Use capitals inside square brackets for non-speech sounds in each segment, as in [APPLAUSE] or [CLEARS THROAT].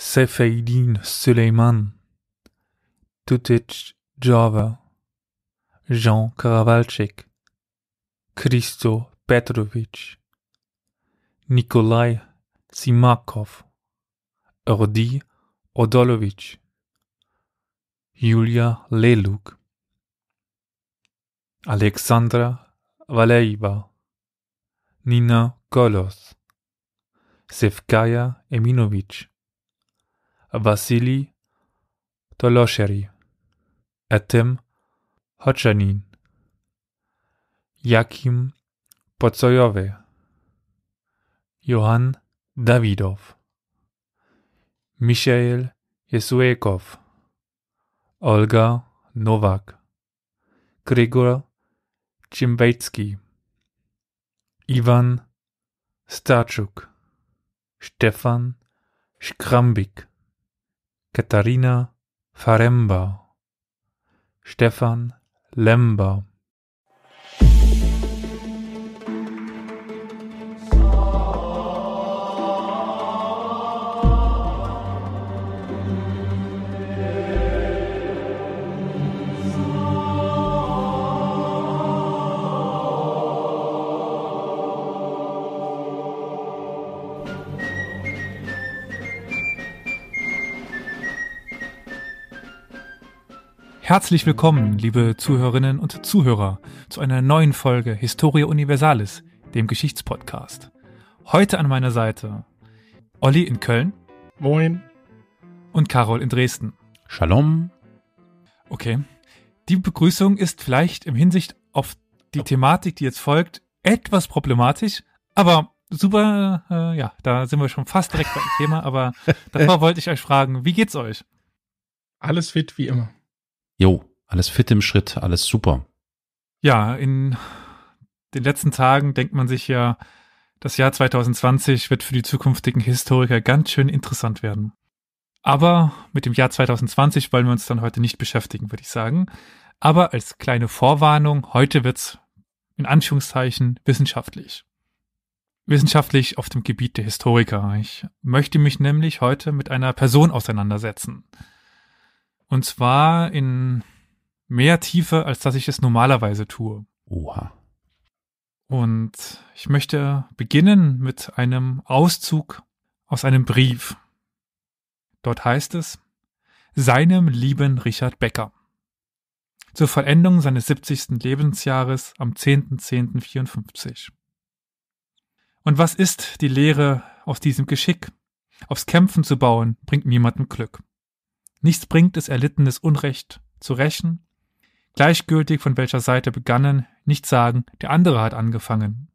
Sefeydin Süleyman, Tutich Java, Jean Karavalchik, Christo Petrovich, Nikolai Simakov, Ordi Odolovich, Yulia Leluk, Alexandra Valeva, Nina Kolos, Sevkaya Eminovich, Wasili Tolosheri, Etym Hoczenin, Jakim Pocojowy, Johan Dawidow, Michael Jesuekow, Olga Nowak, Grigor Cimbecki, Iwan Starczuk, Stefan Skrambik. Katharina Faremba, Stefan Lemba, Herzlich willkommen, liebe Zuhörerinnen und Zuhörer, zu einer neuen Folge Historia Universalis, dem Geschichtspodcast. Heute an meiner Seite Olli in Köln. Moin. Und Carol in Dresden. Shalom. Okay. Die Begrüßung ist vielleicht im Hinsicht auf die Thematik, die jetzt folgt, etwas problematisch, aber super, äh, ja, da sind wir schon fast direkt beim Thema, aber [LAUGHS] davor wollte ich euch fragen, wie geht's euch? Alles fit wie immer. Jo, alles fit im Schritt, alles super. Ja, in den letzten Tagen denkt man sich ja, das Jahr 2020 wird für die zukünftigen Historiker ganz schön interessant werden. Aber mit dem Jahr 2020 wollen wir uns dann heute nicht beschäftigen, würde ich sagen. Aber als kleine Vorwarnung, heute wird's in Anführungszeichen wissenschaftlich. Wissenschaftlich auf dem Gebiet der Historiker. Ich möchte mich nämlich heute mit einer Person auseinandersetzen. Und zwar in mehr Tiefe, als dass ich es normalerweise tue. Oha. Und ich möchte beginnen mit einem Auszug aus einem Brief. Dort heißt es, seinem lieben Richard Becker. Zur Vollendung seines 70. Lebensjahres am 10.10.54. Und was ist die Lehre aus diesem Geschick? Aufs Kämpfen zu bauen, bringt niemandem Glück. Nichts bringt es, erlittenes Unrecht zu rächen. Gleichgültig von welcher Seite begannen, nicht sagen, der andere hat angefangen.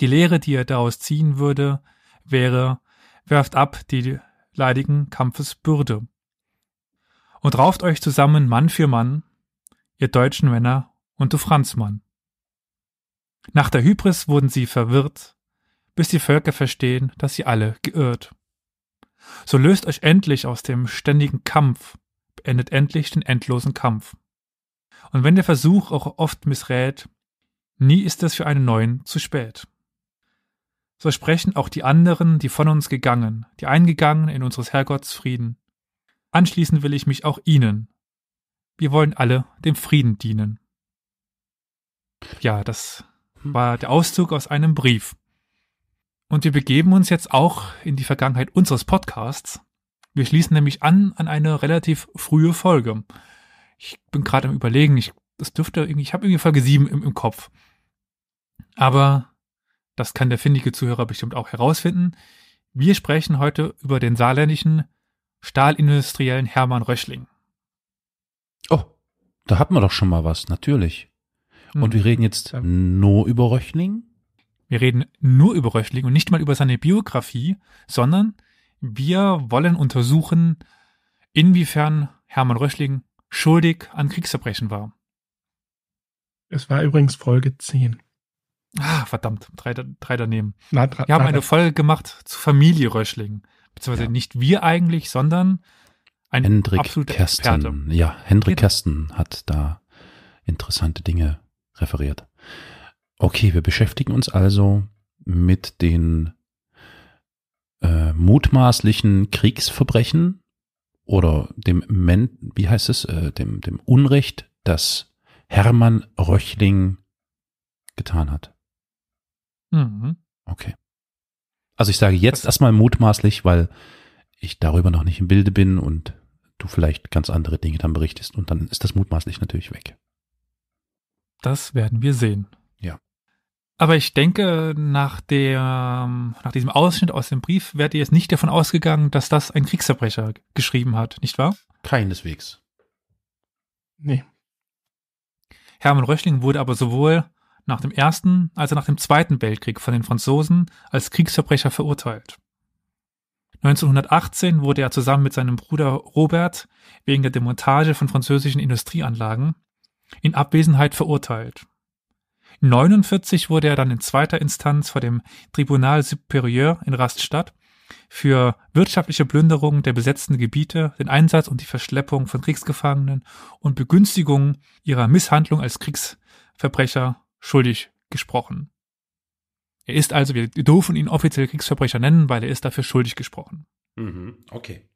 Die Lehre, die er daraus ziehen würde, wäre, werft ab die leidigen Kampfes Bürde. Und rauft euch zusammen Mann für Mann, ihr deutschen Männer und du Franzmann. Nach der Hybris wurden sie verwirrt, bis die Völker verstehen, dass sie alle geirrt. So löst euch endlich aus dem ständigen Kampf, beendet endlich den endlosen Kampf. Und wenn der Versuch auch oft missrät, nie ist es für einen neuen zu spät. So sprechen auch die anderen, die von uns gegangen, die eingegangen in unseres Herrgotts Frieden. Anschließend will ich mich auch ihnen. Wir wollen alle dem Frieden dienen. Ja, das hm. war der Auszug aus einem Brief. Und wir begeben uns jetzt auch in die Vergangenheit unseres Podcasts. Wir schließen nämlich an an eine relativ frühe Folge. Ich bin gerade am Überlegen, ich, das dürfte irgendwie, ich habe irgendwie Folge 7 im, im Kopf. Aber das kann der findige Zuhörer bestimmt auch herausfinden. Wir sprechen heute über den saarländischen Stahlindustriellen Hermann Röschling. Oh, da hatten wir doch schon mal was, natürlich. Und hm. wir reden jetzt ja. nur über Röchling? Wir reden nur über Röchling und nicht mal über seine Biografie, sondern wir wollen untersuchen, inwiefern Hermann Röchling schuldig an Kriegsverbrechen war. Es war übrigens Folge 10. Ah, verdammt, drei, drei daneben. Na, wir haben na, eine Folge gemacht zu Familie Röschling. Beziehungsweise ja. nicht wir eigentlich, sondern ein Hendrik absoluter Kersten. Experte. Ja, Hendrik genau. Kersten hat da interessante Dinge referiert. Okay, wir beschäftigen uns also mit den äh, mutmaßlichen Kriegsverbrechen oder dem, Men wie heißt es, äh, dem, dem Unrecht, das Hermann Röchling getan hat. Mhm. Okay. Also ich sage jetzt erstmal mutmaßlich, weil ich darüber noch nicht im Bilde bin und du vielleicht ganz andere Dinge dann berichtest und dann ist das mutmaßlich natürlich weg. Das werden wir sehen. Aber ich denke, nach, der, nach diesem Ausschnitt aus dem Brief werdet ihr jetzt nicht davon ausgegangen, dass das ein Kriegsverbrecher geschrieben hat, nicht wahr? Keineswegs. Nee. Hermann Röchling wurde aber sowohl nach dem Ersten als auch nach dem Zweiten Weltkrieg von den Franzosen als Kriegsverbrecher verurteilt. 1918 wurde er zusammen mit seinem Bruder Robert wegen der Demontage von französischen Industrieanlagen in Abwesenheit verurteilt. 49 wurde er dann in zweiter Instanz vor dem Tribunal Superieur in Raststadt für wirtschaftliche Plünderung der besetzten Gebiete, den Einsatz und die Verschleppung von Kriegsgefangenen und Begünstigung ihrer Misshandlung als Kriegsverbrecher schuldig gesprochen. Er ist also, wir dürfen ihn offiziell Kriegsverbrecher nennen, weil er ist dafür schuldig gesprochen. Mhm, okay.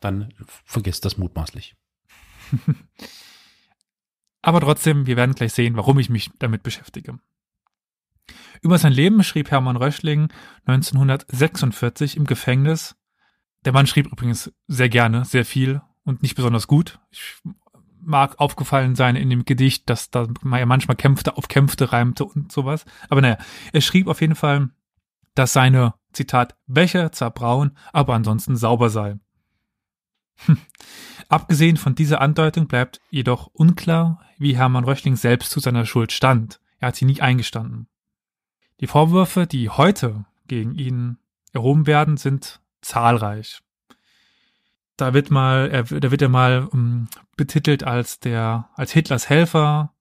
Dann vergesst das mutmaßlich. [LAUGHS] Aber trotzdem, wir werden gleich sehen, warum ich mich damit beschäftige. Über sein Leben schrieb Hermann Röschling 1946 im Gefängnis. Der Mann schrieb übrigens sehr gerne, sehr viel und nicht besonders gut. Ich mag aufgefallen sein in dem Gedicht, dass da manchmal kämpfte auf kämpfte reimte und sowas. Aber naja, er schrieb auf jeden Fall, dass seine, Zitat, Becher zerbrauen, aber ansonsten sauber sei. Hm. Abgesehen von dieser Andeutung bleibt jedoch unklar, wie Hermann Röchling selbst zu seiner Schuld stand. Er hat sie nie eingestanden. Die Vorwürfe, die heute gegen ihn erhoben werden, sind zahlreich. Da wird mal, er, da wird er mal um, ähm, betitelt als der, als Hitlers Helfer,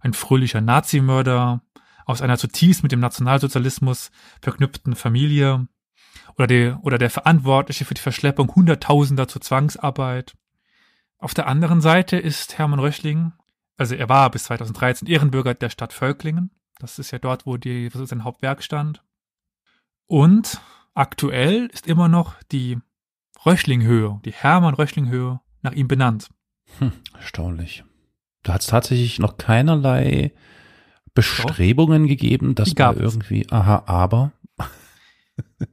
ein fröhlicher Nazimörder, aus einer zutiefst mit dem Nationalsozialismus verknüpften Familie oder, die, oder der Verantwortliche für die Verschleppung Hunderttausender zur Zwangsarbeit. Auf der anderen Seite ist Hermann Röchling, also er war bis 2013 Ehrenbürger der Stadt Völklingen. Das ist ja dort, wo die, sein Hauptwerk stand. Und aktuell ist immer noch die Röchlinghöhe, die Hermann-Röchling-Höhe, nach ihm benannt. Hm, erstaunlich. Da hat es tatsächlich noch keinerlei Bestrebungen Doch. gegeben, dass man irgendwie, aha, aber. [LAUGHS]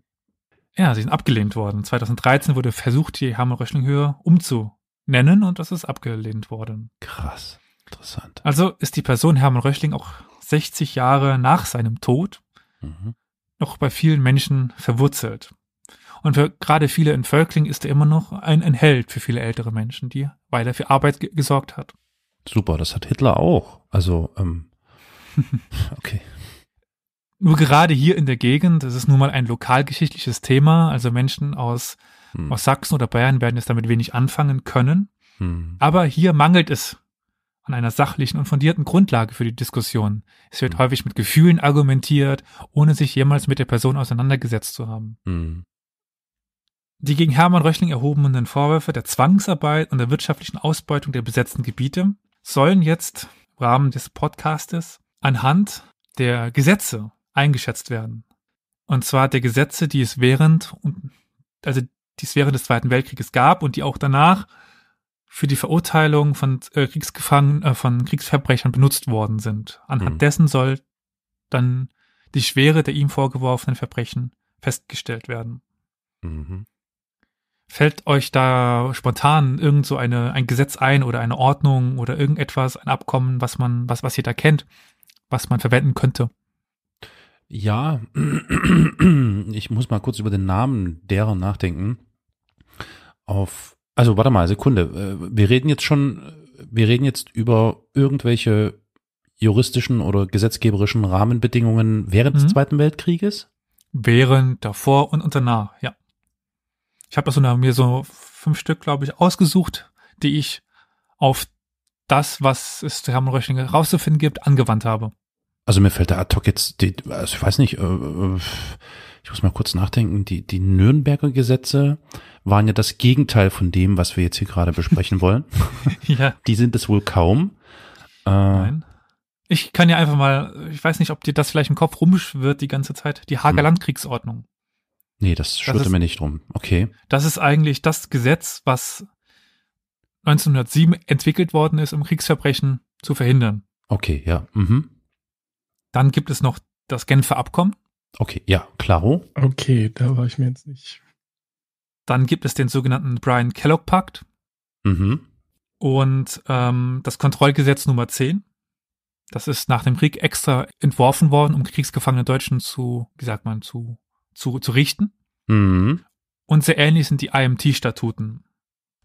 ja, sie sind abgelehnt worden. 2013 wurde versucht, die Hermann-Röchling-Höhe umzu, nennen und das ist abgelehnt worden. Krass, interessant. Also ist die Person Hermann Röchling auch 60 Jahre nach seinem Tod mhm. noch bei vielen Menschen verwurzelt. Und für gerade viele in Völkling ist er immer noch ein, ein Held für viele ältere Menschen, die, weil er für Arbeit ge gesorgt hat. Super, das hat Hitler auch. Also, ähm, [LAUGHS] okay. Nur gerade hier in der Gegend, das ist nun mal ein lokalgeschichtliches Thema, also Menschen aus hm. Aus Sachsen oder Bayern werden jetzt damit wenig anfangen können. Hm. Aber hier mangelt es an einer sachlichen und fundierten Grundlage für die Diskussion. Es wird hm. häufig mit Gefühlen argumentiert, ohne sich jemals mit der Person auseinandergesetzt zu haben. Hm. Die gegen Hermann Röchling erhobenen Vorwürfe der Zwangsarbeit und der wirtschaftlichen Ausbeutung der besetzten Gebiete sollen jetzt im Rahmen des Podcastes anhand der Gesetze eingeschätzt werden. Und zwar der Gesetze, die es während, also die es während des Zweiten Weltkrieges gab und die auch danach für die Verurteilung von äh, Kriegsgefangenen, äh, von Kriegsverbrechern benutzt worden sind. Anhand mhm. dessen soll dann die Schwere der ihm vorgeworfenen Verbrechen festgestellt werden. Mhm. Fällt euch da spontan irgend so eine, ein Gesetz ein oder eine Ordnung oder irgendetwas, ein Abkommen, was man, was, was ihr da kennt, was man verwenden könnte? Ja, [CLEARS THROAT] ich muss mal kurz über den Namen derer nachdenken. Auf, also warte mal, Sekunde. Äh, wir reden jetzt schon, wir reden jetzt über irgendwelche juristischen oder gesetzgeberischen Rahmenbedingungen während mhm. des Zweiten Weltkrieges? Während, davor und, und danach, ja. Ich habe also mir so fünf Stück, glaube ich, ausgesucht, die ich auf das, was es zu Hermann Röchlinger herauszufinden gibt, angewandt habe. Also mir fällt da ad hoc jetzt, die, also ich weiß nicht, äh, ich muss mal kurz nachdenken, die, die Nürnberger Gesetze waren ja das Gegenteil von dem, was wir jetzt hier gerade besprechen [LAUGHS] wollen. ja. Die sind es wohl kaum. Äh, Nein. Ich kann ja einfach mal, ich weiß nicht, ob dir das vielleicht im Kopf rumschwirrt die ganze Zeit, die Hager hm. Landkriegsordnung. Nee, das schwirrte mir nicht rum. Okay. Das ist eigentlich das Gesetz, was 1907 entwickelt worden ist, um Kriegsverbrechen zu verhindern. Okay, ja. Mhm. Dann gibt es noch das Genfer Abkommen. Okay, ja, klaro. Okay, da war ich mir jetzt nicht. Dann gibt es den sogenannten Brian Kellogg Pakt. Mhm. Und ähm, das Kontrollgesetz Nummer 10. Das ist nach dem Krieg extra entworfen worden, um kriegsgefangene Deutschen zu, wie sagt man, zu, zu, zu richten. Mhm. Und sehr ähnlich sind die IMT-Statuten.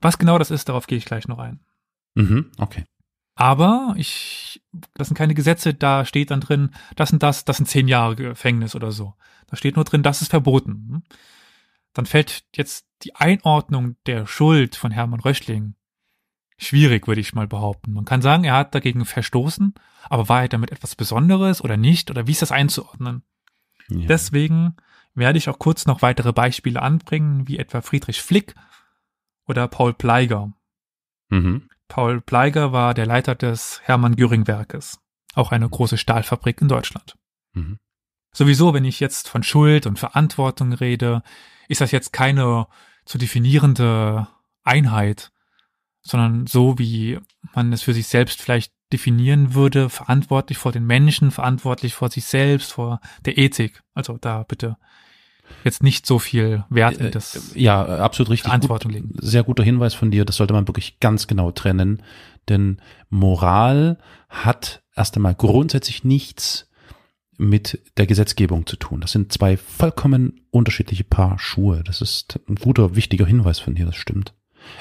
Was genau das ist, darauf gehe ich gleich noch ein. Mhm, okay. Aber ich das sind keine Gesetze, da steht dann drin, das und das, das sind zehn Jahre Gefängnis oder so. Da steht nur drin, das ist verboten. Dann fällt jetzt die Einordnung der Schuld von Hermann Röschling schwierig, würde ich mal behaupten. Man kann sagen, er hat dagegen verstoßen, aber war er damit etwas Besonderes oder nicht? Oder wie ist das einzuordnen? Ja. Deswegen werde ich auch kurz noch weitere Beispiele anbringen, wie etwa Friedrich Flick oder Paul Pleiger. Mhm. Paul Bleiger war der Leiter des Hermann-Göring-Werkes, auch eine große Stahlfabrik in Deutschland. Mhm. Sowieso, wenn ich jetzt von Schuld und Verantwortung rede, ist das jetzt keine zu definierende Einheit, sondern so, wie man es für sich selbst vielleicht definieren würde, verantwortlich vor den Menschen, verantwortlich vor sich selbst, vor der Ethik. Also da bitte jetzt nicht so viel Wert in äh, das äh, ja äh, absolut richtig Verantwortung legen. sehr guter Hinweis von dir. Das sollte man wirklich ganz genau trennen, denn Moral hat erst einmal grundsätzlich nichts mit der Gesetzgebung zu tun. Das sind zwei vollkommen unterschiedliche Paar Schuhe. Das ist ein guter, wichtiger Hinweis von dir. Das stimmt.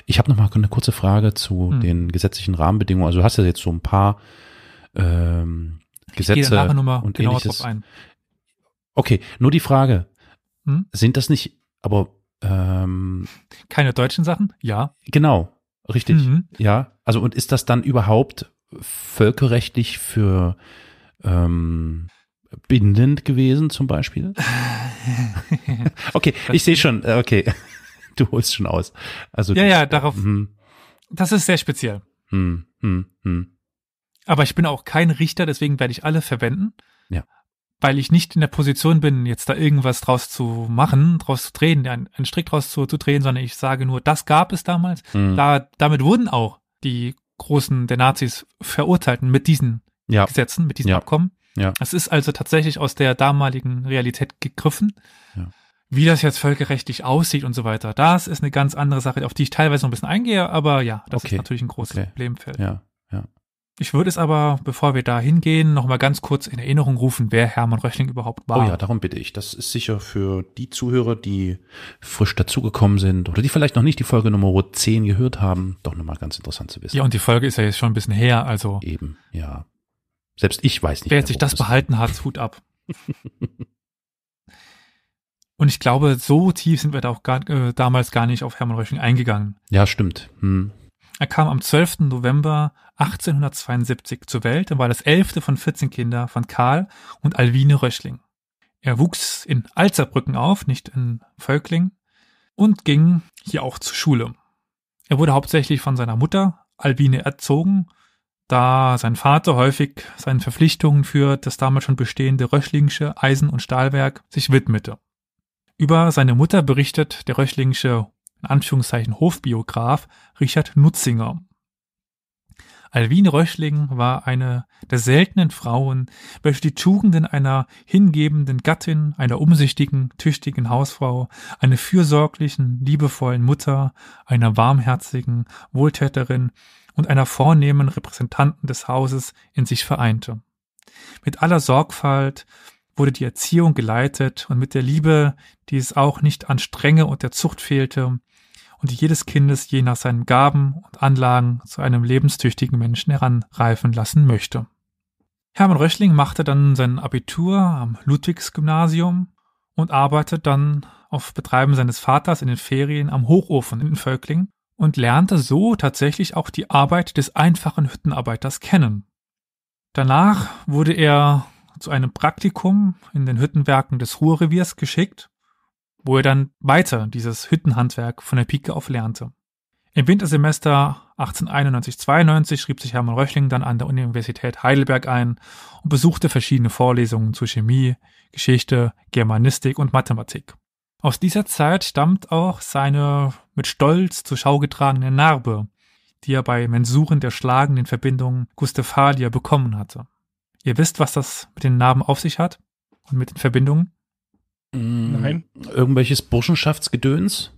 Ich habe noch mal eine kurze Frage zu hm. den gesetzlichen Rahmenbedingungen. Also du hast ja jetzt so ein paar ähm, Gesetze ich gehe und genau ähnliches. Drauf ein. Okay, nur die Frage, hm? Sind das nicht, aber. Ähm, Keine deutschen Sachen? Ja. Genau, richtig. Mhm. Ja. Also, und ist das dann überhaupt völkerrechtlich für ähm, bindend gewesen, zum Beispiel? [LAUGHS] okay, ich sehe schon, äh, okay. [LAUGHS] Du holst schon aus. Also, ja, ja, darauf. Hm. Das ist sehr speziell. Hm, hm, hm. Aber ich bin auch kein Richter, deswegen werde ich alle verwenden. Ja weil ich nicht in der Position bin, jetzt da irgendwas draus zu machen, draus zu drehen, einen, Strick draus zu, zu, drehen, sondern ich sage nur, das gab es damals. Mhm. Da, damit wurden auch die Großen der Nazis verurteilt mit diesen ja. Gesetzen, mit diesen ja. Abkommen. Ja. Es ist also tatsächlich aus der damaligen Realität gegriffen. Ja. Wie das jetzt völkerrechtlich aussieht und so weiter, das ist eine ganz andere Sache, auf die ich teilweise noch ein bisschen eingehe, aber ja, das okay. ist natürlich ein großes okay. Problemfeld. Ja. Ich würde es aber, bevor wir da hingehen, nochmal ganz kurz in Erinnerung rufen, wer Hermann Röchling überhaupt war. Oh ja, darum bitte ich. Das ist sicher für die Zuhörer, die frisch dazugekommen sind oder die vielleicht noch nicht die Folge Nummer 10 gehört haben, doch nochmal ganz interessant zu wissen. Ja, und die Folge ist ja jetzt schon ein bisschen her, also. Eben, ja. Selbst ich weiß nicht. Wer mehr, sich das behalten ist. hat, Hut ab. [LAUGHS] und ich glaube, so tief sind wir da auch gar, äh, damals gar nicht auf Hermann Röchling eingegangen. Ja, stimmt. Hm. Er kam am 12. November 1872 zur Welt und war das elfte von 14 Kindern von Karl und Alvine Röschling. Er wuchs in Alzerbrücken auf, nicht in Völkling, und ging hier auch zur Schule. Er wurde hauptsächlich von seiner Mutter, Alvine, erzogen, da sein Vater häufig seinen Verpflichtungen für das damals schon bestehende Röschlingsche Eisen- und Stahlwerk sich widmete. Über seine Mutter berichtet der Röschlingsche in Anführungszeichen Hofbiograf Richard Nutzinger. Alwine Röchling war eine der seltenen Frauen, welche die Tugenden einer hingebenden Gattin, einer umsichtigen, tüchtigen Hausfrau, einer fürsorglichen, liebevollen Mutter, einer warmherzigen Wohltäterin und einer vornehmen Repräsentanten des Hauses in sich vereinte. Mit aller Sorgfalt wurde die Erziehung geleitet und mit der Liebe, die es auch nicht an Strenge und der Zucht fehlte und die jedes Kindes je nach seinen Gaben und Anlagen zu einem lebenstüchtigen Menschen heranreifen lassen möchte. Hermann Röchling machte dann sein Abitur am Ludwigsgymnasium und arbeitete dann auf Betreiben seines Vaters in den Ferien am Hochofen in Völkling und lernte so tatsächlich auch die Arbeit des einfachen Hüttenarbeiters kennen. Danach wurde er zu einem Praktikum in den Hüttenwerken des Ruhrreviers geschickt, wo er dann weiter dieses Hüttenhandwerk von der Pike auf lernte. Im Wintersemester 1891-92 schrieb sich Hermann Röchling dann an der Universität Heidelberg ein und besuchte verschiedene Vorlesungen zu Chemie, Geschichte, Germanistik und Mathematik. Aus dieser Zeit stammt auch seine mit Stolz zur Schau getragene Narbe, die er bei Mensuren der schlagenden Verbindung Gustavalia bekommen hatte. Ihr wisst, was das mit den Narben auf sich hat und mit den Verbindungen? Mm, Nein. Irgendwelches Burschenschaftsgedöns?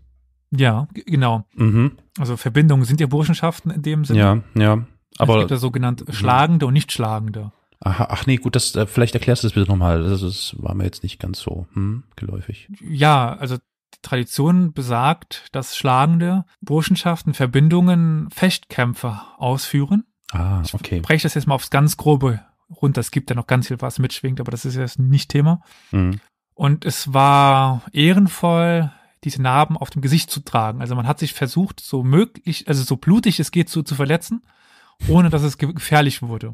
Ja, genau. Mhm. Also Verbindungen sind ja Burschenschaften in dem Sinne. Ja, ja. Also aber es gibt ja sogenannte mhm. schlagende ja. und Nichtschlagende. Aha, ach nee, gut, das äh, vielleicht erklärst du das bitte nochmal. Das, das war mir jetzt nicht ganz so hm, geläufig. Ja, also die Tradition besagt, dass schlagende Burschenschaften Verbindungen Fechtkämpfe ausführen. Ah, okay. Ich breche das jetzt mal aufs ganz Grobe runter. Es gibt ja noch ganz viel, was mitschwingt, aber das ist jetzt nicht Thema. Mhm. Und es war ehrenvoll, diese Narben auf dem Gesicht zu tragen. Also man hat sich versucht, so möglich, also so blutig es geht, so zu verletzen, ohne dass es ge gefährlich wurde.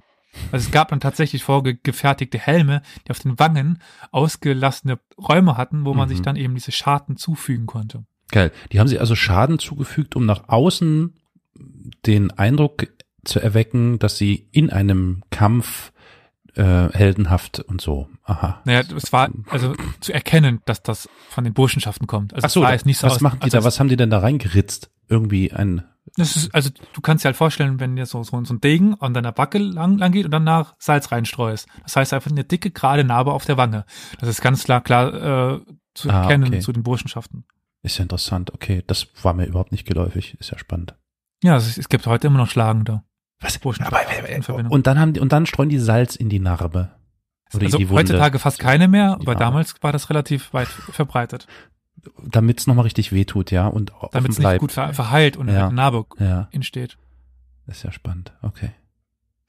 Also es gab dann tatsächlich vorgefertigte Helme, die auf den Wangen ausgelassene Räume hatten, wo man mhm. sich dann eben diese Schaden zufügen konnte. Geil. Die haben sich also Schaden zugefügt, um nach außen den Eindruck zu erwecken, dass sie in einem Kampf äh, heldenhaft und so. Aha. Naja, es war also zu erkennen, dass das von den Burschenschaften kommt. Also Ach so, war es nicht so was aus, machen die also da? Was haben die denn da reingeritzt? Irgendwie ein. Das ist, also du kannst dir halt vorstellen, wenn dir so, so, so ein Degen an deiner Backe lang, lang geht und danach Salz reinstreust. Das heißt einfach eine dicke, gerade Narbe auf der Wange. Das ist ganz klar, klar äh, zu ah, erkennen okay. zu den Burschenschaften. Ist ja interessant, okay. Das war mir überhaupt nicht geläufig. Ist ja spannend. Ja, es, es gibt heute immer noch Schlagende. Was? Aber, aber, äh, und dann haben die, und dann streuen die Salz in die Narbe. Oder also die Wunde. heutzutage fast keine mehr, aber damals war das relativ weit verbreitet. Damit es nochmal richtig wehtut, ja. Und damit es nicht gut ver verheilt und ja. eine Narbe ja. entsteht. Das ist ja spannend, okay.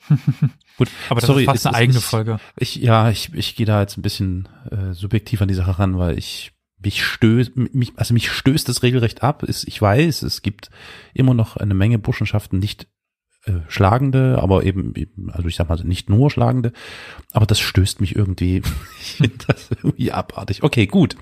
[LAUGHS] Gut, aber das Sorry, ist fast es, eine eigene ist, Folge. Ich, ja, ich, ich gehe da jetzt ein bisschen äh, subjektiv an die Sache ran, weil ich mich stößt, mich, also mich stößt das regelrecht ab. Ist, ich weiß, es gibt immer noch eine Menge Burschenschaften, nicht äh, schlagende, aber eben, also ich sag mal nicht nur schlagende, aber das stößt mich irgendwie, [LAUGHS] ich das irgendwie abartig. Okay, gut.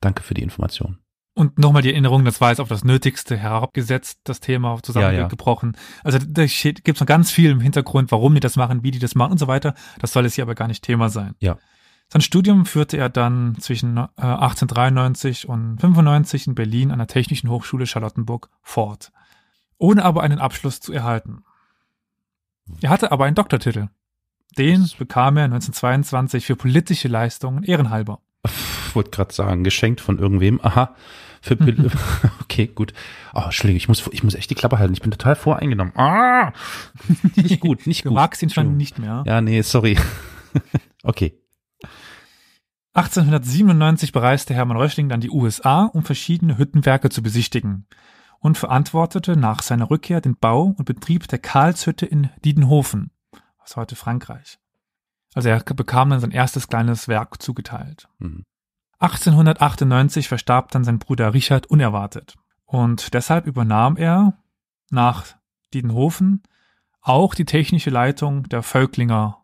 Danke für die Information. Und nochmal die Erinnerung, das war jetzt auf das Nötigste herabgesetzt, das Thema zusammengebrochen. Ja, ja. Also da gibt es noch ganz viel im Hintergrund, warum die das machen, wie die das machen und so weiter. Das soll jetzt hier aber gar nicht Thema sein. Ja. Sein Studium führte er dann zwischen 1893 äh, und 95 in Berlin an der Technischen Hochschule Charlottenburg fort, ohne aber einen Abschluss zu erhalten. Er hatte aber einen Doktortitel. Den bekam er 1922 für politische Leistungen ehrenhalber. Ich wollte gerade sagen, geschenkt von irgendwem. Aha. Für [LAUGHS] [LAUGHS] okay, gut. Oh, Entschuldigung, ich muss, ich muss echt die Klappe halten. Ich bin total voreingenommen. Ah! [LAUGHS] Nicht gut, nicht gut. Du magst ihn schon nicht mehr. Ja, nee, sorry. okay. 1897 bereiste Hermann Röschling dann die USA, um verschiedene Hüttenwerke zu besichtigen und verantwortete nach seiner Rückkehr den Bau und Betrieb der Karlshütte in Diedenhofen, was heute Frankreich. Also er bekam dann sein erstes kleines Werk zugeteilt. Mhm. 1898 verstarb dann sein Bruder Richard unerwartet. Und deshalb übernahm er nach Diedenhofen auch die technische Leitung der Völklinger,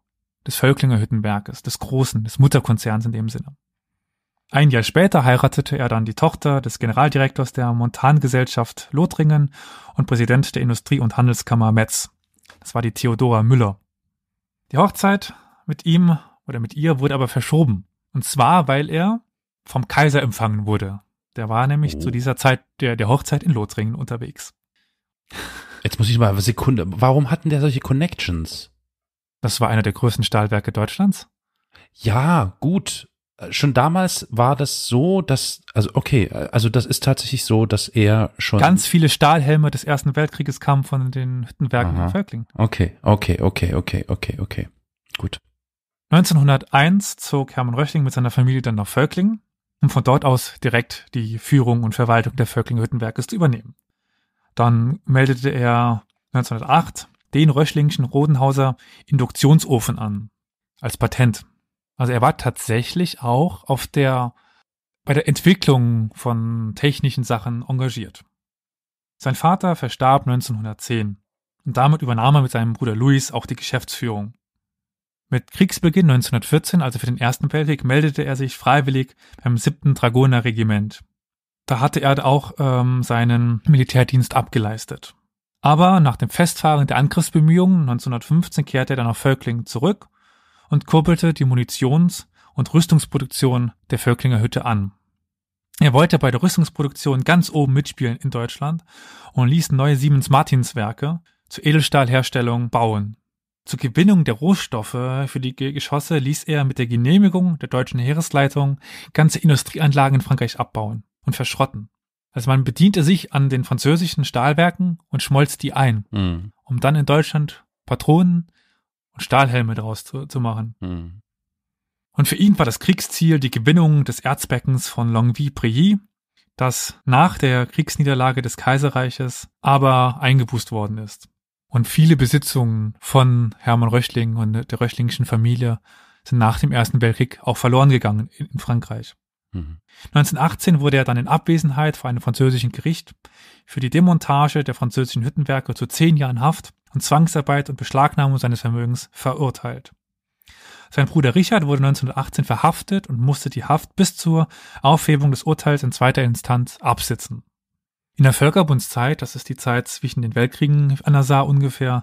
des Völklinger Hüttenwerkes, des großen, des Mutterkonzerns in dem Sinne. Ein Jahr später heiratete er dann die Tochter des Generaldirektors der Montangesellschaft Lothringen und Präsident der Industrie- und Handelskammer Metz. Das war die Theodora Müller. Die Hochzeit mit ihm oder mit ihr wurde aber verschoben. Und zwar, weil er vom Kaiser empfangen wurde. Der war nämlich oh. zu dieser Zeit der, der Hochzeit in Lothringen unterwegs. Jetzt muss ich mal eine Sekunde. Warum hatten der solche Connections? Das war einer der größten Stahlwerke Deutschlands. Ja, gut. Äh, schon damals war das so, dass, also okay, äh, also das ist tatsächlich so, dass er schon. Ganz viele Stahlhelme des Ersten Weltkrieges kamen von den Hüttenwerken Aha. in Völkling. Okay, okay, okay, okay, okay, okay. Gut. 1901 zog Hermann Röchling mit seiner Familie dann nach Völkling, um von dort aus direkt die Führung und Verwaltung der Völklinger Hüttenwerke zu übernehmen. Dann meldete er 1908 den Röchlingschen Rodenhauser Induktionsofen an, als Patent also er war tatsächlich auch auf der, bei der Entwicklung von technischen Sachen engagiert. Sein Vater verstarb 1910 und damit übernahm er mit seinem Bruder Luis auch die Geschäftsführung. Mit Kriegsbeginn 1914, also für den Ersten Weltkrieg, meldete er sich freiwillig beim 7. Dragonerregiment. Da hatte er auch ähm, seinen Militärdienst abgeleistet. Aber nach dem Festfahren der Angriffsbemühungen 1915 kehrte er dann auf Völklingen zurück und kurbelte die Munitions- und Rüstungsproduktion der Völklinger Hütte an. Er wollte bei der Rüstungsproduktion ganz oben mitspielen in Deutschland und ließ neue Siemens Martins Werke zur Edelstahlherstellung bauen. Zur Gewinnung der Rohstoffe für die Geschosse ließ er mit der Genehmigung der deutschen Heeresleitung ganze Industrieanlagen in Frankreich abbauen und verschrotten. Also man bediente sich an den französischen Stahlwerken und schmolz die ein, mhm. um dann in Deutschland Patronen, und Stahlhelme daraus zu, zu machen. Mhm. Und für ihn war das Kriegsziel die Gewinnung des Erzbeckens von Longwy-Prilly, das nach der Kriegsniederlage des Kaiserreiches aber eingebußt worden ist. Und viele Besitzungen von Hermann Röchling und der Röchlingischen Familie sind nach dem Ersten Weltkrieg auch verloren gegangen in Frankreich. Mhm. 1918 wurde er dann in Abwesenheit vor einem französischen Gericht für die Demontage der französischen Hüttenwerke zu zehn Jahren Haft und Zwangsarbeit und Beschlagnahmung seines Vermögens verurteilt. Sein Bruder Richard wurde 1918 verhaftet und musste die Haft bis zur Aufhebung des Urteils in zweiter Instanz absitzen. In der Völkerbundszeit, das ist die Zeit zwischen den Weltkriegen an der Saar ungefähr,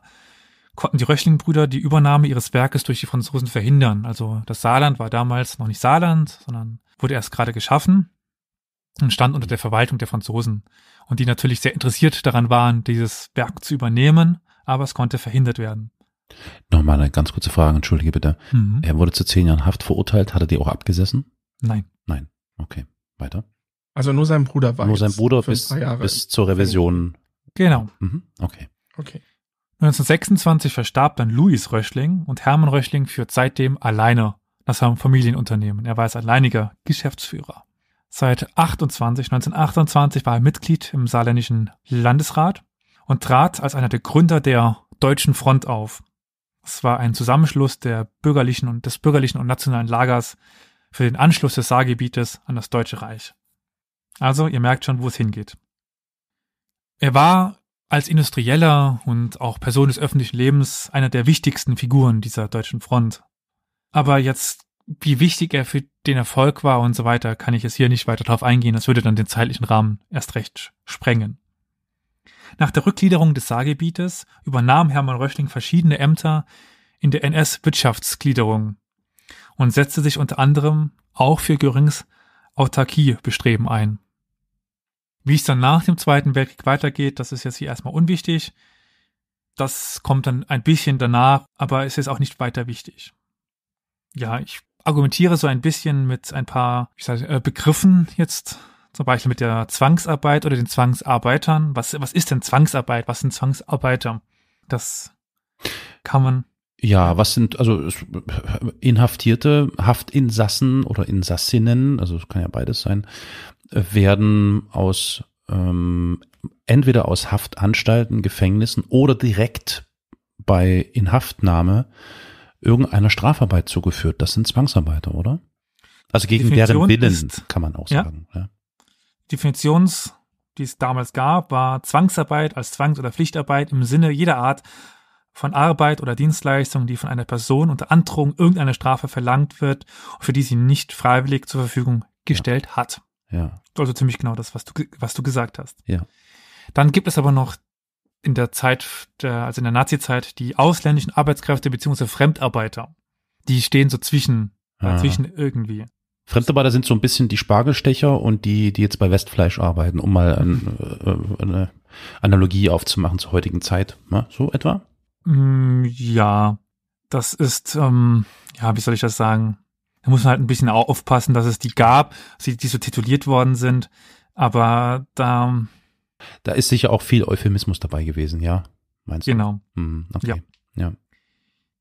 konnten die Röchling-Brüder die Übernahme ihres Werkes durch die Franzosen verhindern. Also das Saarland war damals noch nicht Saarland, sondern wurde erst gerade geschaffen und stand unter der Verwaltung der Franzosen. Und die natürlich sehr interessiert daran waren, dieses Werk zu übernehmen aber es konnte verhindert werden. Nochmal eine ganz kurze Frage, entschuldige bitte. Mhm. Er wurde zu zehn Jahren Haft verurteilt, hat er die auch abgesessen? Nein. Nein, okay, weiter. Also nur sein Bruder war Nur sein Bruder bis, bis zur Revision. Genau. Mhm. Okay. Okay. 1926 verstarb dann Louis Röschling und Hermann Röschling führt seitdem alleine das Familienunternehmen. Er war als alleiniger Geschäftsführer. Seit 28, 1928 war er Mitglied im saarländischen Landesrat und trat als einer der Gründer der Deutschen Front auf. Es war ein Zusammenschluss der bürgerlichen und des bürgerlichen und nationalen Lagers für den Anschluss des Saargebietes an das Deutsche Reich. Also, ihr merkt schon, wo es hingeht. Er war als Industrieller und auch Person des öffentlichen Lebens einer der wichtigsten Figuren dieser deutschen Front. Aber jetzt, wie wichtig er für den Erfolg war und so weiter, kann ich jetzt hier nicht weiter drauf eingehen. Das würde dann den zeitlichen Rahmen erst recht sprengen. Nach der Rückgliederung des Saargebietes übernahm Hermann Röchling verschiedene Ämter in der NS-Wirtschaftsgliederung und setzte sich unter anderem auch für Görings Autarkiebestreben ein. Wie es dann nach dem Zweiten Weltkrieg weitergeht, das ist jetzt hier erstmal unwichtig. Das kommt dann ein bisschen danach, aber es ist auch nicht weiter wichtig. Ja, ich argumentiere so ein bisschen mit ein paar ich sage, äh, Begriffen jetzt zum Beispiel mit der Zwangsarbeit oder den Zwangsarbeitern. Was, was ist denn Zwangsarbeit? Was sind Zwangsarbeiter? Das kann man. Ja, was sind, also Inhaftierte, Haftinsassen oder Insassinnen, also es kann ja beides sein, werden aus ähm, entweder aus Haftanstalten, Gefängnissen oder direkt bei Inhaftnahme irgendeiner Strafarbeit zugeführt. Das sind Zwangsarbeiter, oder? Also gegen Definition deren Willen ist, kann man auch sagen. Ja, ja. Die Definitions, die es damals gab, war Zwangsarbeit als Zwangs- oder Pflichtarbeit im Sinne jeder Art von Arbeit oder Dienstleistung, die von einer Person unter Androhung irgendeiner Strafe verlangt wird, für die sie nicht freiwillig zur Verfügung gestellt ja. hat. Ja. Also ziemlich genau das, was du, was du gesagt hast. Ja. Dann gibt es aber noch in der Zeit, der, also in der Nazi-Zeit, die ausländischen Arbeitskräfte bzw. Fremdarbeiter. Die stehen so zwischen, ah. zwischen irgendwie. Fremdarbeiter sind so ein bisschen die Spargelstecher und die, die jetzt bei Westfleisch arbeiten, um mal ein, äh, eine Analogie aufzumachen zur heutigen Zeit. Ne? So etwa? Mm, ja, das ist, ähm, ja, wie soll ich das sagen? Da muss man halt ein bisschen aufpassen, dass es die gab, die so tituliert worden sind. Aber da. Da ist sicher auch viel Euphemismus dabei gewesen, ja? Meinst du? Genau. Hm, okay. Ja. ja.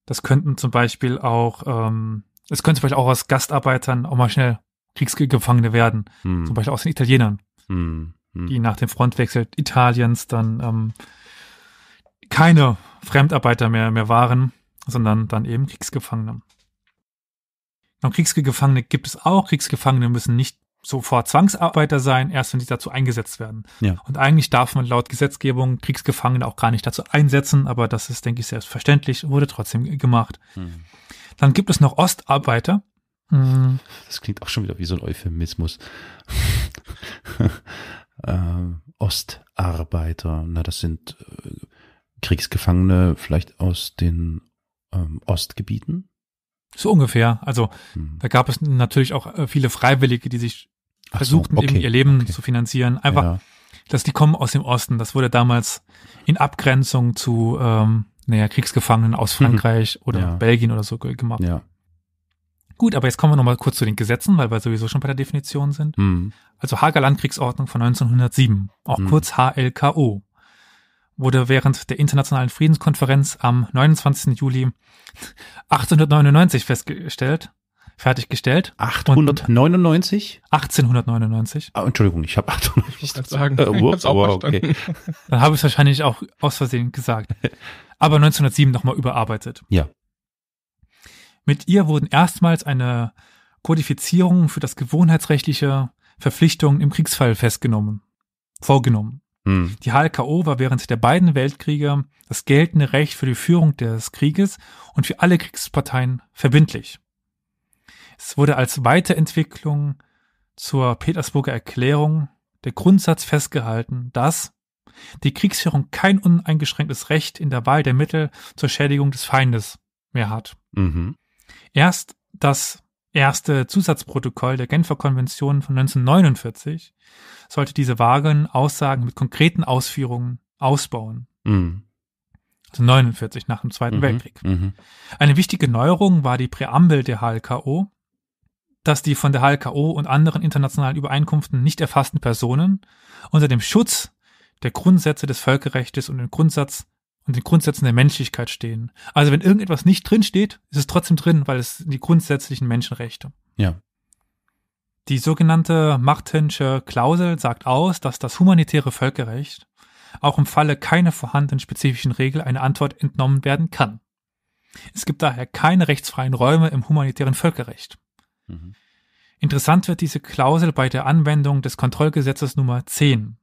Das könnten zum Beispiel auch. Ähm, es könnte vielleicht auch aus Gastarbeitern auch mal schnell Kriegsgefangene werden. Hm. Zum Beispiel aus den Italienern, hm. Hm. die nach dem Frontwechsel Italiens dann ähm, keine Fremdarbeiter mehr, mehr waren, sondern dann eben Kriegsgefangene. Und Kriegsgefangene gibt es auch. Kriegsgefangene müssen nicht sofort Zwangsarbeiter sein, erst wenn sie dazu eingesetzt werden. Ja. Und eigentlich darf man laut Gesetzgebung Kriegsgefangene auch gar nicht dazu einsetzen, aber das ist, denke ich, selbstverständlich, wurde trotzdem gemacht. Mhm. Dann gibt es noch Ostarbeiter. Mhm. Das klingt auch schon wieder wie so ein Euphemismus. [LAUGHS] ähm, Ostarbeiter, na, das sind äh, Kriegsgefangene vielleicht aus den ähm, Ostgebieten. So ungefähr. Also mhm. da gab es natürlich auch äh, viele Freiwillige, die sich versuchten, so, okay, eben ihr Leben okay. zu finanzieren. Einfach, ja. dass die kommen aus dem Osten. Das wurde damals in Abgrenzung zu, ähm, naja, Kriegsgefangenen aus mhm. Frankreich oder ja. Belgien oder so gemacht. Ja. Gut, aber jetzt kommen wir nochmal kurz zu den Gesetzen, weil wir sowieso schon bei der Definition sind. Mhm. Also Hager Landkriegsordnung von 1907, auch mhm. kurz HLKO, wurde während der Internationalen Friedenskonferenz am 29. Juli 1899 festgestellt fertiggestellt. 899? 1899. Ah, Entschuldigung, ich habe 800. Ich sagen. Äh, whoops, wow, okay. Dann habe ich es wahrscheinlich auch aus Versehen gesagt. [LAUGHS] Aber 1907 nochmal überarbeitet. Ja. Mit ihr wurden erstmals eine Kodifizierung für das gewohnheitsrechtliche Verpflichtungen im Kriegsfall festgenommen, vorgenommen. Hm. Die HLKO war während der beiden Weltkriege das geltende Recht für die Führung des Krieges und für alle Kriegsparteien verbindlich. Es wurde als Weiterentwicklung zur Petersburger Erklärung der Grundsatz festgehalten, dass die Kriegsführung kein uneingeschränktes Recht in der Wahl der Mittel zur Schädigung des Feindes mehr hat. Mhm. Erst das erste Zusatzprotokoll der Genfer Konvention von 1949 sollte diese vagen Aussagen mit konkreten Ausführungen ausbauen. Mhm. Also 49 nach dem Zweiten mhm. Weltkrieg. Mhm. Eine wichtige Neuerung war die Präambel der HLKO, dass die von der HLKO und anderen internationalen Übereinkünften nicht erfassten Personen unter dem Schutz der Grundsätze des Völkerrechts und den Grundsatz und den Grundsätzen der Menschlichkeit stehen. Also wenn irgendetwas nicht drin steht, ist es trotzdem drin, weil es die grundsätzlichen Menschenrechte. Ja. Die sogenannte Martensche Klausel sagt aus, dass das humanitäre Völkerrecht auch im Falle keiner vorhandenen spezifischen Regel eine Antwort entnommen werden kann. Es gibt daher keine rechtsfreien Räume im humanitären Völkerrecht. Mhm. Interessant wird diese Klausel bei der Anwendung des Kontrollgesetzes Nummer 10.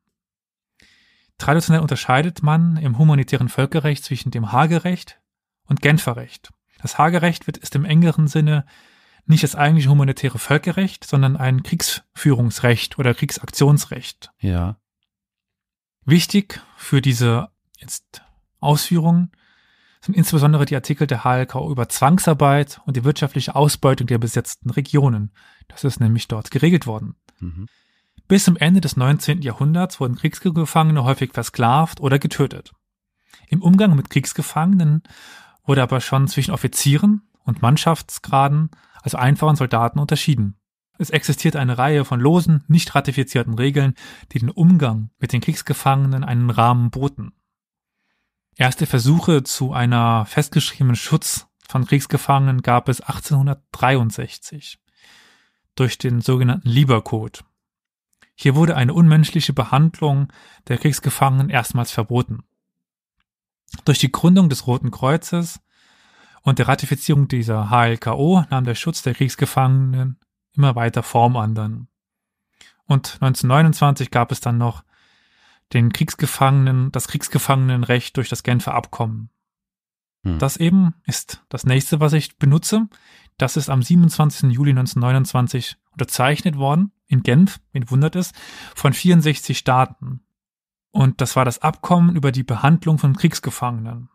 Traditionell unterscheidet man im humanitären Völkerrecht zwischen dem Hagerecht und Genfer Recht. Das Hagerecht wird, ist im engeren Sinne nicht das eigentliche humanitäre Völkerrecht, sondern ein Kriegsführungsrecht oder Kriegsaktionsrecht. Ja. Wichtig für diese jetzt Ausführungen sind insbesondere die Artikel der HLK über Zwangsarbeit und die wirtschaftliche Ausbeutung der besetzten Regionen. Das ist nämlich dort geregelt worden. Mhm. Bis zum Ende des 19. Jahrhunderts wurden Kriegsgefangene häufig versklavt oder getötet. Im Umgang mit Kriegsgefangenen wurde aber schon zwischen Offizieren und Mannschaftsgraden, also einfachen Soldaten, unterschieden. Es existiert eine Reihe von losen, nicht ratifizierten Regeln, die den Umgang mit den Kriegsgefangenen einen Rahmen boten. Erste Versuche zu einer festgeschriebenen Schutz von Kriegsgefangenen gab es 1863 durch den sogenannten Liebercode. Hier wurde eine unmenschliche Behandlung der Kriegsgefangenen erstmals verboten. Durch die Gründung des Roten Kreuzes und der Ratifizierung dieser HLKO nahm der Schutz der Kriegsgefangenen immer weiter Form an dann. Und 1929 gab es dann noch den Kriegsgefangenen, das Kriegsgefangenenrecht durch das Genfer Abkommen. Hm. Das eben ist das nächste, was ich benutze. Das ist am 27. Juli 1929 unterzeichnet worden in Genf, wen wundert es, von 64 Staaten. Und das war das Abkommen über die Behandlung von Kriegsgefangenen.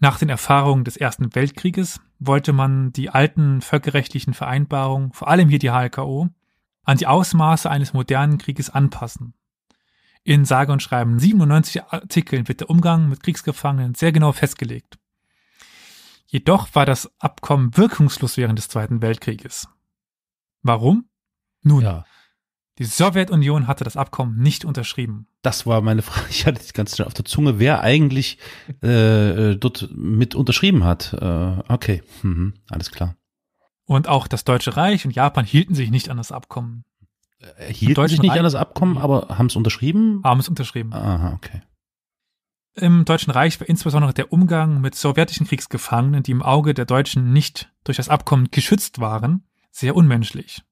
Nach den Erfahrungen des Ersten Weltkrieges wollte man die alten völkerrechtlichen Vereinbarungen, vor allem hier die HLKO, an die Ausmaße eines modernen Krieges anpassen. In sage und schreiben 97 Artikeln wird der Umgang mit Kriegsgefangenen sehr genau festgelegt. Jedoch war das Abkommen wirkungslos während des Zweiten Weltkrieges. Warum? Nun, ja. die Sowjetunion hatte das Abkommen nicht unterschrieben. Das war meine [LAUGHS] Frage. Ich hatte das ganz schnell auf der Zunge, wer eigentlich äh, äh, dort mit unterschrieben hat. Äh, okay, mhm, alles klar. Und auch das Deutsche Reich und Japan hielten sich nicht an das Abkommen. Erhielt äh, äh, sich nicht Reich, an das Abkommen, hm. aber haben es unterschrieben? Haben es unterschrieben. Aha, okay. Im Deutschen Reich war insbesondere der Umgang mit sowjetischen Kriegsgefangenen, die im Auge der Deutschen nicht durch das Abkommen geschützt waren, sehr unmenschlich.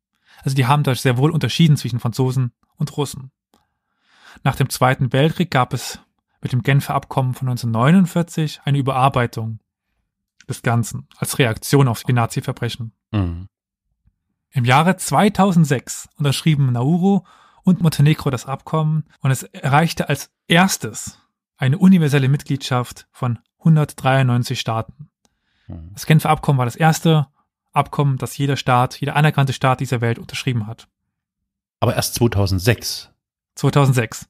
Also die haben da sehr wohl unterschieden zwischen Franzosen und Russen. Nach dem Zweiten Weltkrieg gab es mit dem Genfer Abkommen von 1949 eine Überarbeitung des Ganzen als Reaktion auf die Nazi-Verbrechen. Mhm. Im Jahre 2006 unterschrieben Nauru und Montenegro das Abkommen und es erreichte als erstes eine universelle Mitgliedschaft von 193 Staaten. Mhm. Das Genfer Abkommen war das erste Abkommen, das jeder Staat, jeder anerkannte Staat dieser Welt unterschrieben hat. Aber erst 2006. 2006.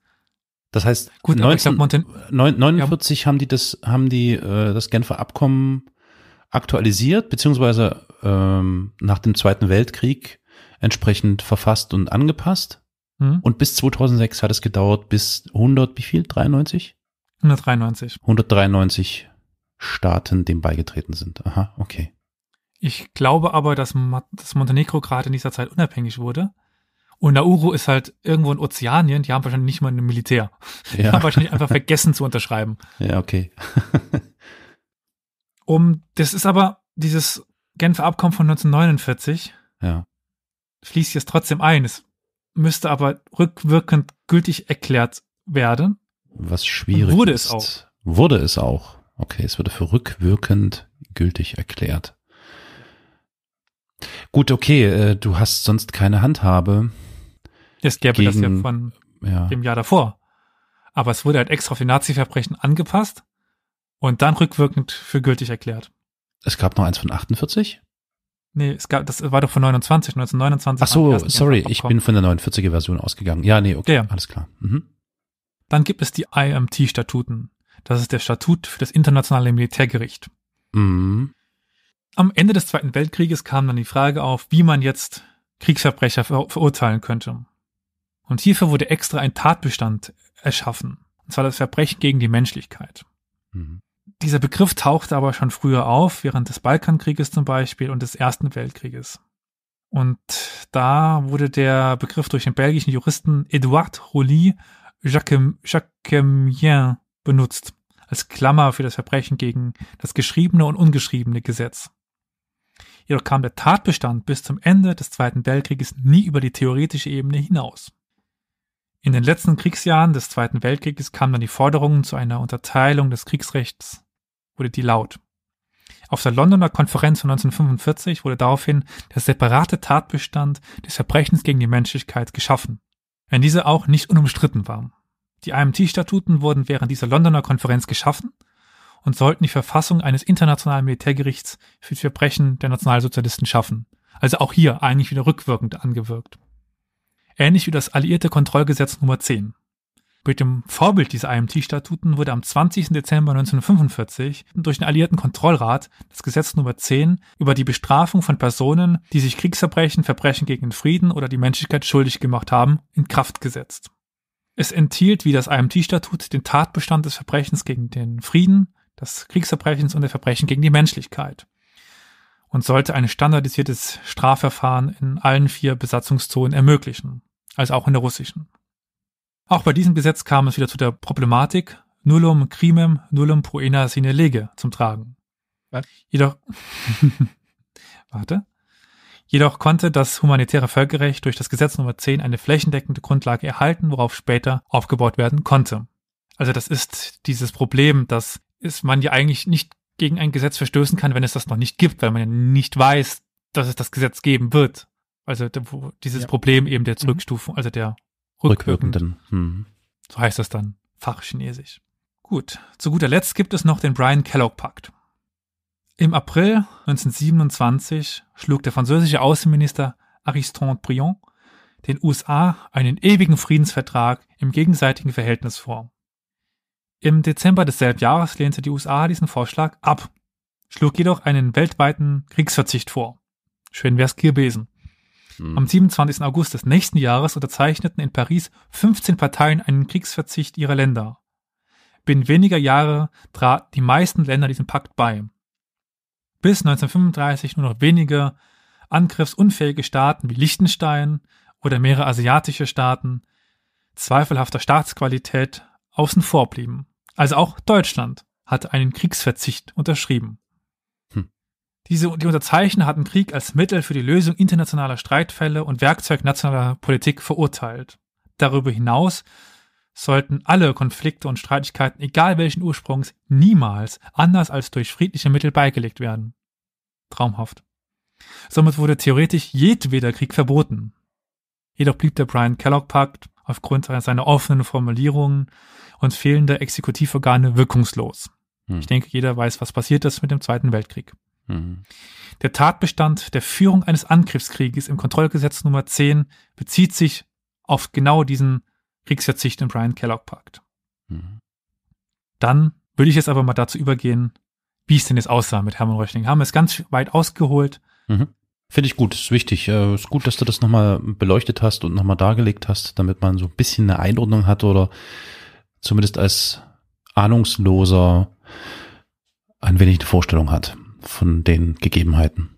Das heißt, Gut, 19, glaub, 49 ja. haben die das haben die äh, das Genfer Abkommen aktualisiert beziehungsweise ähm, nach dem Zweiten Weltkrieg entsprechend verfasst und angepasst. Mhm. Und bis 2006 hat es gedauert, bis 100, wie viel? 93? 193. 193 Staaten dem beigetreten sind. Aha, okay. Ich glaube aber, dass, dass Montenegro gerade in dieser Zeit unabhängig wurde. Und Nauru ist halt irgendwo in Ozeanien, die haben wahrscheinlich nicht mal ein Militär. Die haben wahrscheinlich einfach vergessen zu unterschreiben. [LAUGHS] Ja, okay. [LAUGHS] um, das ist aber dieses Genfer Abkommen von 1949 ja. fließt jetzt trotzdem ein. Es müsste aber rückwirkend gültig erklärt werden. Was schwierig Und wurde ist. es auch. Wurde es auch. Okay, es wurde für rückwirkend gültig erklärt. Gut, okay, äh, du hast sonst keine Handhabe. Es gäbe gegen, das ja von ja. dem Jahr davor. Aber es wurde halt extra für Nazi-Verbrechen angepasst und dann rückwirkend für gültig erklärt. Es gab noch eins von 48? Nee, es gab, das war doch von 29, 1929. Ach so, sorry, ich bin von der 49er Version ausgegangen. Ja, nee, okay, ja, alles klar. Mhm. Dann gibt es die IMT-Statuten. Das ist der Statut für das Internationale Militärgericht. Mhm. Am Ende des Zweiten Weltkrieges kam dann die Frage auf, wie man jetzt Kriegsverbrecher ver verurteilen könnte. Und hierfür wurde extra ein Tatbestand erschaffen. Und zwar das Verbrechen gegen die Menschlichkeit. Mhm dieser Begriff tauchte aber schon früher auf, während des Balkankrieges zum Beispiel und des Ersten Weltkrieges. Und da wurde der Begriff durch den belgischen Juristen Edouard Rolly Jacquemien benutzt, als Klammer für das Verbrechen gegen das geschriebene und ungeschriebene Gesetz. Jedoch kam der Tatbestand bis zum Ende des Zweiten Weltkrieges nie über die theoretische Ebene hinaus. In den letzten Kriegsjahren des Zweiten Weltkrieges kamen dann die Forderungen zu einer Unterteilung des Kriegsrechts, wurde die laut. Auf der Londoner Konferenz von 1945 wurde daraufhin der separate Tatbestand des Verbrechens gegen die Menschlichkeit geschaffen, wenn diese auch nicht unumstritten war. Die IMT-Statuten wurden während dieser Londoner Konferenz geschaffen und sollten die Verfassung eines internationalen Militärgerichts für die Verbrechen der Nationalsozialisten schaffen. Also auch hier eigentlich wieder rückwirkend angewirkt ähnlich wie das alliierte Kontrollgesetz Nummer 10. Mit dem Vorbild dieser IMT-Statuten wurde am 20. Dezember 1945 durch den Alliierten Kontrollrat das Gesetz Nummer 10 über die Bestrafung von Personen, die sich Kriegsverbrechen, Verbrechen gegen den Frieden oder die Menschlichkeit schuldig gemacht haben, in Kraft gesetzt. Es enthielt wie das IMT-Statut den Tatbestand des Verbrechens gegen den Frieden, des Kriegsverbrechens und der Verbrechen gegen die Menschlichkeit und sollte ein standardisiertes Strafverfahren in allen vier Besatzungszonen ermöglichen als auch in der russischen. Auch bei diesem Gesetz kam es wieder zu der Problematik Nullum crimem, nullum proena sine lege zum Tragen. Was? Jedoch, [LAUGHS] warte. Jedoch konnte das humanitäre Völkerrecht durch das Gesetz Nummer 10 eine flächendeckende Grundlage erhalten, worauf später aufgebaut werden konnte. Also das ist dieses Problem, dass ist man ja eigentlich nicht gegen ein Gesetz verstößen kann, wenn es das noch nicht gibt, weil man ja nicht weiß, dass es das Gesetz geben wird. Also de, dieses ja. Problem eben der mhm. Zurückstufung, mhm. also der rückwirkenden. Mhm. So heißt das dann fachchinesisch. Gut, zu guter Letzt gibt es noch den Brian kellogg pakt Im April 1927 schlug der französische Außenminister Ariston Briand den USA einen ewigen Friedensvertrag im gegenseitigen Verhältnis vor. Im Dezember desselben Jahres lehnte die USA diesen Vorschlag ab, schlug jedoch einen weltweiten Kriegsverzicht vor. Schön wär's gewesen. Mhm. Am 27. Hm. August des nächsten Jahres unterzeichneten in Paris 15 Parteien einen Kriegsverzicht ihrer Länder. Binnen weniger Jahre traten die meisten Länder diesem Pakt bei. Bis 1935 nur noch wenige angriffsunfähige Staaten wie Liechtenstein oder mehrere asiatische Staaten zweifelhafter Staatsqualität außen vor blieben. Also auch Deutschland hatte einen Kriegsverzicht unterschrieben. Diese, die Unterzeichner hatten Krieg als Mittel für die Lösung internationaler Streitfälle und Werkzeug nationaler Politik verurteilt. Darüber hinaus sollten alle Konflikte und Streitigkeiten, egal welchen Ursprungs, niemals anders als durch friedliche Mittel beigelegt werden. Traumhaft. Somit wurde theoretisch jedweder Krieg verboten. Jedoch blieb der Brian Kellogg-Pakt aufgrund seiner offenen Formulierungen und fehlender Exekutivorgane wirkungslos. Hm. Ich denke, jeder weiß, was passiert ist mit dem Zweiten Weltkrieg. Mhm. Der Tatbestand der Führung eines Angriffskrieges im Kontrollgesetz Nummer 10 bezieht sich auf genau diesen Kriegsverzicht im Brian Kellogg Pakt. Mhm. Dann würde ich jetzt aber mal dazu übergehen, wie es denn jetzt aussah mit Hermann Röchling. Haben wir es ganz weit ausgeholt. Mhm. Finde ich gut, ist wichtig. Äh, ist gut, dass du das nochmal beleuchtet hast und nochmal dargelegt hast, damit man so ein bisschen eine Einordnung hat oder zumindest als ahnungsloser ein wenig eine Vorstellung hat von den Gegebenheiten.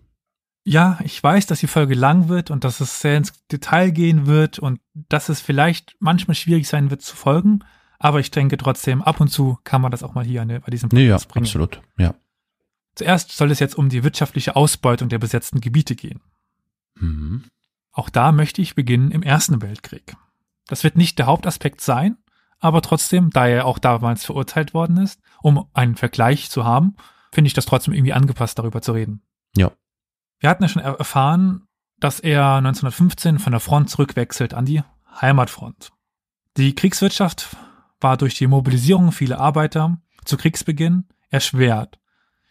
Ja, ich weiß, dass die Folge lang wird und dass es sehr ins Detail gehen wird und dass es vielleicht manchmal schwierig sein wird zu folgen, aber ich denke trotzdem, ab und zu kann man das auch mal hier ne, bei diesem Podcast ja, bringen. Absolut, ja. Zuerst soll es jetzt um die wirtschaftliche Ausbeutung der besetzten Gebiete gehen. Mhm. Auch da möchte ich beginnen im Ersten Weltkrieg. Das wird nicht der Hauptaspekt sein, aber trotzdem, da er auch damals verurteilt worden ist, um einen Vergleich zu haben, finde ich das trotzdem irgendwie angepasst, darüber zu reden. Ja. Wir hatten ja schon erfahren, dass er 1915 von der Front zurückwechselt an die Heimatfront. Die Kriegswirtschaft war durch die Mobilisierung vieler Arbeiter zu Kriegsbeginn erschwert.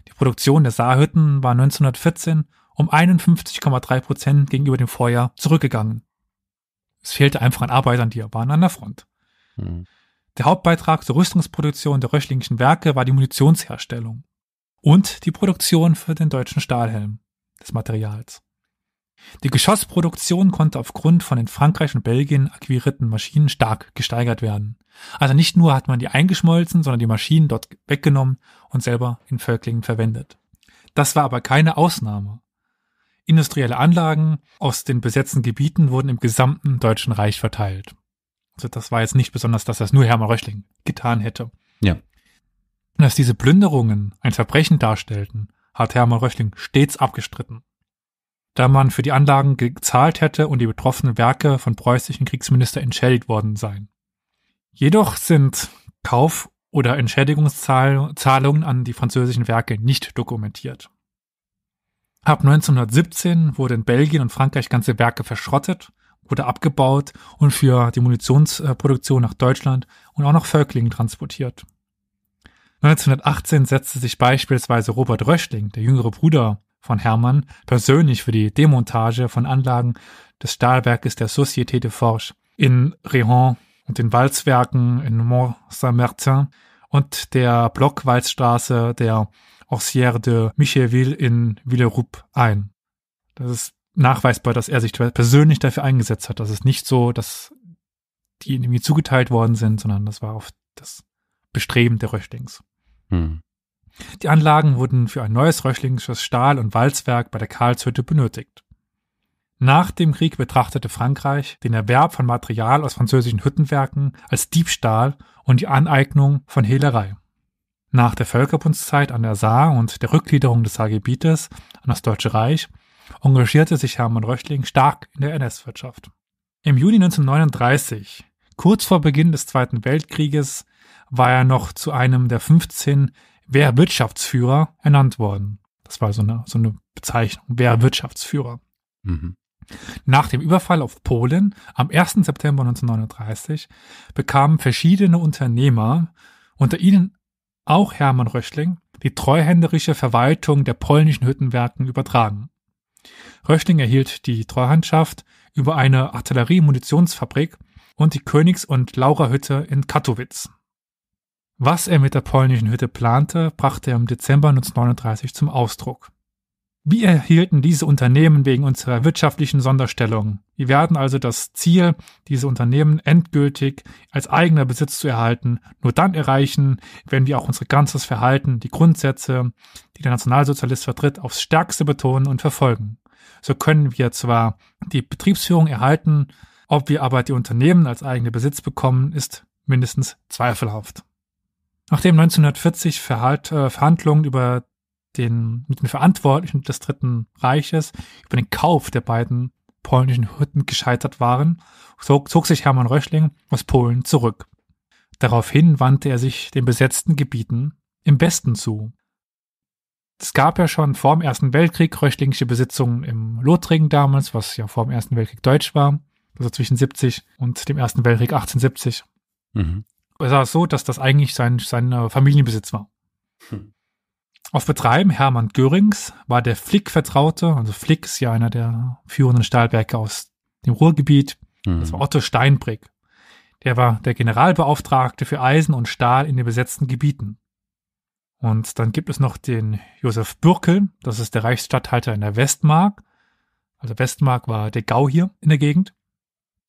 Die Produktion der Saarhütten war 1914 um 51,3 Prozent gegenüber dem Vorjahr zurückgegangen. Es fehlte einfach an Arbeitern, die waren an der Front. Mhm. Der Hauptbeitrag zur Rüstungsproduktion der röchlingischen Werke war die Munitionsherstellung und die Produktion für den deutschen Stahlhelm des Materials. Die Geschossproduktion konnte aufgrund von in Frankreich und Belgien akquirierten Maschinen stark gesteigert werden. Also nicht nur hat man die eingeschmolzen, sondern die Maschinen dort weggenommen und selber in Völklingen verwendet. Das war aber keine Ausnahme. Industrielle Anlagen aus den besetzten Gebieten wurden im gesamten Deutschen Reich verteilt. Also das war jetzt nicht besonders, dass das nur Hermann Röchling getan hätte. Ja. Dass diese Plünderungen ein Verbrechen darstellten, hat Hermann Röchling stets abgestritten. Da man für die Anlagen gezahlt hätte und die betroffenen Werke von preußischen Kriegsminister entschädigt worden seien. Jedoch sind Kauf- oder Entschädigungszahlungen an die französischen Werke nicht dokumentiert. Ab 1917 wurden in Belgien und Frankreich ganze Werke verschrottet, wurde abgebaut und für die Munitionsproduktion nach Deutschland und auch nach Völklingen transportiert. 1918 setzte sich beispielsweise Robert Röschling, der jüngere Bruder von Hermann, persönlich für die Demontage von Anlagen des Stahlwerkes der Société de Forge in Réhon und den Walzwerken in Mont-Saint-Martin und der Blockwalzstraße der Orsière de Michelville in Villeroup ein. Das ist nachweisbar, dass er sich persönlich dafür eingesetzt hat. Das ist nicht so, dass die ihm zugeteilt worden sind, sondern das war auf das Bestreben der Röstlings. Hm. Die Anlagen wurden für ein neues röchlingisches Stahl- und Walzwerk bei der Karlshütte benötigt. Nach dem Krieg betrachtete Frankreich den Erwerb von Material aus französischen Hüttenwerken als Diebstahl und die Aneignung von Hehlerei. Nach der Völkerbundszeit an der Saar und der Rückgliederung des Saargebietes an das Deutsche Reich engagierte sich Hermann Röchling stark in der NS-Wirtschaft. Im Juni 1939, kurz vor Beginn des Zweiten Weltkrieges, war er noch zu einem der 15 Wehrwirtschaftsführer ernannt worden. Das war so eine, so eine Bezeichnung, Wehrwirtschaftsführer. Mhm. Nach dem Überfall auf Polen am 1. September 1939 bekamen verschiedene Unternehmer, unter ihnen auch Hermann Röchling, die treuhänderische Verwaltung der polnischen Hüttenwerken übertragen. Röchling erhielt die Treuhandschaft über eine Artillerie-Munitionsfabrik und die Königs- und Laura-Hütte in Katowice. Was er mit der polnischen Hütte plante, brachte er im Dezember 1939 zum Ausdruck. Wir erhielten diese Unternehmen wegen unserer wirtschaftlichen Sonderstellung. Wir werden also das Ziel, diese Unternehmen endgültig als eigener Besitz zu erhalten, nur dann erreichen, wenn wir auch unser ganzes Verhalten, die Grundsätze, die der Nationalsozialist vertritt, aufs stärkste betonen und verfolgen. So können wir zwar die Betriebsführung erhalten, ob wir aber die Unternehmen als eigene Besitz bekommen, ist mindestens zweifelhaft. Nachdem 1940 Verhalt, äh, Verhandlungen über den, mit den Verantwortlichen des Dritten Reiches über den Kauf der beiden polnischen Hütten gescheitert waren, zog, zog sich Hermann Röschling aus Polen zurück. Daraufhin wandte er sich den besetzten Gebieten im Westen zu. Es gab ja schon vor dem Ersten Weltkrieg röschlingsche Besitzungen im Lothringen damals, was ja vor dem Ersten Weltkrieg deutsch war, also zwischen 70 und dem Ersten Weltkrieg 1870. Mhm. Es war so, dass das eigentlich sein, sein äh, Familienbesitz war. Hm. Auf Betreiben Hermann Görings war der Flick Vertraute, also Flick ist ja einer der führenden Stahlwerke aus dem Ruhrgebiet. Mhm. Das war Otto Steinbrick. Der war der Generalbeauftragte für Eisen und Stahl in den besetzten Gebieten. Und dann gibt es noch den Josef Bürkel, das ist der Reichsstatthalter in der Westmark. Also Westmark war der Gau hier in der Gegend.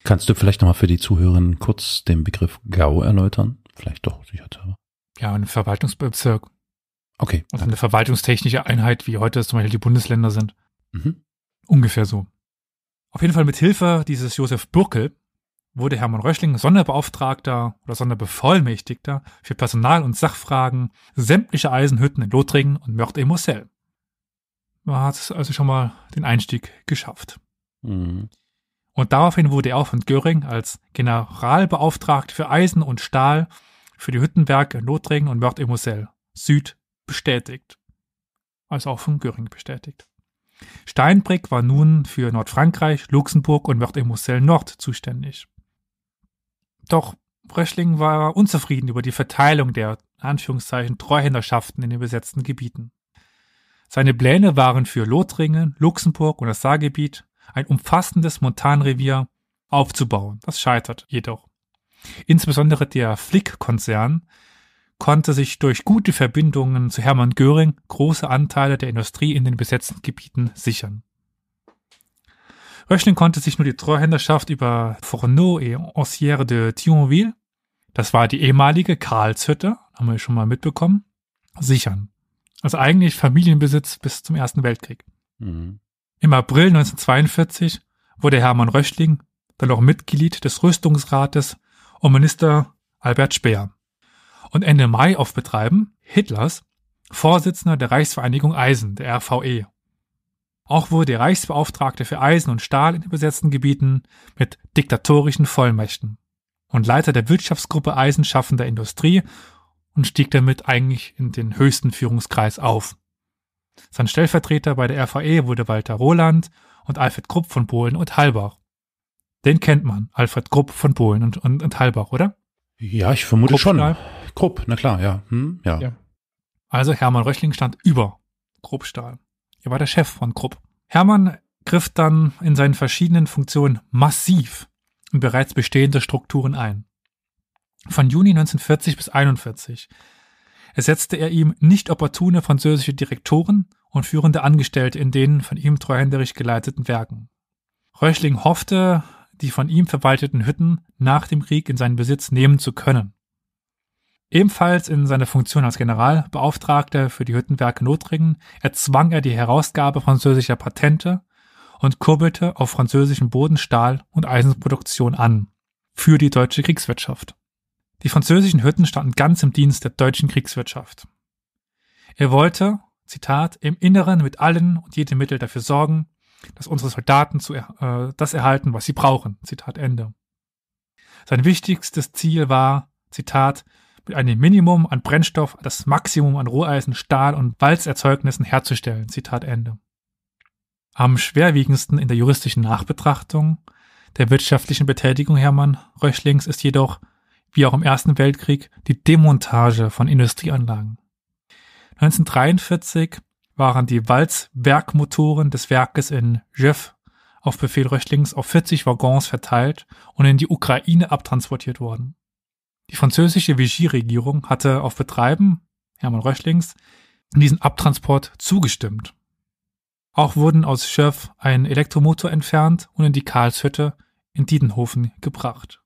Kannst du vielleicht nochmal für die Zuhörerinnen kurz den Begriff GAU erläutern? Vielleicht doch, sicher. Ja, ein Verwaltungsbezirk. Okay. Also eine verwaltungstechnische Einheit, wie heute zum Beispiel die Bundesländer sind. Mhm. Ungefähr so. Auf jeden Fall mit Hilfe dieses Josef Burkel wurde Hermann Röschling Sonderbeauftragter oder Sonderbevollmächtigter für Personal- und Sachfragen sämtlicher Eisenhütten in Lothringen und mörth et Man hat also schon mal den Einstieg geschafft. Mhm. Und daraufhin wurde er auch von Göring als Generalbeauftragter für Eisen und Stahl für die Hüttenwerke Lothringen und Mörth Moselle Süd bestätigt. Also auch von Göring bestätigt. Steinbrück war nun für Nordfrankreich, Luxemburg und Mörth Moselle Nord zuständig. Doch Röschling war unzufrieden über die Verteilung der Anführungszeichen Treuhänderschaften in den besetzten Gebieten. Seine Pläne waren für Lothringen, Luxemburg und das Saargebiet ein umfassendes Montanrevier aufzubauen. Das scheitert jedoch. Insbesondere der Flick-Konzern konnte sich durch gute Verbindungen zu Hermann Göring große Anteile der Industrie in den besetzten Gebieten sichern. Röchling konnte sich nur die Treuhänderschaft über Fourneau et Ancière de Thionville, das war die ehemalige Karlshütte, haben wir schon mal mitbekommen, sichern. Also eigentlich Familienbesitz bis zum Ersten Weltkrieg. Mhm. Im April 1942 wurde Hermann Röchling dann auch Mitglied des Rüstungsrates und Minister Albert Speer. Und Ende Mai auf Betreiben Hitlers Vorsitzender der Reichsvereinigung Eisen, der RVE. Auch wurde der Reichsbeauftragte für Eisen und Stahl in den besetzten Gebieten mit diktatorischen Vollmächten und Leiter der Wirtschaftsgruppe Eisenschaffender Industrie und stieg damit eigentlich in den höchsten Führungskreis auf. Sein Stellvertreter bei der RVE wurde Walter Roland und Alfred Krupp von Polen und Halbach. Den kennt man, Alfred Krupp von Polen und, und, und Halbach, oder? Ja, ich vermute Krupp schon. Stahl. Krupp, na klar, ja. Hm, ja. ja. Also Hermann Röchling stand über Kruppstahl. Er war der Chef von Krupp. Hermann griff dann in seinen verschiedenen Funktionen massiv in bereits bestehende Strukturen ein. Von Juni 1940 bis 1941 ersetzte er ihm nicht opportune französische Direktoren und führende Angestellte in den von ihm treuhänderisch geleiteten Werken. Reuchling hoffte, die von ihm verwalteten Hütten nach dem Krieg in seinen Besitz nehmen zu können. Ebenfalls in seiner Funktion als Generalbeauftragter für die Hüttenwerke Lothringen erzwang er die Herausgabe französischer Patente und kurbelte auf französischem Boden Stahl- und Eisenproduktion an. Für die deutsche Kriegswirtschaft. Die französischen Hütten standen ganz im Dienst der deutschen Kriegswirtschaft. Er wollte, Zitat, im Inneren mit allen und jedem Mittel dafür sorgen, dass unsere Soldaten zu, äh, das erhalten, was sie brauchen. Zitat Ende. Sein wichtigstes Ziel war, Zitat, mit einem Minimum an Brennstoff das Maximum an Roheisen, Stahl und Walzerzeugnissen herzustellen. Zitat Ende. Am schwerwiegendsten in der juristischen Nachbetrachtung der wirtschaftlichen Betätigung Hermann Röchlings ist jedoch, wie auch im Ersten Weltkrieg, die Demontage von Industrieanlagen. 1943 waren die Walz-Werkmotoren des Werkes in Jeff auf Befehl Röchlings auf 40 Waggons verteilt und in die Ukraine abtransportiert worden. Die französische Vichy-Regierung hatte auf Betreiben Hermann Röchlings diesen Abtransport zugestimmt. Auch wurden aus Schöff ein Elektromotor entfernt und in die Karlshütte in Diedenhofen gebracht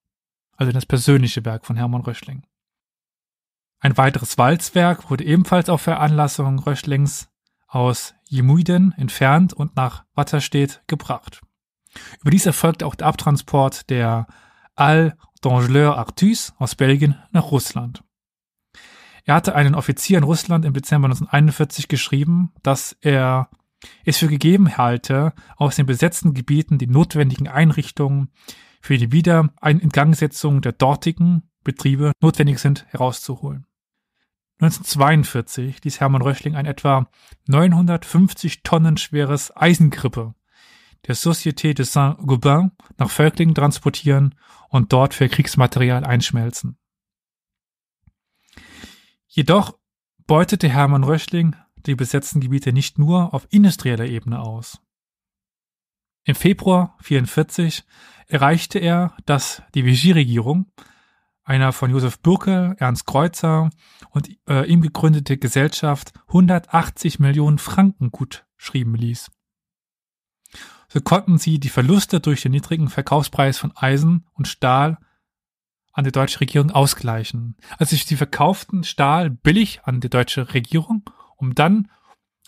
also das persönliche Werk von Hermann Röschling. Ein weiteres Walzwerk wurde ebenfalls auf Veranlassung Röschlings aus Jemuiden entfernt und nach Watterstedt gebracht. Überdies erfolgte auch der Abtransport der Al d'Angeleur Artus aus Belgien nach Russland. Er hatte einen Offizier in Russland im Dezember 1941 geschrieben, dass er es für gegeben halte, aus den besetzten Gebieten die notwendigen Einrichtungen für die wieder eine Inklangsetzung der dortigen Betriebe notwendig sind, herauszuholen. 1942 ließ Hermann Röschling ein etwa 950 Tonnen schweres Eisengrippe der Société de Saint-Gobain nach Völklingen transportieren und dort für Kriegsmaterial einschmelzen. Jedoch beutete Hermann Röschling die besetzten Gebiete nicht nur auf industrieller Ebene aus. Im Februar 44 erreichte er, dass die Vichy-Regierung, einer von Josef Bürkel, Ernst Kreuzer und äh, ihm gegründete Gesellschaft 180 Millionen Franken gut schrieben ließ. So konnten sie die Verluste durch den niedrigen Verkaufspreis von Eisen und Stahl an die deutsche Regierung ausgleichen. Also sie verkauften Stahl billig an die deutsche Regierung, um dann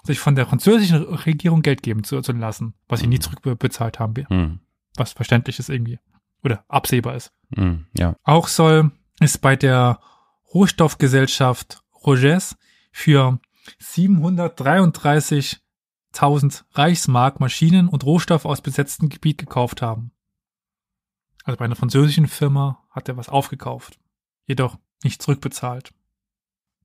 sich von der französischen Regierung Geld geben zu, zu lassen, was sie mhm. nie zurückbezahlt haben, mhm. was verständlich ist irgendwie oder absehbar ist. Mhm, ja. Auch soll es bei der Rohstoffgesellschaft Rogers für 733.000 Reichsmark Maschinen und Rohstoff aus besetztem Gebiet gekauft haben. Also bei einer französischen Firma hat er was aufgekauft, jedoch nicht zurückbezahlt.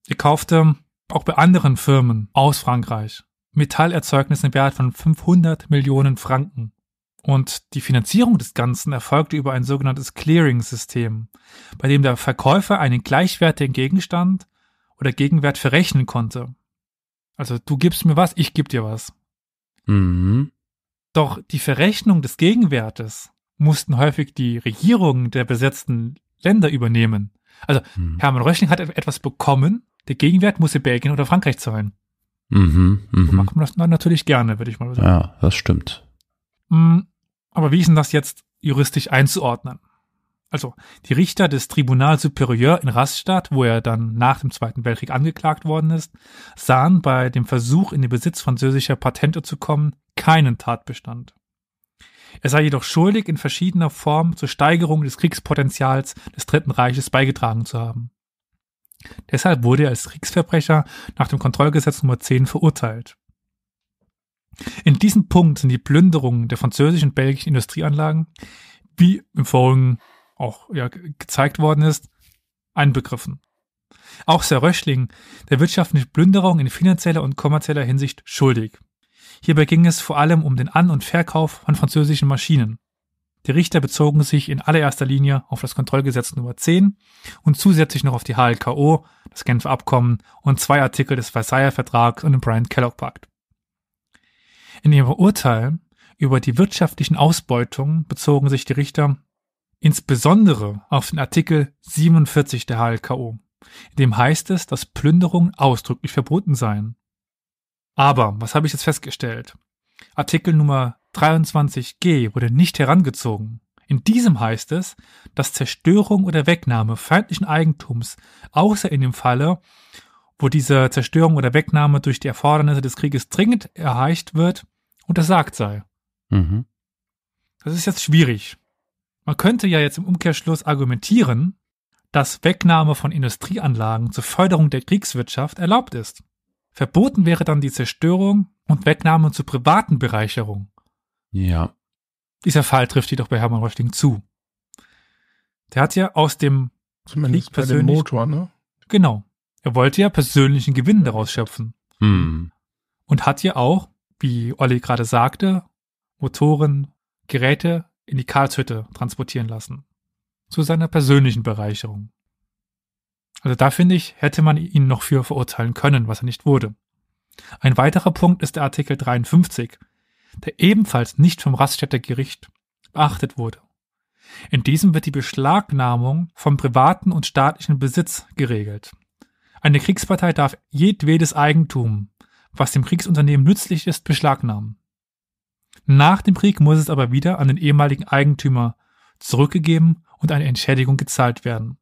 Er kaufte auch bei anderen Firmen aus Frankreich. Metallerzeugnisse im Wert von 500 Millionen Franken. Und die Finanzierung des Ganzen erfolgte über ein sogenanntes Clearing-System, bei dem der Verkäufer einen gleichwertigen Gegenstand oder Gegenwert verrechnen konnte. Also du gibst mir was, ich geb dir was. Mhm. Doch die Verrechnung des Gegenwertes mussten häufig die Regierungen der besetzten Länder übernehmen. Also mhm. Hermann Röchling hat etwas bekommen der Gegenwert muss in Belgien oder Frankreich sein. Mhm, mh. So mhm. macht man das natürlich gerne, würde ich mal sagen. Ja, das stimmt. Mm, aber wie ist denn das jetzt juristisch einzuordnen? Also, die Richter des Tribunal Superieur in Rastatt, wo er dann nach dem Zweiten Weltkrieg angeklagt worden ist, sahen bei dem Versuch, in den Besitz französischer Patente zu kommen, keinen Tatbestand. Er sei jedoch schuldig, in verschiedener Form zur Steigerung des Kriegspotenzials des Dritten Reiches beigetragen zu haben. Deshalb wurde er als Kriegsverbrecher nach dem Kontrollgesetz Nummer 10 verurteilt. In diesem Punkt sind die Plünderungen der französischen und belgischen Industrieanlagen, wie im Folgen auch ja, gezeigt worden ist, einbegriffen. Auch Sir Röschling, der wirtschaftliche Plünderung in finanzieller und kommerzieller Hinsicht schuldig. Hierbei ging es vor allem um den An- und Verkauf von französischen Maschinen. Die Richter bezogen sich in allererster Linie auf das Kontrollgesetz Nummer 10 und zusätzlich noch auf die HLKO, das Genfer Abkommen und zwei Artikel des Versailler Vertrags und den Bryan-Kellogg-Pakt. In ihrem Urteil über die wirtschaftlichen Ausbeutungen bezogen sich die Richter insbesondere auf den Artikel 47 der HLKO, in dem heißt es, dass Plünderungen ausdrücklich verboten seien. Aber, was habe ich jetzt festgestellt? Artikel Nummer 23G wurde nicht herangezogen. In diesem heißt es, dass Zerstörung oder Wegnahme feindlichen Eigentums, außer in dem Falle, wo diese Zerstörung oder Wegnahme durch die Erfordernisse des Krieges dringend erreicht wird, untersagt sei. Mhm. Das ist jetzt schwierig. Man könnte ja jetzt im Umkehrschluss argumentieren, dass Wegnahme von Industrieanlagen zur Förderung der Kriegswirtschaft erlaubt ist. Verboten wäre dann die Zerstörung und Wegnahme zur privaten Bereicherung. Ja. Dieser Fall trifft jedoch bei Hermann Röschling zu. Der hat ja aus dem Zumindest Krieg persönlich, bei dem Motor, ne? Genau. Er wollte ja persönlichen Gewinn daraus schöpfen. Hm. Und hat ja auch, wie Olli gerade sagte, Motoren, Geräte in die Karlshütte transportieren lassen. Zu seiner persönlichen Bereicherung. Also da finde ich, hätte man ihn noch für verurteilen können, was er nicht wurde. Ein weiterer Punkt ist der Artikel 53, der ebenfalls nicht vom Raststädter Gericht beachtet wurde. In diesem wird die Beschlagnahmung vom privaten und staatlichen Besitz geregelt. Eine Kriegspartei darf jedwedes Eigentum, was dem Kriegsunternehmen nützlich ist, beschlagnahmen. Nach dem Krieg muss es aber wieder an den ehemaligen Eigentümer zurückgegeben und eine Entschädigung gezahlt werden.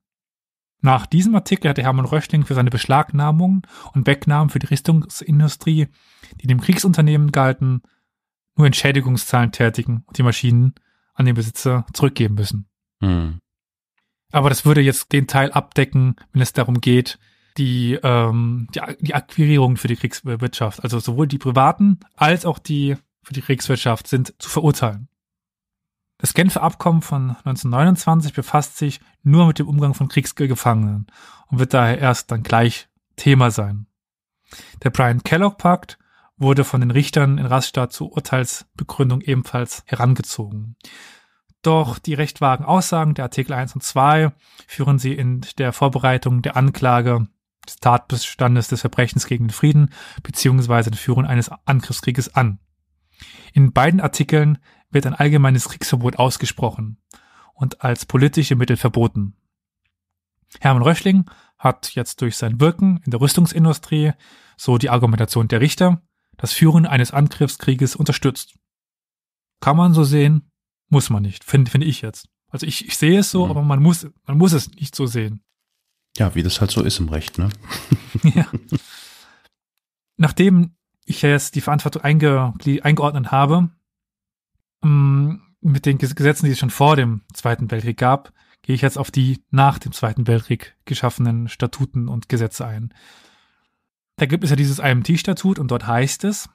Nach diesem Artikel hatte Hermann Röchling für seine Beschlagnahmungen und Wegnahmen für die Rüstungsindustrie, die dem Kriegsunternehmen galten, nur Entschädigungszahlen tätigen und die Maschinen an den Besitzer zurückgeben müssen. Mhm. Aber das würde jetzt den Teil abdecken, wenn es darum geht, die, ähm, die, die Akquirierung für die Kriegswirtschaft, also sowohl die privaten als auch die für die Kriegswirtschaft sind zu verurteilen. Das Genfer Abkommen von 1929 befasst sich nur mit dem Umgang von Kriegsgefangenen und wird daher erst dann gleich Thema sein. Der Brian Kellogg Pakt wurde von den Richtern in Rastatt zur Urteilsbegründung ebenfalls herangezogen. Doch die recht vagen Aussagen der Artikel 1 und 2 führen sie in der Vorbereitung der Anklage des Tatbestandes des Verbrechens gegen den Frieden bzw. der Führung eines Angriffskrieges an. In beiden Artikeln wird ein allgemeines Kriegsverbot ausgesprochen und als politische Mittel verboten. Hermann Röschling hat jetzt durch sein Wirken in der Rüstungsindustrie, so die Argumentation der Richter, das Führen eines Angriffskrieges unterstützt. Kann man so sehen, muss man nicht, finde find ich jetzt. Also ich, ich sehe es so, mhm. aber man muss, man muss es nicht so sehen. Ja, wie das halt so ist im Recht, ne? [LAUGHS] ja. Nachdem ich jetzt die Verantwortung einge, die eingeordnet habe, mm, mit den Gesetzen, die es schon vor dem Zweiten Weltkrieg gab, gehe ich jetzt auf die nach dem Zweiten Weltkrieg geschaffenen Statuten und Gesetze ein. Da gibt es ja dieses IMT-Statut und dort heißt es,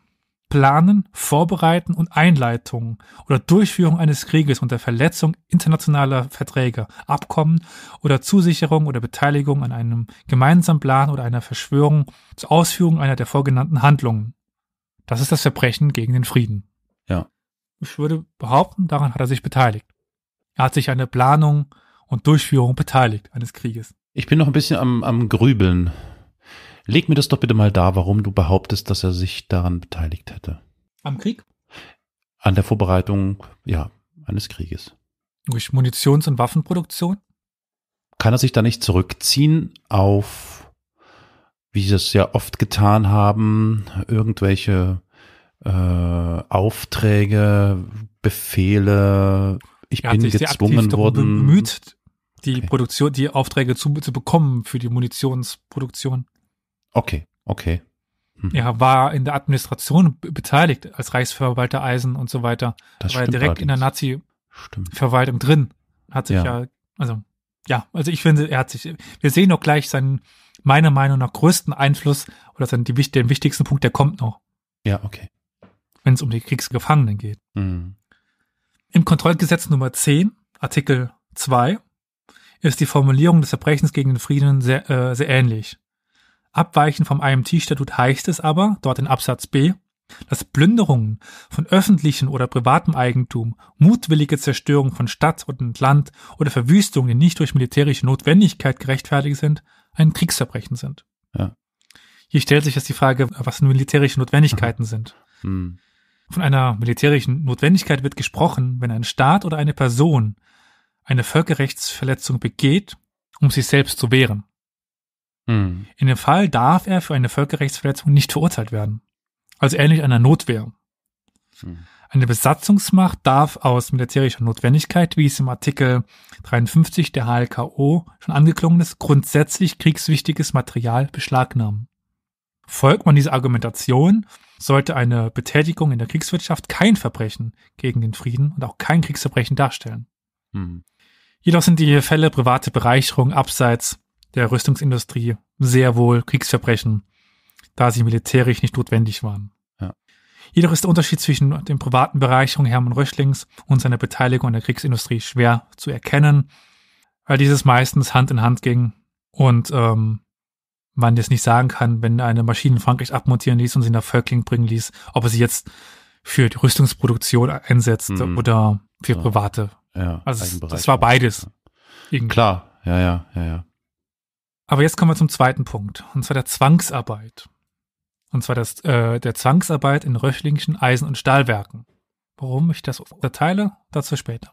Planen, Vorbereiten und Einleitung oder Durchführung eines Krieges unter Verletzung internationaler Verträge, Abkommen oder Zusicherung oder Beteiligung an einem gemeinsamen Plan oder einer Verschwörung zur Ausführung einer der vorgenannten Handlungen. Das ist das Verbrechen gegen den Frieden. Ja. Ich würde behaupten, daran hat er sich beteiligt. Er hat sich an der Planung und Durchführung beteiligt eines Krieges. Ich bin noch ein bisschen am, am Grübeln, Leg mir das doch bitte mal da, warum du behauptest, dass er sich daran beteiligt hätte. Am Krieg? An der Vorbereitung, ja, eines Krieges. Durch Munitions- und Waffenproduktion? Kann er sich da nicht zurückziehen auf, wie sie es ja oft getan haben, irgendwelche äh, Aufträge, Befehle, ich er bin gezwungen worden. Bemüht, die okay. Produktion, die Aufträge zu, zu bekommen für die Munitionsproduktion. Okay, okay. Hm. Ja, war in der Administration beteiligt als Reichsverwalter Eisen und so weiter. Das war direkt allerdings. in der Nazi-Verwaltung drin. Hat sich ja. ja, also ja, also ich finde, er hat sich, wir sehen noch gleich seinen, meiner Meinung nach, größten Einfluss oder seinen, die, den wichtigsten Punkt, der kommt noch. Ja, okay. Wenn es um die Kriegsgefangenen geht. Mhm. Im Kontrollgesetz Nummer 10, Artikel 2, ist die Formulierung des Verbrechens gegen den Frieden sehr, äh, sehr ähnlich. Abweichen vom IMT-Statut heißt es aber, dort in Absatz B, dass Plünderungen von öffentlichem oder privatem Eigentum, mutwillige Zerstörung von Stadt und Land oder Verwüstungen, die nicht durch militärische Notwendigkeit gerechtfertigt sind, ein Kriegsverbrechen sind. Ja. Hier stellt sich jetzt die Frage, was militärische Notwendigkeiten sind. Hm. Von einer militärischen Notwendigkeit wird gesprochen, wenn ein Staat oder eine Person eine Völkerrechtsverletzung begeht, um sich selbst zu wehren. Hm. In dem Fall darf er für eine Völkerrechtsverletzung nicht verurteilt werden. Also ähnlich einer Notwehr. Hm. Eine Besatzungsmacht darf aus militärischer Notwendigkeit, wie es im Artikel 53 der HLKO schon angeklungen ist, grundsätzlich kriegswichtiges Material beschlagnahmen. Folgt man dieser Argumentation, sollte eine Betätigung in der Kriegswirtschaft kein Verbrechen gegen den Frieden und auch kein Kriegsverbrechen darstellen. Hm. Jedoch sind die Fälle private Bereicherung abseits der Rüstungsindustrie sehr wohl Kriegsverbrechen, da sie militärisch nicht notwendig waren. Ja. Jedoch ist der Unterschied zwischen den privaten Bereicherungen Hermann Röschlings und seiner Beteiligung an der Kriegsindustrie schwer zu erkennen, weil dieses meistens Hand in Hand ging und ähm, man das nicht sagen kann, wenn eine Maschine in Frankreich abmontieren ließ und sie nach Völkling bringen ließ, ob er sie jetzt für die Rüstungsproduktion einsetzt mhm. oder für ja. private. Ja, also das war beides. Irgendwie. Klar, ja, ja, ja, ja. Aber jetzt kommen wir zum zweiten Punkt, und zwar der Zwangsarbeit. Und zwar das, äh, der Zwangsarbeit in röchlingischen Eisen- und Stahlwerken. Warum ich das unterteile, dazu später.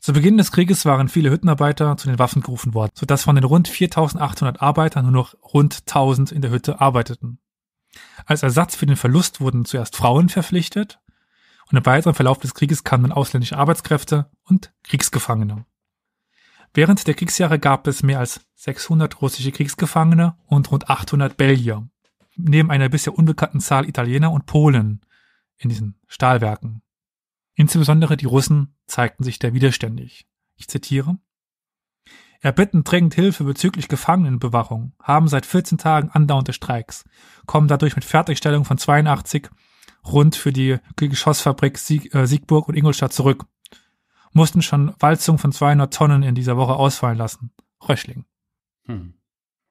Zu Beginn des Krieges waren viele Hüttenarbeiter zu den Waffen gerufen worden, sodass von den rund 4800 Arbeitern nur noch rund 1000 in der Hütte arbeiteten. Als Ersatz für den Verlust wurden zuerst Frauen verpflichtet und im weiteren Verlauf des Krieges kamen dann ausländische Arbeitskräfte und Kriegsgefangene. Während der Kriegsjahre gab es mehr als 600 russische Kriegsgefangene und rund 800 Belgier, neben einer bisher unbekannten Zahl Italiener und Polen in diesen Stahlwerken. Insbesondere die Russen zeigten sich da widerständig. Ich zitiere. Erbitten dringend Hilfe bezüglich Gefangenenbewachung, haben seit 14 Tagen andauernde Streiks, kommen dadurch mit Fertigstellung von 82 rund für die Geschossfabrik Sieg, äh, Siegburg und Ingolstadt zurück mussten schon Walzungen von 200 Tonnen in dieser Woche ausfallen lassen. Röchling. Hm.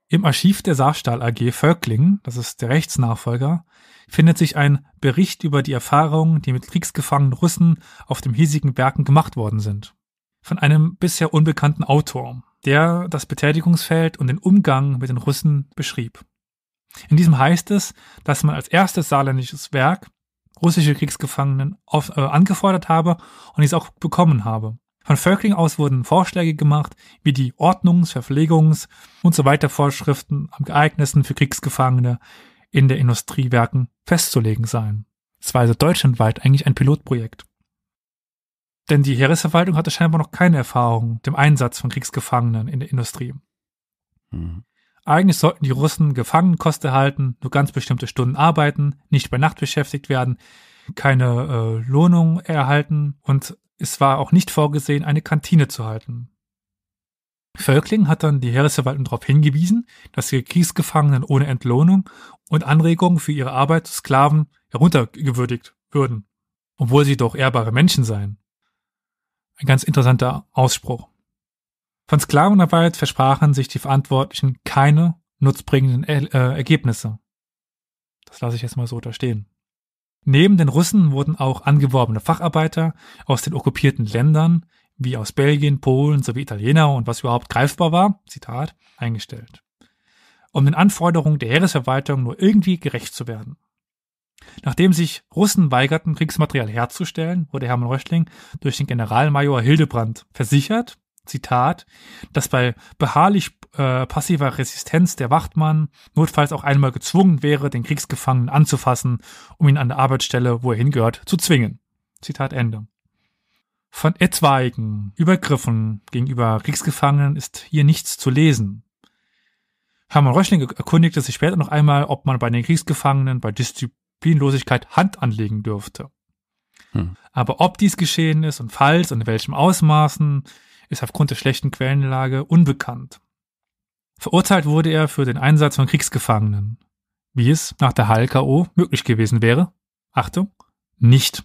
Im Archiv der Saarstahl AG Völklingen, das ist der Rechtsnachfolger, findet sich ein Bericht über die Erfahrungen, die mit kriegsgefangenen Russen auf dem hiesigen Bergen gemacht worden sind. Von einem bisher unbekannten Autor, der das Betätigungsfeld und den Umgang mit den Russen beschrieb. In diesem heißt es, dass man als erstes saarländisches Werk russische Kriegsgefangenen auf, äh, angefordert habe und es auch bekommen habe. Von Völkling aus wurden Vorschläge gemacht, wie die Ordnungs-, Verpflegungs- und so weiter Vorschriften am geeignetsten für Kriegsgefangene in der Industriewerken festzulegen seien. Es war also deutschlandweit eigentlich ein Pilotprojekt. Denn die Heeresverwaltung hatte scheinbar noch keine Erfahrung mit dem Einsatz von Kriegsgefangenen in der Industrie. Mhm. Eigentlich sollten die Russen Gefangenenkost erhalten, nur ganz bestimmte Stunden arbeiten, nicht bei Nacht beschäftigt werden, keine äh, Lohnung erhalten und es war auch nicht vorgesehen, eine Kantine zu halten. Völkling hat dann die Heeresverwaltung darauf hingewiesen, dass ihre Kriegsgefangenen ohne Entlohnung und Anregungen für ihre Arbeit zu Sklaven heruntergewürdigt würden, obwohl sie doch ehrbare Menschen seien. Ein ganz interessanter Ausspruch. Von Sklavenarbeit versprachen sich die Verantwortlichen keine nutzbringenden er äh, Ergebnisse. Das lasse ich jetzt mal so da stehen. Neben den Russen wurden auch angeworbene Facharbeiter aus den okkupierten Ländern, wie aus Belgien, Polen sowie Italiener und was überhaupt greifbar war, Zitat, eingestellt. Um den Anforderungen der Heeresverwaltung nur irgendwie gerecht zu werden. Nachdem sich Russen weigerten, Kriegsmaterial herzustellen, wurde Hermann Röschling durch den Generalmajor Hildebrand versichert, Zitat, dass bei beharrlich äh, passiver Resistenz der Wachtmann notfalls auch einmal gezwungen wäre, den Kriegsgefangenen anzufassen, um ihn an der Arbeitsstelle, wo er hingehört, zu zwingen. Zitat Ende. Von etwaigen Übergriffen gegenüber Kriegsgefangenen ist hier nichts zu lesen. Hermann Röschling erkundigte sich später noch einmal, ob man bei den Kriegsgefangenen bei Disziplinlosigkeit Hand anlegen dürfte. Hm. Aber ob dies geschehen ist und falls und in welchem Ausmaßen, ist aufgrund der schlechten Quellenlage unbekannt. Verurteilt wurde er für den Einsatz von Kriegsgefangenen, wie es nach der HLKO möglich gewesen wäre. Achtung, nicht.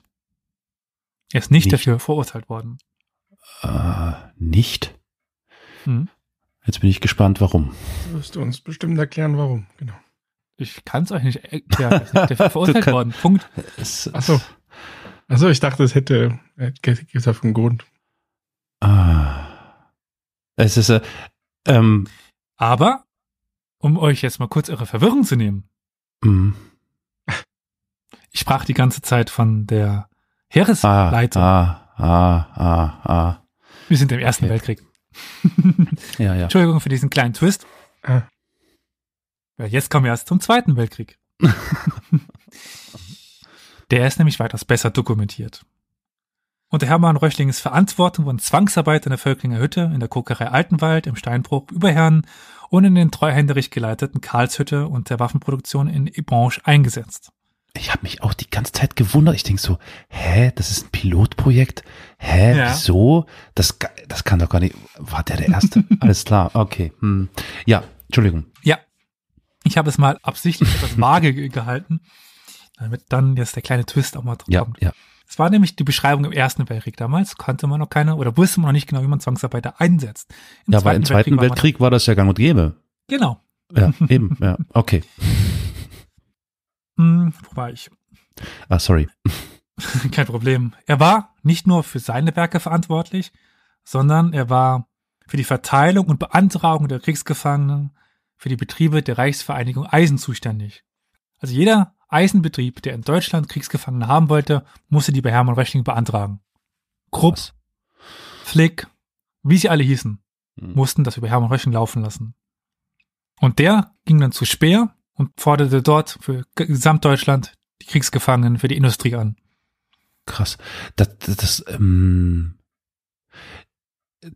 Er ist nicht, nicht. dafür verurteilt worden. Äh, nicht? Hm. Jetzt bin ich gespannt, warum. Du wirst uns bestimmt erklären, warum, genau. Ich kann es euch nicht erklären. Er ist nicht dafür [LAUGHS] verurteilt worden. Punkt. Achso. Achso, ich dachte, es hätte, hätte, hätte, hätte einen Grund. Ah. Es ist, äh, ähm, Aber, um euch jetzt mal kurz eure Verwirrung zu nehmen. Mhm. [LAUGHS] Ich sprach die ganze Zeit von der Heeresleitung. Ah, ah, ah, ah, ah. Wir sind im Ersten okay. Weltkrieg. [LAUGHS] ja, ja. Entschuldigung für diesen kleinen Twist. Ah. Ja, jetzt kommen wir erst zum Zweiten Weltkrieg. [LAUGHS] der ist nämlich weitaus besser dokumentiert. Unter Hermann Röchlings Verantwortung wurden Zwangsarbeit in der Völklinger Hütte, in der Kokerei Altenwald, im Steinbruch Überherren und in den treuhänderisch geleiteten Karlshütte und der Waffenproduktion in Ebranche eingesetzt. Ich habe mich auch die ganze Zeit gewundert. Ich denke so, hä, das ist ein Pilotprojekt? Hä, ja. wieso? Das, das kann doch gar nicht. War der der Erste? [LAUGHS] Alles klar, okay. Hm. Ja, Entschuldigung. Ja, ich habe es mal absichtlich etwas vage gehalten, damit dann jetzt der kleine Twist auch mal drin ja, kommt. Ja, ja. Es war nämlich die Beschreibung im Ersten Weltkrieg damals, konnte man noch keine oder wusste man noch nicht genau, wie man Zwangsarbeiter einsetzt. Im ja, weil im Zweiten Weltkrieg, Weltkrieg war das ja gang und gäbe. Genau. Ja, eben, ja, okay. [LAUGHS] Hm, wo war ich? Ah, sorry. [LAUGHS] Kein Problem. Er war nicht nur für seine Werke verantwortlich, sondern er war für die Verteilung und Beantragung der Kriegsgefangenen für die Betriebe der Reichsvereinigung Eisen zuständig. Also jeder Eisenbetrieb, der in Deutschland Kriegsgefangene haben wollte, musste die bei Hermann Röchling beantragen. Krupp, Was? Flick, wie sie alle hießen, hm. mussten das über Hermann Röchling laufen lassen. Und der ging dann zu Speer und forderte dort für Gesamtdeutschland die Kriegsgefangenen für die Industrie an. Krass. Das, das, das ähm,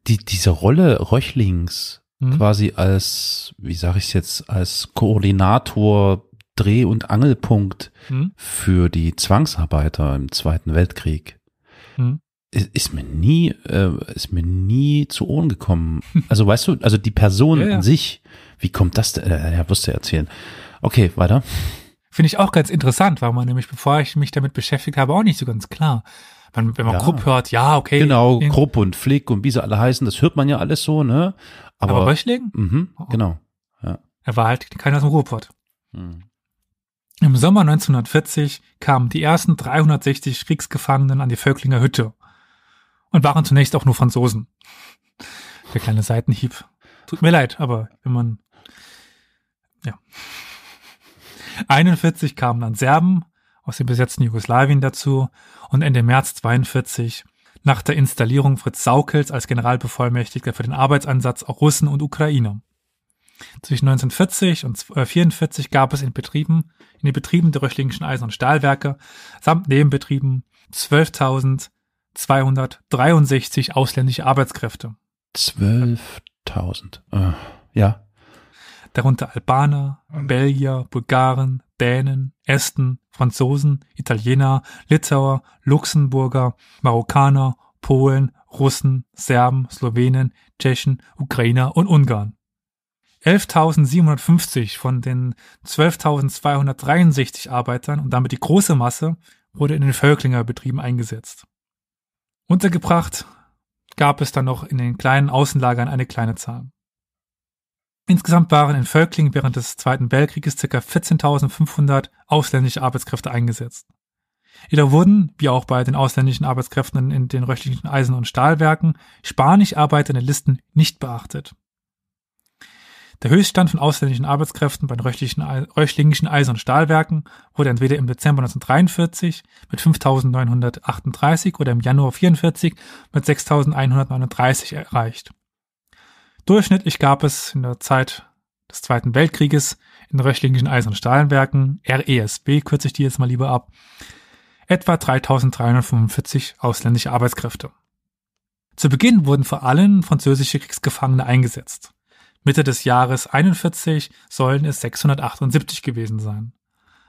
die, diese Rolle Röchlings mhm. quasi als, wie sage ich es jetzt, als Koordinator Dreh- und Angelpunkt hm? für die Zwangsarbeiter im Zweiten Weltkrieg. Hm? Ist mir nie, äh, ist mir nie zu Ohren gekommen. [LAUGHS] Also weißt du, also die Person ja, ja. an sich, wie kommt das denn? Äh, er wusste erzählen. Okay, weiter. Finde ich auch ganz interessant, war man nämlich, bevor ich mich damit beschäftigt habe, auch nicht so ganz klar. Man, wenn man ja. Krupp hört, ja, okay. Genau, Krupp und Flick und wie sie alle heißen, das hört man ja alles so, ne? Aber, aber Röchling? Mhm, oh. genau. Ja. Er war halt keiner aus dem Ruhrpott. Hm. Im Sommer 1940 kamen die ersten 360 Kriegsgefangenen an die Völklinger Hütte und waren zunächst auch nur Franzosen. Der kleine Seitenhieb. Tut mir leid, aber wenn man. Ja. 41 kamen dann Serben aus dem besetzten Jugoslawien dazu und Ende März 42 nach der Installierung Fritz Saukels als Generalbevollmächtigter für den Arbeitsansatz auch Russen und Ukrainer. Zwischen 1940 und 1944 äh, gab es in Betrieben, in den Betrieben der Röchlingischen Eisen- und Stahlwerke samt Nebenbetrieben 12.263 ausländische Arbeitskräfte. 12.000. Äh, ja. Darunter Albaner, Belgier, Bulgaren, Dänen, Esten, Franzosen, Italiener, Litauer, Luxemburger, Marokkaner, Polen, Russen, Serben, Slowenen, Tschechen, Ukrainer und Ungarn. 11.750 von den 12.263 Arbeitern und damit die große Masse wurde in den Völklingerbetrieben eingesetzt. Untergebracht gab es dann noch in den kleinen Außenlagern eine kleine Zahl. Insgesamt waren in Völklingen während des Zweiten Weltkrieges ca. 14.500 ausländische Arbeitskräfte eingesetzt. Jeder wurden, wie auch bei den ausländischen Arbeitskräften in den röchlichen Eisen- und Stahlwerken, Spanischarbeiter in den Listen nicht beachtet. Der Höchststand von ausländischen Arbeitskräften bei den Röchlingischen Eisen- und Stahlwerken wurde entweder im Dezember 1943 mit 5.938 oder im Januar 1944 mit 6.139 erreicht. Durchschnittlich gab es in der Zeit des Zweiten Weltkrieges in den Röchlingischen Eisen- und Stahlwerken, RESB kürze ich die jetzt mal lieber ab, etwa 3.345 ausländische Arbeitskräfte. Zu Beginn wurden vor allem französische Kriegsgefangene eingesetzt. Mitte des Jahres 41 sollen es 678 gewesen sein.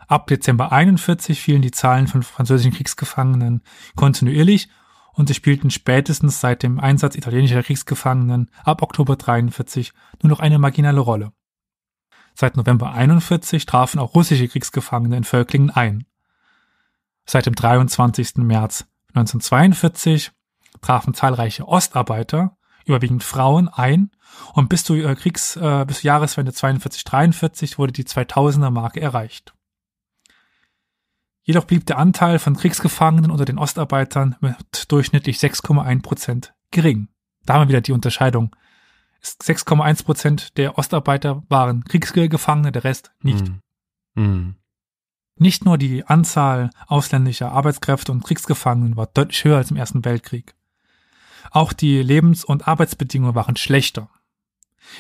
Ab Dezember 41 fielen die Zahlen von französischen Kriegsgefangenen kontinuierlich und sie spielten spätestens seit dem Einsatz italienischer Kriegsgefangenen ab Oktober 43 nur noch eine marginale Rolle. Seit November 41 trafen auch russische Kriegsgefangene in Völklingen ein. Seit dem 23. März 1942 trafen zahlreiche Ostarbeiter, überwiegend Frauen, ein und bis zu äh, Kriegs, äh, bis Jahreswende 42, 43 wurde die 2000er Marke erreicht. Jedoch blieb der Anteil von Kriegsgefangenen unter den Ostarbeitern mit durchschnittlich 6,1 Prozent gering. Da haben wir wieder die Unterscheidung. 6,1 Prozent der Ostarbeiter waren Kriegsgefangene, der Rest nicht. Mm. Mm. Nicht nur die Anzahl ausländischer Arbeitskräfte und Kriegsgefangenen war deutlich höher als im Ersten Weltkrieg. Auch die Lebens- und Arbeitsbedingungen waren schlechter.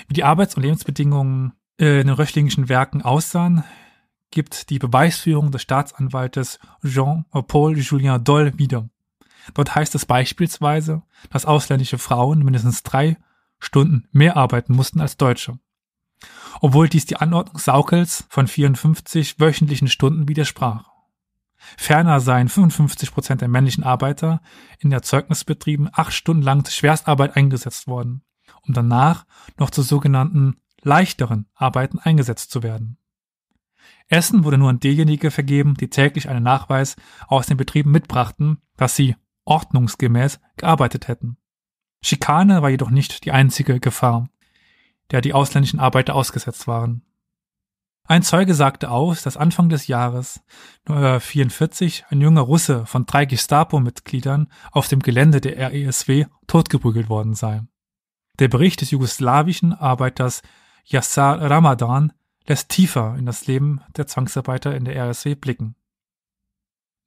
Wie die Arbeits- und Lebensbedingungen äh, in den röchlingischen Werken aussahen, gibt die Beweisführung des Staatsanwaltes Jean-Paul äh, Julien Doll wieder. Dort heißt es beispielsweise, dass ausländische Frauen mindestens drei Stunden mehr arbeiten mussten als Deutsche. Obwohl dies die Anordnung Saukels von 54 wöchentlichen Stunden widersprach. Ferner seien 55 Prozent der männlichen Arbeiter in Erzeugnisbetrieben acht Stunden lang zur Schwerstarbeit eingesetzt worden um danach noch zu sogenannten leichteren Arbeiten eingesetzt zu werden. Essen wurde nur an diejenigen vergeben, die täglich einen Nachweis aus den Betrieben mitbrachten, dass sie ordnungsgemäß gearbeitet hätten. Schikane war jedoch nicht die einzige Gefahr, der die ausländischen Arbeiter ausgesetzt waren. Ein Zeuge sagte aus, dass Anfang des Jahres 1944 ein junger Russe von drei Gestapo-Mitgliedern auf dem Gelände der RESW totgeprügelt worden sei. Der Bericht des jugoslawischen Arbeiters Yassar Ramadan lässt tiefer in das Leben der Zwangsarbeiter in der RSW blicken.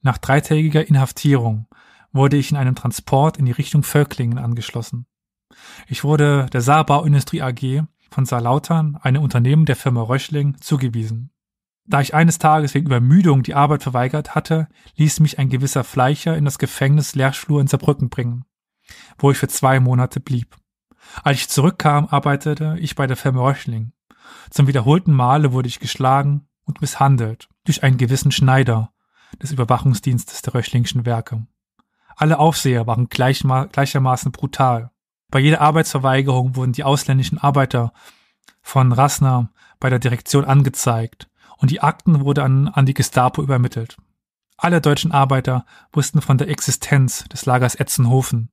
Nach dreitägiger Inhaftierung wurde ich in einem Transport in die Richtung Völklingen angeschlossen. Ich wurde der Saarbauindustrie AG von Saarlautern, einem Unternehmen der Firma Röschling, zugewiesen. Da ich eines Tages wegen Übermüdung die Arbeit verweigert hatte, ließ mich ein gewisser Fleischer in das Gefängnis Lerschflur in Saarbrücken bringen, wo ich für zwei Monate blieb. Als ich zurückkam, arbeitete ich bei der Firma Röchling. Zum wiederholten Male wurde ich geschlagen und misshandelt durch einen gewissen Schneider des Überwachungsdienstes der Röchlingschen Werke. Alle Aufseher waren gleichma gleichermaßen brutal. Bei jeder Arbeitsverweigerung wurden die ausländischen Arbeiter von Rassner bei der Direktion angezeigt und die Akten wurden an, an die Gestapo übermittelt. Alle deutschen Arbeiter wussten von der Existenz des Lagers Etzenhofen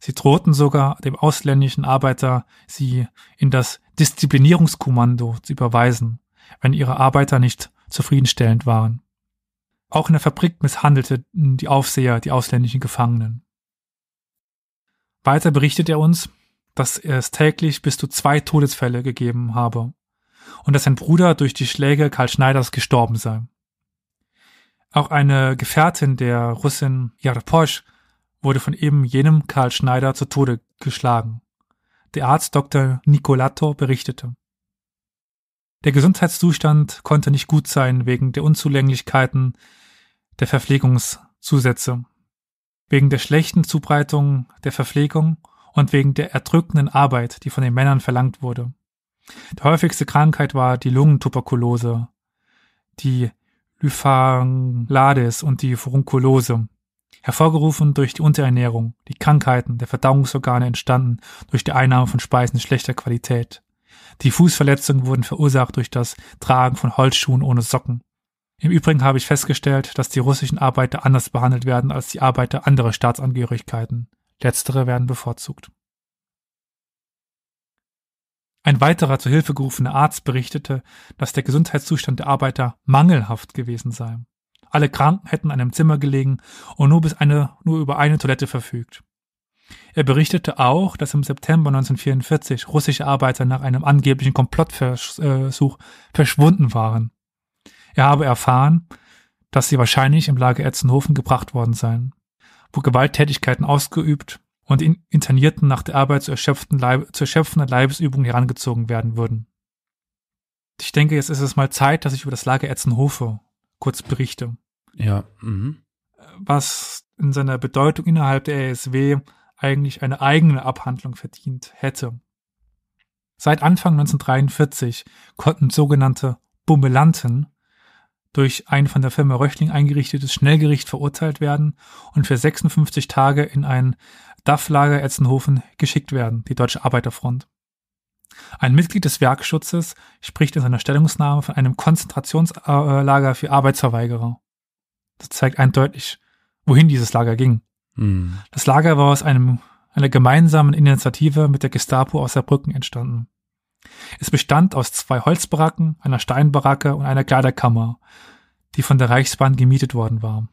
Sie drohten sogar dem ausländischen Arbeiter, sie in das Disziplinierungskommando zu überweisen, wenn ihre Arbeiter nicht zufriedenstellend waren. Auch in der Fabrik misshandelten die Aufseher die ausländischen Gefangenen. Weiter berichtet er uns, dass es täglich bis zu zwei Todesfälle gegeben habe und dass sein Bruder durch die Schläge Karl Schneiders gestorben sei. Auch eine Gefährtin der Russin Jarposch wurde von eben jenem Karl Schneider zu Tode geschlagen. Der Arzt Dr. Nicolato berichtete. Der Gesundheitszustand konnte nicht gut sein wegen der Unzulänglichkeiten der Verpflegungszusätze, wegen der schlechten Zubreitung der Verpflegung und wegen der erdrückenden Arbeit, die von den Männern verlangt wurde. Die häufigste Krankheit war die Lungentuberkulose, die Lyphanglades und die Furunkulose, hervorgerufen durch die Unterernährung, die Krankheiten der Verdauungsorgane entstanden durch die Einnahme von Speisen schlechter Qualität. Die Fußverletzungen wurden verursacht durch das Tragen von Holzschuhen ohne Socken. Im Übrigen habe ich festgestellt, dass die russischen Arbeiter anders behandelt werden als die Arbeiter anderer Staatsangehörigkeiten. Letztere werden bevorzugt. Ein weiterer zu Hilfe gerufener Arzt berichtete, dass der Gesundheitszustand der Arbeiter mangelhaft gewesen sei. Alle Kranken hätten in einem Zimmer gelegen und nur bis eine, nur über eine Toilette verfügt. Er berichtete auch, dass im September 1944 russische Arbeiter nach einem angeblichen Komplottversuch verschwunden waren. Er habe erfahren, dass sie wahrscheinlich im Lager Etzenhofen gebracht worden seien, wo Gewalttätigkeiten ausgeübt und in Internierten nach der Arbeit zu, erschöpften Leib, zu erschöpfender Leibesübung herangezogen werden würden. Ich denke, jetzt ist es mal Zeit, dass ich über das Lager Etzenhofe Kurzberichte. Ja. Mhm. Was in seiner Bedeutung innerhalb der RSW eigentlich eine eigene Abhandlung verdient hätte. Seit Anfang 1943 konnten sogenannte Bummelanten durch ein von der Firma Röchling eingerichtetes Schnellgericht verurteilt werden und für 56 Tage in ein DAF-Lager Etzenhofen geschickt werden, die Deutsche Arbeiterfront. Ein Mitglied des Werkschutzes spricht in seiner Stellungnahme von einem Konzentrationslager für Arbeitsverweigerer. Das zeigt eindeutig, wohin dieses Lager ging. Mhm. Das Lager war aus einem, einer gemeinsamen Initiative mit der Gestapo aus der Brücken entstanden. Es bestand aus zwei Holzbaracken, einer Steinbaracke und einer Kleiderkammer, die von der Reichsbahn gemietet worden war.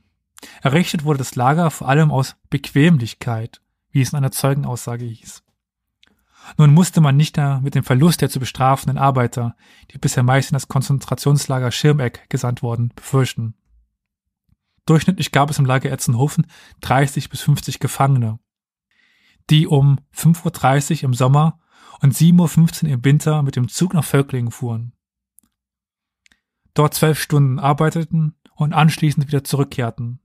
Errichtet wurde das Lager vor allem aus Bequemlichkeit, wie es in einer Zeugenaussage hieß. Nun musste man nicht mehr mit dem Verlust der zu bestrafenden Arbeiter, die bisher meist in das Konzentrationslager Schirmeck gesandt worden, befürchten. Durchschnittlich gab es im Lager Etzenhofen 30 bis 50 Gefangene, die um 5.30 Uhr im Sommer und 7.15 Uhr im Winter mit dem Zug nach Völklingen fuhren. Dort zwölf Stunden arbeiteten und anschließend wieder zurückkehrten.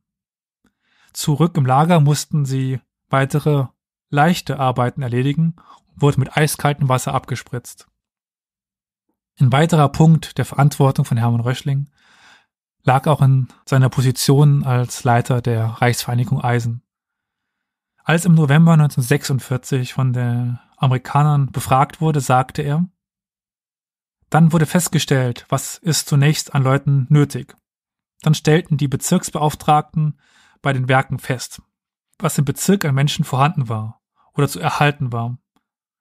Zurück im Lager mussten sie weitere leichte Arbeiten erledigen wurde mit eiskaltem Wasser abgespritzt. Ein weiterer Punkt der Verantwortung von Hermann Röschling lag auch in seiner Position als Leiter der Reichsvereinigung Eisen. Als im November 1946 von den Amerikanern befragt wurde, sagte er, dann wurde festgestellt, was ist zunächst an Leuten nötig. Dann stellten die Bezirksbeauftragten bei den Werken fest, was im Bezirk an Menschen vorhanden war oder zu erhalten war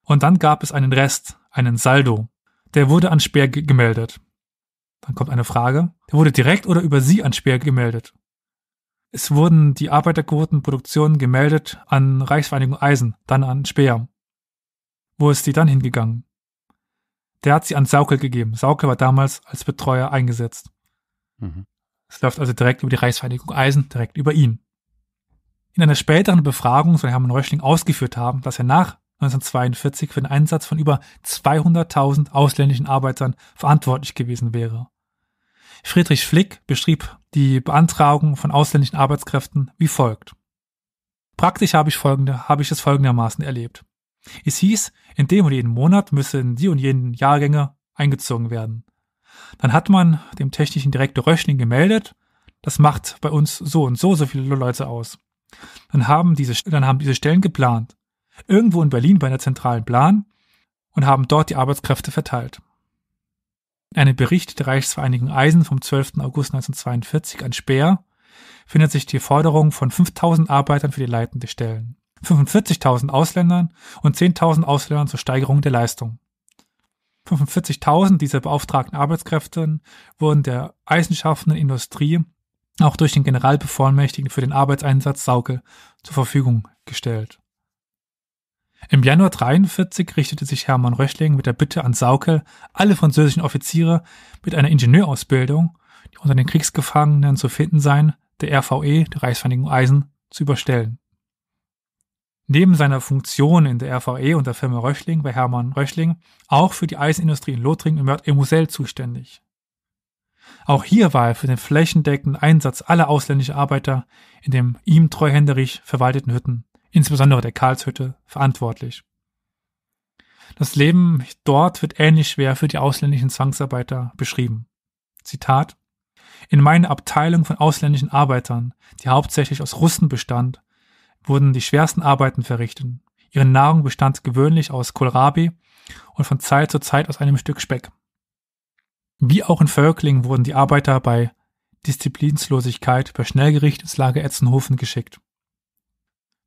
und dann gab es einen Rest, einen Saldo. Der wurde an Speer gemeldet. Dann kommt eine Frage. Der wurde direkt oder über Sie an Speer gemeldet? Es wurden die Arbeiterquotenproduktionen gemeldet an Reichsvereinigung Eisen, dann an Speer. Wo ist die dann hingegangen? Der hat sie an Saukel gegeben. Saukel war damals als Betreuer eingesetzt. Mhm. Es läuft also direkt über die Reichsvereinigung Eisen, direkt über ihn. In einer späteren Befragung soll Hermann Röschling ausgeführt haben, dass er nach 1942 für den Einsatz von über 200.000 ausländischen Arbeitern verantwortlich gewesen wäre. Friedrich Flick beschrieb die Beantragung von ausländischen Arbeitskräften wie folgt. Praktisch habe ich, folgende, habe ich es folgendermaßen erlebt. Es hieß, in dem und jeden Monat müssen die und jenen Jahrgänge eingezogen werden. Dann hat man dem technischen Direktor Röschling gemeldet, das macht bei uns so und so so viele Leute aus. Dann haben diese, dann haben diese Stellen geplant irgendwo in Berlin bei einer zentralen Plan und haben dort die Arbeitskräfte verteilt. Einem Bericht der Reichsvereinigung Eisen vom 12. August 1942 an Speer findet sich die Forderung von 5000 Arbeitern für die leitende Stellen, 45.000 Ausländern und 10.000 Ausländern zur Steigerung der Leistung. 45.000 dieser beauftragten Arbeitskräfte wurden der eisenschaffenden Industrie auch durch den Generalbevollmächtigten für den Arbeitseinsatz Sauke zur Verfügung gestellt. Im Januar 43 richtete sich Hermann Röchling mit der Bitte an Sauke, alle französischen Offiziere mit einer Ingenieurausbildung, die unter den Kriegsgefangenen zu finden seien, der RVE, der Reichsvereinigung Eisen, zu überstellen. Neben seiner Funktion in der RVE und der Firma Röchling war Hermann Röchling auch für die Eisenindustrie in Lothringen im Mörd im zuständig. Auch hier war er für den flächendeckenden Einsatz aller ausländischen Arbeiter in dem ihm treuhänderisch verwalteten Hütten insbesondere der Karlshütte, verantwortlich. Das Leben dort wird ähnlich schwer für die ausländischen Zwangsarbeiter beschrieben. Zitat In meiner Abteilung von ausländischen Arbeitern, die hauptsächlich aus Russen bestand, wurden die schwersten Arbeiten verrichtet. Ihre Nahrung bestand gewöhnlich aus Kohlrabi und von Zeit zu Zeit aus einem Stück Speck. Wie auch in Völkling wurden die Arbeiter bei Disziplinslosigkeit per Schnellgericht ins Lager Etzenhofen geschickt.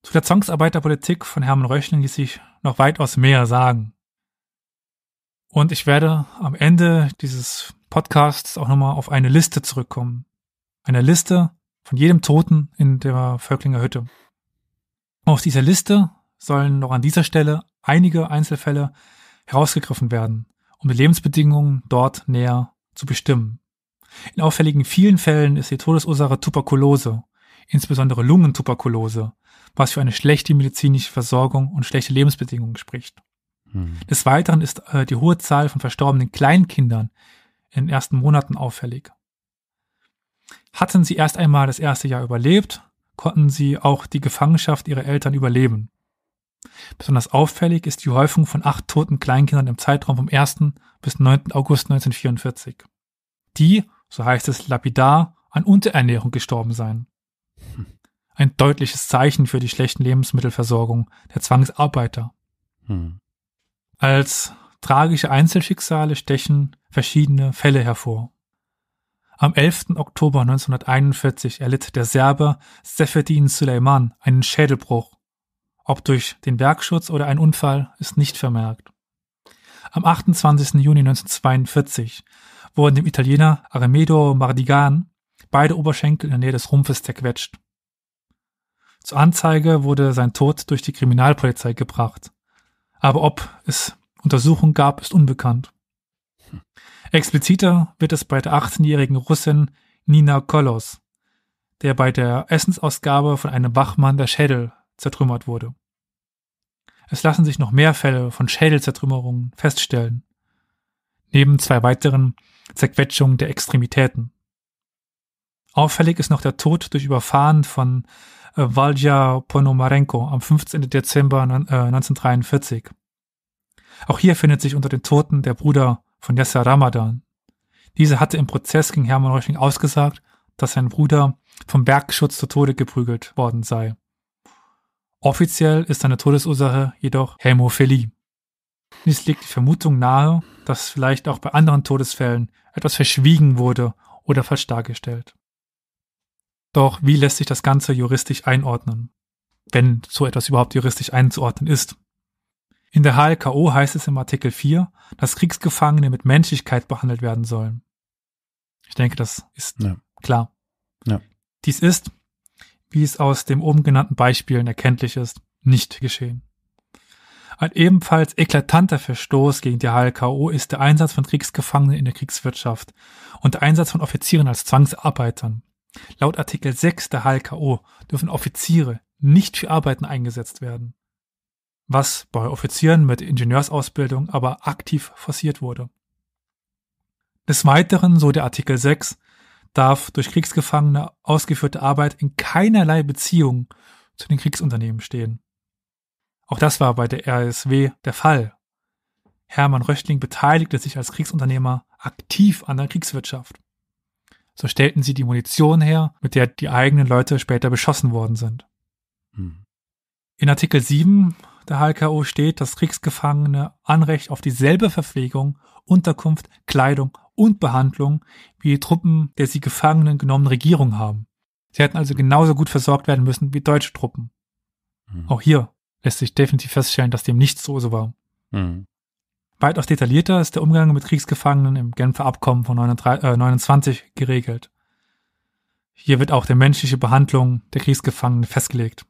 Zu der Zwangsarbeiterpolitik von Hermann Röchling ließ sich noch weitaus mehr sagen. Und ich werde am Ende dieses Podcasts auch nochmal auf eine Liste zurückkommen. Eine Liste von jedem Toten in der Völklinger Hütte. Aus dieser Liste sollen noch an dieser Stelle einige Einzelfälle herausgegriffen werden, um die Lebensbedingungen dort näher zu bestimmen. In auffälligen vielen Fällen ist die Todesursache Tuberkulose, insbesondere Lungentuberkulose, was für eine schlechte medizinische Versorgung und schlechte Lebensbedingungen spricht. Hm. Des Weiteren ist äh, die hohe Zahl von verstorbenen Kleinkindern in den ersten Monaten auffällig. Hatten sie erst einmal das erste Jahr überlebt, konnten sie auch die Gefangenschaft ihrer Eltern überleben. Besonders auffällig ist die Häufung von acht toten Kleinkindern im Zeitraum vom 1. bis 9. August 1944. Die, so heißt es lapidar, an Unterernährung gestorben seien ein deutliches Zeichen für die schlechten Lebensmittelversorgung der Zwangsarbeiter. Hm. Als tragische Einzelschicksale stechen verschiedene Fälle hervor. Am 11. Oktober 1941 erlitt der Serbe Seferdin Suleiman einen Schädelbruch. Ob durch den Werkschutz oder ein Unfall ist nicht vermerkt. Am 28. Juni 1942 wurden dem Italiener Armedo Mardigan beide Oberschenkel in der Nähe des Rumpfes zerquetscht. Zur Anzeige wurde sein Tod durch die Kriminalpolizei gebracht. Aber ob es Untersuchungen gab, ist unbekannt. Expliziter wird es bei der 18-jährigen Russin Nina Kolos, der bei der Essensausgabe von einem Wachmann der Schädel zertrümmert wurde. Es lassen sich noch mehr Fälle von Schädelzertrümmerungen feststellen, neben zwei weiteren Zerquetschungen der Extremitäten. Auffällig ist noch der Tod durch Überfahren von Walja äh, Ponomarenko am 15. Dezember 1943. Äh, auch hier findet sich unter den Toten der Bruder von Yasser Ramadan. Dieser hatte im Prozess gegen Hermann Reuchling ausgesagt, dass sein Bruder vom Bergschutz zu Tode geprügelt worden sei. Offiziell ist seine Todesursache jedoch Hämophilie. Dies legt die Vermutung nahe, dass vielleicht auch bei anderen Todesfällen etwas verschwiegen wurde oder falsch dargestellt. Doch wie lässt sich das Ganze juristisch einordnen? Wenn so etwas überhaupt juristisch einzuordnen ist. In der HLKO heißt es im Artikel 4, dass Kriegsgefangene mit Menschlichkeit behandelt werden sollen. Ich denke, das ist ja. klar. Ja. Dies ist, wie es aus den oben genannten Beispielen erkenntlich ist, nicht geschehen. Ein ebenfalls eklatanter Verstoß gegen die HLKO ist der Einsatz von Kriegsgefangenen in der Kriegswirtschaft und der Einsatz von Offizieren als Zwangsarbeitern. Laut Artikel 6 der HLKO dürfen Offiziere nicht für Arbeiten eingesetzt werden, was bei Offizieren mit Ingenieursausbildung aber aktiv forciert wurde. Des Weiteren, so der Artikel 6, darf durch Kriegsgefangene ausgeführte Arbeit in keinerlei Beziehung zu den Kriegsunternehmen stehen. Auch das war bei der RSW der Fall. Hermann Röchtling beteiligte sich als Kriegsunternehmer aktiv an der Kriegswirtschaft. So stellten sie die Munition her, mit der die eigenen Leute später beschossen worden sind. Hm. In Artikel 7 der HLKO steht, dass Kriegsgefangene Anrecht auf dieselbe Verpflegung, Unterkunft, Kleidung und Behandlung wie die Truppen der sie Gefangenen genommenen Regierung haben. Sie hätten also genauso gut versorgt werden müssen wie deutsche Truppen. Mhm. Auch hier lässt sich definitiv feststellen, dass dem nicht so war. Mhm. Weitaus detaillierter ist der Umgang mit Kriegsgefangenen im Genfer Abkommen von 29, äh, geregelt. Hier wird auch die menschliche Behandlung der Kriegsgefangenen festgelegt.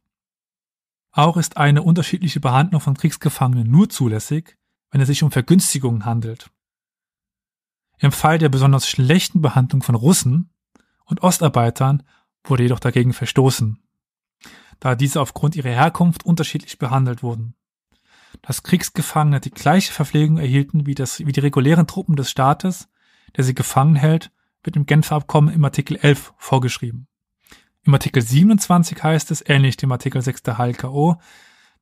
Auch ist eine unterschiedliche Behandlung von Kriegsgefangenen nur zulässig, wenn es sich um Vergünstigungen handelt. Im Fall der besonders schlechten Behandlung von Russen und Ostarbeitern wurde jedoch dagegen verstoßen, da diese aufgrund ihrer Herkunft unterschiedlich behandelt wurden dass Kriegsgefangene die gleiche Verpflegung erhielten wie, das, wie die regulären Truppen des Staates, der sie gefangen hält, wird im Genfer Abkommen im Artikel 11 vorgeschrieben. Im Artikel 27 heißt es, ähnlich dem Artikel 6 der HLKO,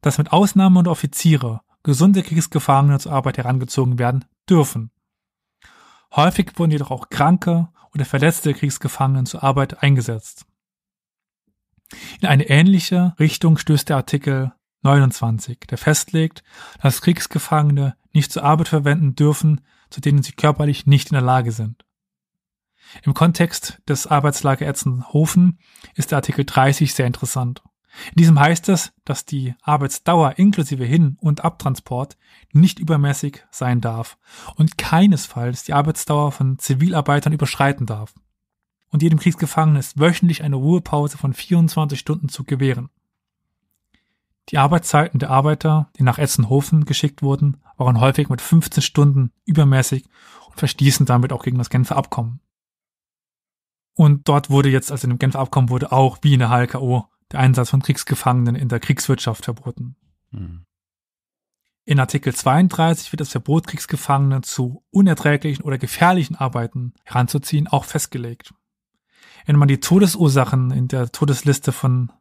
dass mit Ausnahme und Offiziere gesunde Kriegsgefangene zur Arbeit herangezogen werden dürfen. Häufig wurden jedoch auch kranke oder verletzte Kriegsgefangene zur Arbeit eingesetzt. In eine ähnliche Richtung stößt der Artikel 29, der festlegt, dass Kriegsgefangene nicht zur Arbeit verwenden dürfen, zu denen sie körperlich nicht in der Lage sind. Im Kontext des Arbeitslager Etzenhofen ist der Artikel 30 sehr interessant. In diesem heißt es, dass die Arbeitsdauer inklusive Hin- und Abtransport nicht übermäßig sein darf und keinesfalls die Arbeitsdauer von Zivilarbeitern überschreiten darf. Und jedem Kriegsgefangenen ist wöchentlich eine Ruhepause von 24 Stunden zu gewähren. Die Arbeitszeiten der Arbeiter, die nach Etzenhofen geschickt wurden, waren häufig mit 15 Stunden übermäßig und verstießen damit auch gegen das Genfer Abkommen. Und dort wurde jetzt, also in dem Genfer Abkommen wurde auch, wie in der HLKO, der Einsatz von Kriegsgefangenen in der Kriegswirtschaft verboten. Mhm. In Artikel 32 wird das Verbot, Kriegsgefangene zu unerträglichen oder gefährlichen Arbeiten heranzuziehen, auch festgelegt. Wenn man die Todesursachen in der Todesliste von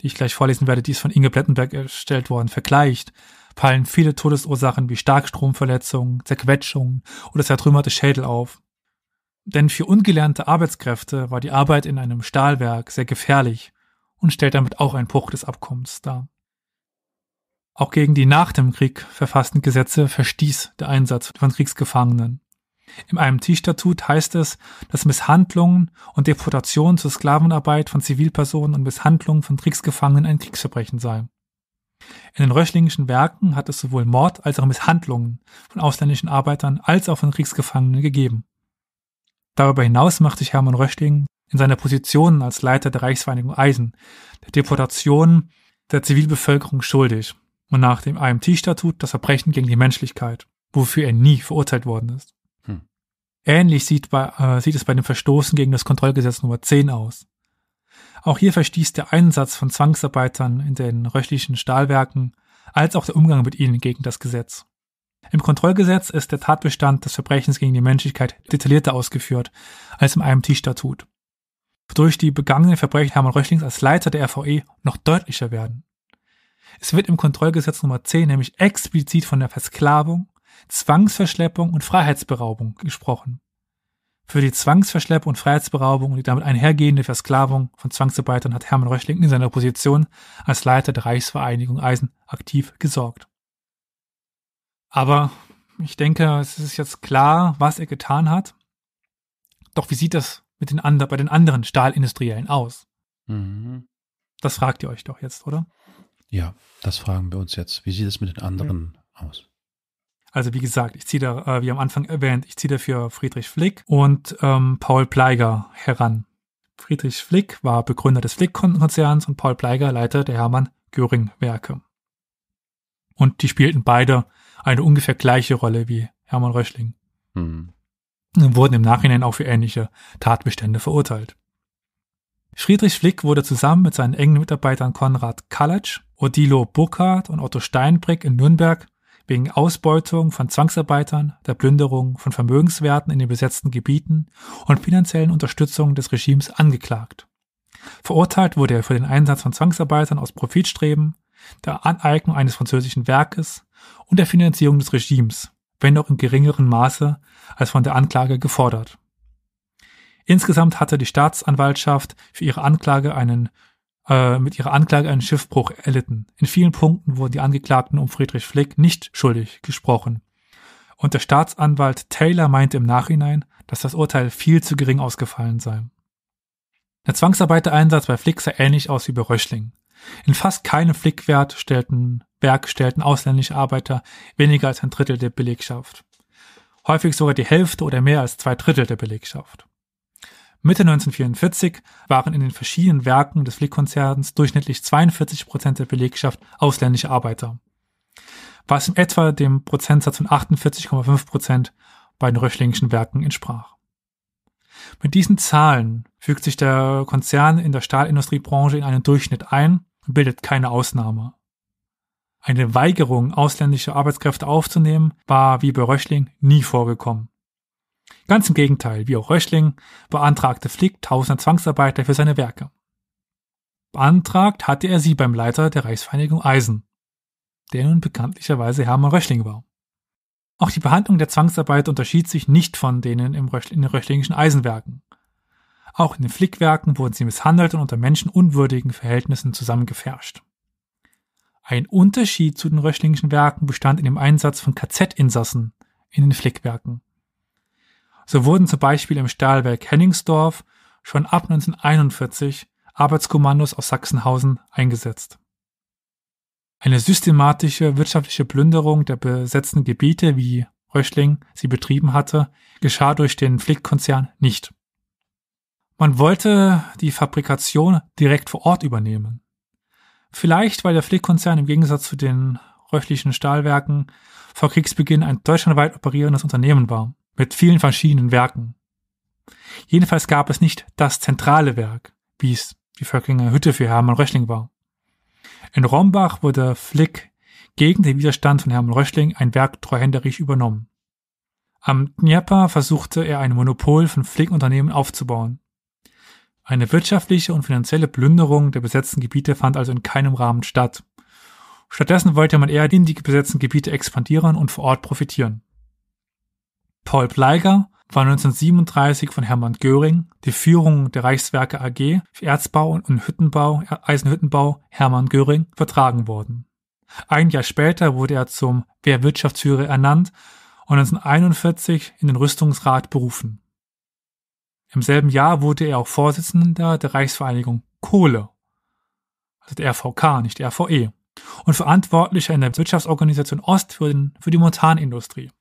die ich gleich vorlesen werde, die ist von Inge Blättenberg erstellt worden, vergleicht, fallen viele Todesursachen wie Starkstromverletzungen, Zerquetschungen oder zertrümmerte Schädel auf. Denn für ungelernte Arbeitskräfte war die Arbeit in einem Stahlwerk sehr gefährlich und stellt damit auch einen Bruch des Abkommens dar. Auch gegen die nach dem Krieg verfassten Gesetze verstieß der Einsatz von Kriegsgefangenen. Im IMT-Statut heißt es, dass Misshandlungen und Deportationen zur Sklavenarbeit von Zivilpersonen und Misshandlungen von Kriegsgefangenen ein Kriegsverbrechen sei. In den röchlingischen Werken hat es sowohl Mord als auch Misshandlungen von ausländischen Arbeitern als auch von Kriegsgefangenen gegeben. Darüber hinaus macht sich Hermann Röchling in seiner Position als Leiter der Reichsvereinigung Eisen der Deportation der Zivilbevölkerung schuldig und nach dem IMT-Statut das Verbrechen gegen die Menschlichkeit, wofür er nie verurteilt worden ist. Ähnlich sieht, bei, äh, sieht es bei dem Verstoßen gegen das Kontrollgesetz Nummer 10 aus. Auch hier verstieß der Einsatz von Zwangsarbeitern in den röchlichen Stahlwerken als auch der Umgang mit ihnen gegen das Gesetz. Im Kontrollgesetz ist der Tatbestand des Verbrechens gegen die Menschlichkeit detaillierter ausgeführt als im IMT-Statut. Durch die begangenen Verbrechen Hermann Röchlings als Leiter der RVE noch deutlicher werden. Es wird im Kontrollgesetz Nummer 10 nämlich explizit von der Versklavung Zwangsverschleppung und Freiheitsberaubung gesprochen. Für die Zwangsverschleppung und Freiheitsberaubung und die damit einhergehende Versklavung von Zwangsarbeitern hat Hermann Röchling in seiner Position als Leiter der Reichsvereinigung Eisen aktiv gesorgt. Aber ich denke, es ist jetzt klar, was er getan hat. Doch wie sieht das mit den anderen, bei den anderen Stahlindustriellen aus? Mhm. Das fragt ihr euch doch jetzt, oder? Ja, das fragen wir uns jetzt. Wie sieht es mit den anderen mhm. aus? Also wie gesagt, ich ziehe da, äh, wie am Anfang erwähnt, ich ziehe dafür Friedrich Flick und ähm, Paul Pleiger heran. Friedrich Flick war Begründer des Flick-Konzerns und Paul Pleiger Leiter der Hermann Göring Werke. Und die spielten beide eine ungefähr gleiche Rolle wie Hermann Röschling. Mhm. Und wurden im Nachhinein auch für ähnliche Tatbestände verurteilt. Friedrich Flick wurde zusammen mit seinen engen Mitarbeitern Konrad Kalatsch, Odilo Burkhardt und Otto Steinbrick in Nürnberg wegen Ausbeutung von Zwangsarbeitern, der Plünderung von Vermögenswerten in den besetzten Gebieten und finanziellen Unterstützung des Regimes angeklagt. Verurteilt wurde er für den Einsatz von Zwangsarbeitern aus Profitstreben, der Aneignung eines französischen Werkes und der Finanzierung des Regimes, wenn auch in geringerem Maße als von der Anklage gefordert. Insgesamt hatte die Staatsanwaltschaft für ihre Anklage einen äh, mit ihrer Anklage einen Schiffbruch erlitten. In vielen Punkten wurden die Angeklagten um Friedrich Flick nicht schuldig gesprochen. Und der Staatsanwalt Taylor meinte im Nachhinein, dass das Urteil viel zu gering ausgefallen sei. Der Zwangsarbeitereinsatz bei Flick sah ähnlich aus wie bei Röschling. In fast keinem Flickwert stellten Berg stellten ausländische Arbeiter weniger als ein Drittel der Belegschaft. Häufig sogar die Hälfte oder mehr als zwei Drittel der Belegschaft. Mitte 1944 waren in den verschiedenen Werken des Flickkonzerns durchschnittlich 42 Prozent der Belegschaft ausländische Arbeiter, was in etwa dem Prozentsatz von 48,5 Prozent bei den röchlingischen Werken entsprach. Mit diesen Zahlen fügt sich der Konzern in der Stahlindustriebranche in einen Durchschnitt ein und bildet keine Ausnahme. Eine Weigerung, ausländische Arbeitskräfte aufzunehmen, war wie bei Röchling nie vorgekommen. Ganz im Gegenteil, wie auch Röschling, beantragte Flick tausend Zwangsarbeiter für seine Werke. Beantragt hatte er sie beim Leiter der Reichsvereinigung Eisen, der nun bekanntlicherweise Hermann Röschling war. Auch die Behandlung der Zwangsarbeiter unterschied sich nicht von denen im Röch in den röschlingischen Eisenwerken. Auch in den Flickwerken wurden sie misshandelt und unter menschenunwürdigen Verhältnissen zusammengefärscht. Ein Unterschied zu den röschlingischen Werken bestand in dem Einsatz von KZ-Insassen in den Flickwerken. So wurden zum Beispiel im Stahlwerk Henningsdorf schon ab 1941 Arbeitskommandos aus Sachsenhausen eingesetzt. Eine systematische wirtschaftliche Plünderung der besetzten Gebiete, wie Röschling sie betrieben hatte, geschah durch den Flickkonzern nicht. Man wollte die Fabrikation direkt vor Ort übernehmen. Vielleicht, weil der Flickkonzern im Gegensatz zu den röchlichen Stahlwerken vor Kriegsbeginn ein deutschlandweit operierendes Unternehmen war mit vielen verschiedenen Werken. Jedenfalls gab es nicht das zentrale Werk, wie es die Völklinger Hütte für Hermann Röschling war. In Rombach wurde Flick gegen den Widerstand von Hermann Röschling ein Werk treuhänderisch übernommen. Am Dnieper versuchte er ein Monopol von Flick-Unternehmen aufzubauen. Eine wirtschaftliche und finanzielle Plünderung der besetzten Gebiete fand also in keinem Rahmen statt. Stattdessen wollte man eher in die besetzten Gebiete expandieren und vor Ort profitieren. Paul Bleiger war 1937 von Hermann Göring die Führung der Reichswerke AG für Erzbau und Hüttenbau, äh, Eisenhüttenbau Hermann Göring vertragen worden. Ein Jahr später wurde er zum Wehrwirtschaftsführer ernannt und 1941 in den Rüstungsrat berufen. Im selben Jahr wurde er auch Vorsitzender der Reichsvereinigung Kohle, also der RVK, nicht der RVE, und Verantwortlicher in der Wirtschaftsorganisation Ost für, den, für die Montanindustrie.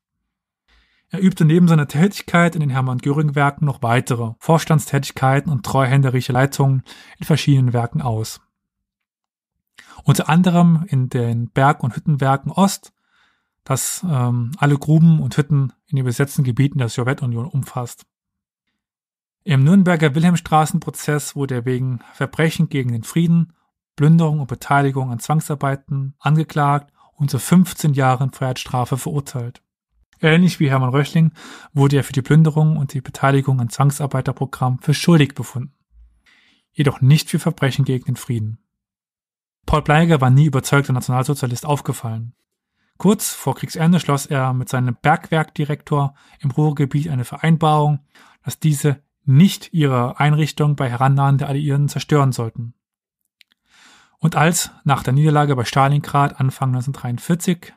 Er übte neben seiner Tätigkeit in den Hermann-Göring-Werken noch weitere Vorstandstätigkeiten und treuhänderische Leitungen in verschiedenen Werken aus. Unter anderem in den Berg- und Hüttenwerken Ost, das ähm, alle Gruben und Hütten in den besetzten Gebieten der Sowjetunion umfasst. Im Nürnberger Wilhelmstraßenprozess wurde er wegen Verbrechen gegen den Frieden, Plünderung und Beteiligung an Zwangsarbeiten angeklagt und zu 15 Jahren Freiheitsstrafe verurteilt. Ähnlich wie Hermann Röchling wurde er für die Plünderung und die Beteiligung an Zwangsarbeiterprogrammen für schuldig befunden, jedoch nicht für Verbrechen gegen den Frieden. Paul Bleiger war nie überzeugter Nationalsozialist aufgefallen. Kurz vor Kriegsende schloss er mit seinem Bergwerkdirektor im Ruhrgebiet eine Vereinbarung, dass diese nicht ihre Einrichtung bei Herannahen der Alliierten zerstören sollten. Und als nach der Niederlage bei Stalingrad Anfang 1943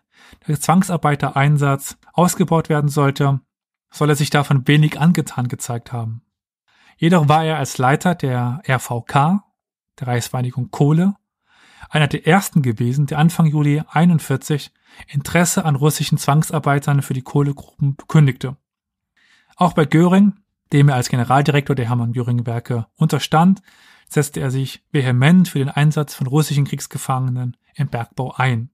der Zwangsarbeitereinsatz ausgebaut werden sollte, soll er sich davon wenig angetan gezeigt haben. Jedoch war er als Leiter der RVK, der Reichsvereinigung Kohle, einer der ersten gewesen, der Anfang Juli 1941 Interesse an russischen Zwangsarbeitern für die Kohlegruppen bekündigte. Auch bei Göring, dem er als Generaldirektor der Hermann-Göring-Werke unterstand, setzte er sich vehement für den Einsatz von russischen Kriegsgefangenen im Bergbau ein.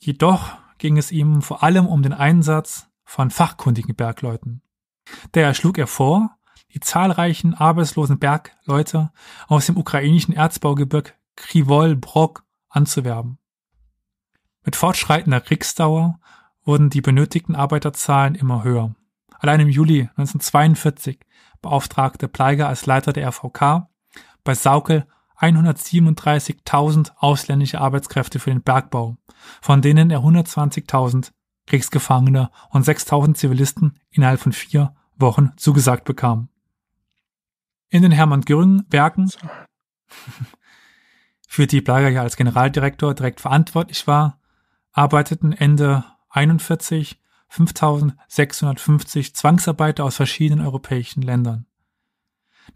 Jedoch ging es ihm vor allem um den Einsatz von fachkundigen Bergleuten. Daher schlug er vor, die zahlreichen arbeitslosen Bergleute aus dem ukrainischen Erzbaugebirg Krivol Brok anzuwerben. Mit fortschreitender Kriegsdauer wurden die benötigten Arbeiterzahlen immer höher. Allein im Juli 1942 beauftragte Pleiger als Leiter der RVK bei Saukel 137.000 ausländische Arbeitskräfte für den Bergbau, von denen er 120.000 Kriegsgefangene und 6.000 Zivilisten innerhalb von vier Wochen zugesagt bekam. In den Hermann Göring Werken, [LAUGHS] für die Bleiger ja als Generaldirektor direkt verantwortlich war, arbeiteten Ende 41 5.650 Zwangsarbeiter aus verschiedenen europäischen Ländern.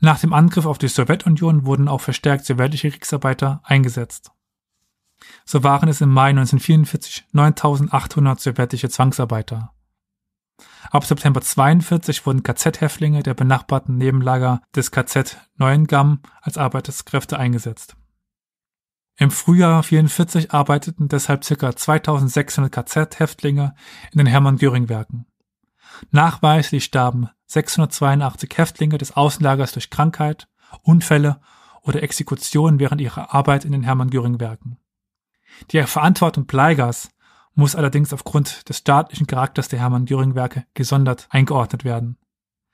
Nach dem Angriff auf die Sowjetunion wurden auch verstärkt sowjetische Kriegsarbeiter eingesetzt. So waren es im Mai 1944 9800 sowjetische Zwangsarbeiter. Ab September 42 wurden KZ-Häftlinge der benachbarten Nebenlager des KZ Neuengamm als Arbeiterskräfte eingesetzt. Im Frühjahr 44 arbeiteten deshalb ca. 2600 KZ-Häftlinge in den Hermann-Göring-Werken. Nachweislich starben 682 Häftlinge des Außenlagers durch Krankheit, Unfälle oder Exekutionen während ihrer Arbeit in den Hermann-Göring-Werken. Die Verantwortung Pleigers muss allerdings aufgrund des staatlichen Charakters der Hermann-Göring-Werke gesondert eingeordnet werden.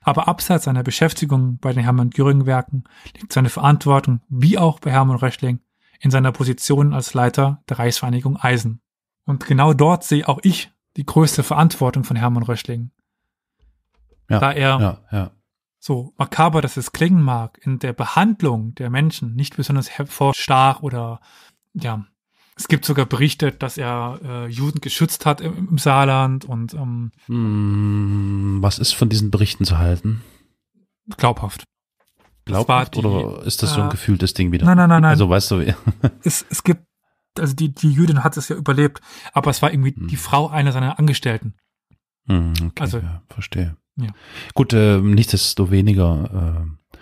Aber abseits seiner Beschäftigung bei den Hermann-Göring-Werken liegt seine Verantwortung, wie auch bei Hermann Röschling, in seiner Position als Leiter der Reichsvereinigung Eisen. Und genau dort sehe auch ich die größte Verantwortung von Hermann Röschling. Ja, da er ja, ja. so makaber, dass es klingen mag, in der Behandlung der Menschen nicht besonders hervorstach oder ja. Es gibt sogar Berichte, dass er äh, Juden geschützt hat im, im Saarland und ähm, hm, was ist von diesen Berichten zu halten? Glaubhaft. Glaubhaft die, oder ist das so ein äh, gefühltes Ding wieder? Nein, nein, nein, nein. Also weißt du, [LAUGHS] es, es gibt also die, die Jüdin hat es ja überlebt, aber es war irgendwie hm. die Frau einer seiner Angestellten. Hm, okay, also, ja, verstehe. Ja. Gut, äh, nichtsdestoweniger äh,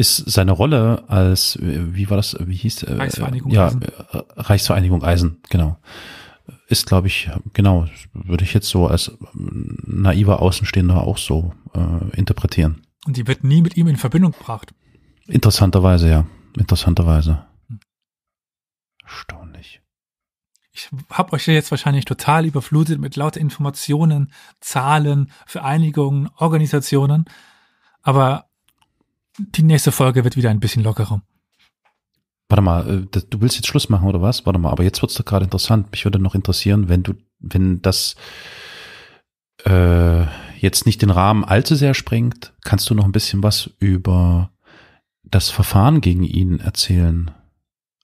ist seine Rolle als, äh, wie war das, wie hieß äh, Reichsvereinigung ja, Eisen. Äh, Reichsvereinigung Eisen, genau. Ist, glaube ich, genau, würde ich jetzt so als naiver Außenstehender auch so äh, interpretieren. Und die wird nie mit ihm in Verbindung gebracht. Interessanterweise, ja. Interessanterweise. Hm. Staun ich habe euch jetzt wahrscheinlich total überflutet mit lauter Informationen, Zahlen, Vereinigungen, Organisationen. Aber die nächste Folge wird wieder ein bisschen lockerer. Warte mal, äh, du willst jetzt Schluss machen oder was? Warte mal, aber jetzt wird es doch gerade interessant. Mich würde noch interessieren, wenn du, wenn das äh, jetzt nicht den Rahmen allzu sehr sprengt, kannst du noch ein bisschen was über das Verfahren gegen ihn erzählen?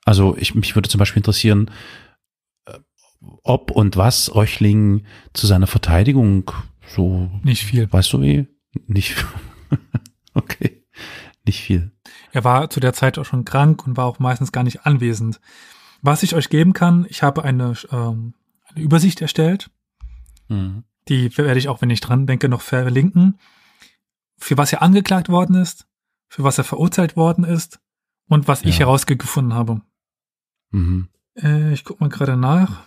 Also ich, mich würde zum Beispiel interessieren, ob und was Röchling zu seiner Verteidigung so. Nicht viel. Weißt du wie? Nicht. [LAUGHS] okay. Nicht viel. Er war zu der Zeit auch schon krank und war auch meistens gar nicht anwesend. Was ich euch geben kann, ich habe eine, ähm, eine Übersicht erstellt. Mhm. Die werde ich auch, wenn ich dran denke, noch verlinken. Für was er angeklagt worden ist, für was er verurteilt worden ist und was ja. ich herausgefunden habe. Mhm. Äh, ich gucke mal gerade nach.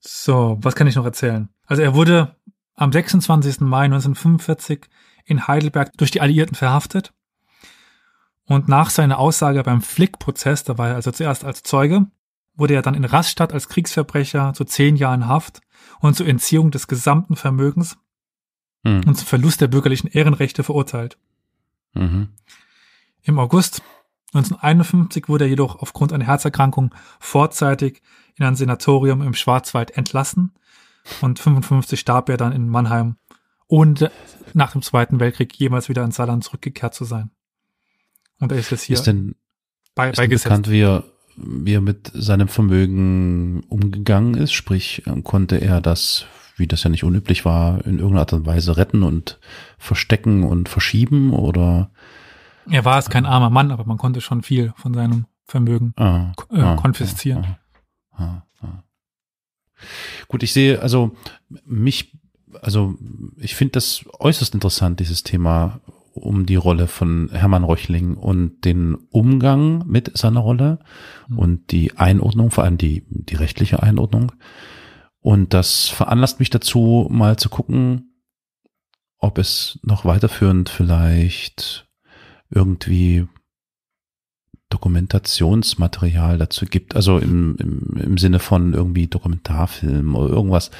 So, was kann ich noch erzählen? Also er wurde am 26. Mai 1945 in Heidelberg durch die Alliierten verhaftet. Und nach seiner Aussage beim Flick-Prozess, da war er also zuerst als Zeuge, wurde er dann in Rastatt als Kriegsverbrecher zu zehn Jahren Haft und zur Entziehung des gesamten Vermögens mhm. und zum Verlust der bürgerlichen Ehrenrechte verurteilt. Mhm. Im August 1951 wurde er jedoch aufgrund einer Herzerkrankung vorzeitig in ein Senatorium im Schwarzwald entlassen und 55 starb er dann in Mannheim, ohne nach dem Zweiten Weltkrieg jemals wieder ins Saarland zurückgekehrt zu sein. Und er ist jetzt hier ist denn, bei, ist bei denn bekannt, wie er, wie er mit seinem Vermögen umgegangen ist, sprich ähm, konnte er das wie das ja nicht unüblich war, in irgendeiner Art und Weise retten und verstecken und verschieben oder? Er war es kein armer Mann, aber man konnte schon viel von seinem Vermögen ah, äh, ah, konfiszieren. Ah, ah. Ja, ja. Gut, ich sehe, also mich, also ich finde das äußerst interessant, dieses Thema um die Rolle von Hermann Röchling und den Umgang mit seiner Rolle mhm. und die Einordnung, vor allem die, die rechtliche Einordnung. Und das veranlasst mich dazu, mal zu gucken, ob es noch weiterführend vielleicht irgendwie Dokumentationsmaterial dazu gibt. Also im, im, im Sinne von irgendwie Dokumentarfilm oder irgendwas.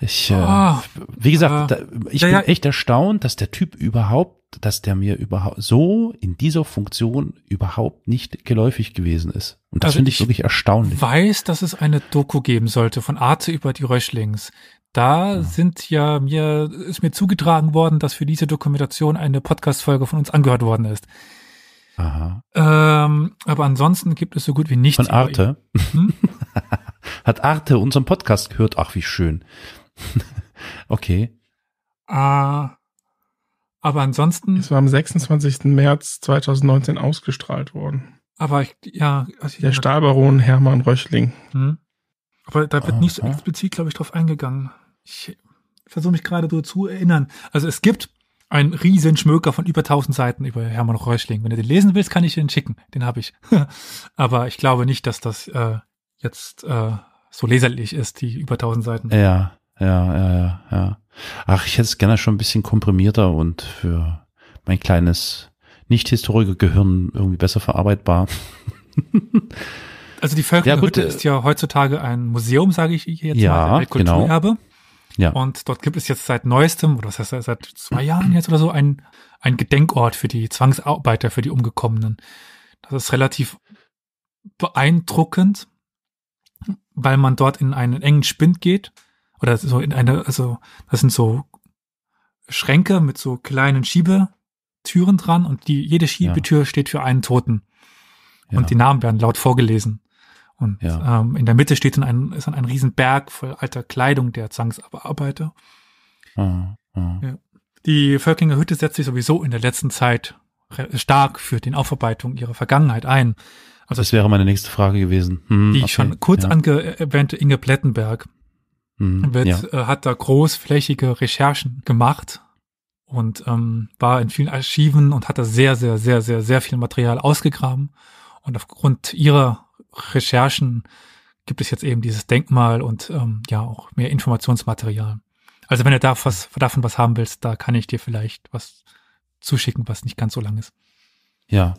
Ich, oh, äh, ah, wie gesagt, äh, ich bin echt erstaunt, dass der Typ überhaupt, dass der mir überhaupt so in dieser Funktion überhaupt nicht geläufig gewesen ist. Und das also finde ich, ich wirklich erstaunlich. Ich weiß, dass es eine Doku geben sollte von Arte über die Röschlings. Da ja. sind ja mir, ist mir zugetragen worden, dass für diese Dokumentation eine Podcast-Folge von uns angehört worden ist. Aha. Ähm, aber ansonsten gibt es so gut wie nichts. Von Arte. E [LAUGHS] hm? Hat Arte unseren Podcast gehört? Ach, wie schön. [LAUGHS] okay. Ah, aber ansonsten. Es war am 26. März 2019 ausgestrahlt worden. Aber ich, ja. Also Der Stahlbaron Hermann Röchling. Hm? Aber da wird Aha. nicht so explizit, glaube ich, drauf eingegangen. Ich versuche mich gerade so zu erinnern. Also es gibt ein Riesenschmöker von über 1000 Seiten über Hermann Reuschling. Wenn du den lesen willst, kann ich den schicken. Den habe ich. [LAUGHS] Aber ich glaube nicht, dass das äh, jetzt äh, so leserlich ist, die über 1000 Seiten. Ja, ja, ja, ja, ja. Ach, ich hätte es gerne schon ein bisschen komprimierter und für mein kleines Nicht-Historiker-Gehirn irgendwie besser verarbeitbar. also die Völkerhütte ja, äh, ist ja heutzutage ein Museum, sage ich jetzt ja, mal, Weltkulturerbe. Genau. Ja. Und dort gibt es jetzt seit neuestem, oder was heißt das, seit zwei Jahren jetzt oder so, ein, ein Gedenkort für die Zwangsarbeiter, für die Umgekommenen. Das ist relativ beeindruckend, weil man dort in einen engen Spind geht. Oder so in eine, also das sind so Schränke mit so kleinen Schiebetüren dran und die, jede Schiebetür ja. steht für einen Toten. Ja. Und die Namen werden laut vorgelesen. Und ja. ähm, in der Mitte steht dann ein, ist dann ein Riesenberg voll alter Kleidung der Zwangsarbeiter. Ah, ah. Ja. Die Völklinger Hütte setzt sich sowieso in der letzten Zeit stark für den Aufarbeitung ihrer Vergangenheit ein. Also das wäre meine nächste Frage gewesen. Hm, die okay, schon kurz ja. ange Inge Plettenberg hm, wird, ja. äh, hat da großflächige Recherchen gemacht und ähm, war in vielen Archiven und hat da sehr, sehr, sehr, sehr, sehr viel Material ausgegraben. Und aufgrund ihrer Recherchen gibt es jetzt eben dieses Denkmal und ähm, ja auch mehr Informationsmaterial. Also wenn du da was, davon was haben willst, da kann ich dir vielleicht was zuschicken, was nicht ganz so lang ist. Ja.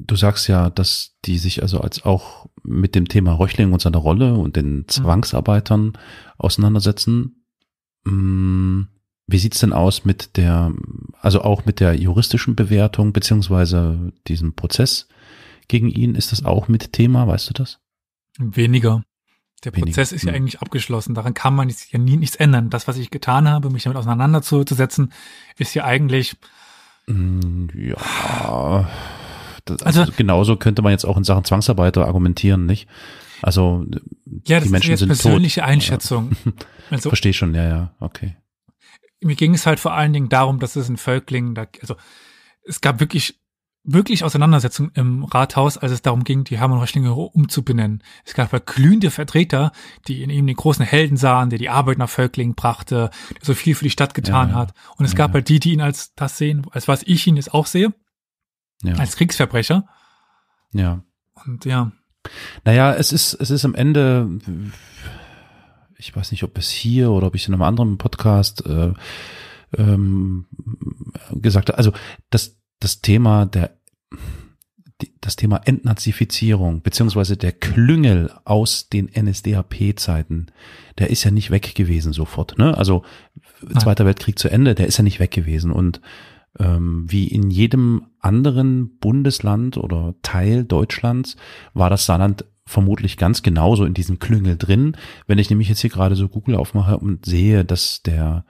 Du sagst ja, dass die sich also als auch mit dem Thema Röchling und seiner Rolle und den mhm. Zwangsarbeitern auseinandersetzen. Hm, wie sieht's denn aus mit der, also auch mit der juristischen Bewertung beziehungsweise diesem Prozess? gegen ihn? Ist das auch mit Thema? Weißt du das? Weniger. Der Weniger. Prozess ist ja hm. eigentlich abgeschlossen. Daran kann man ja nie nichts ändern. Das, was ich getan habe, mich damit auseinanderzusetzen, ist ja eigentlich. Hm, ja. Das, also, also, genauso könnte man jetzt auch in Sachen Zwangsarbeiter argumentieren, nicht? Also ja, die Menschen sind persönliche tot. Einschätzung. Ja. [LAUGHS] Also, Verstehe schon, ja, ja, okay. Mir ging es halt vor allen Dingen darum, dass es ein Völkling, da, also es gab wirklich wirklich Auseinandersetzung im Rathaus, als es darum ging, die Hermann-Röschlinger umzubenennen. Es gab halt glühende Vertreter, die in ihm den großen Helden sahen, der die Arbeit nach Völklingen brachte, der so viel für die Stadt getan ja, hat. Und es ja, gab halt die, die ihn als das sehen, als was ich ihn jetzt auch sehe, ja. als Kriegsverbrecher. Ja. Und ja. Naja, es ist, es ist am Ende, ich weiß nicht, ob es hier oder ob ich es in einem anderen Podcast äh, ähm, gesagt habe, also das, das Thema der das Thema Entnazifizierung beziehungsweise der Klüngel aus den NSDAP-Zeiten, der ist ja nicht weg gewesen sofort. Ne? Also Nein. Ah. Zweiter Weltkrieg zu Ende, der ist ja nicht weg gewesen. Und ähm, wie in jedem anderen Bundesland oder Teil Deutschlands war das Saarland vermutlich ganz genauso in diesem Klüngel drin. Wenn ich nämlich jetzt hier gerade so Google aufmache und sehe, dass der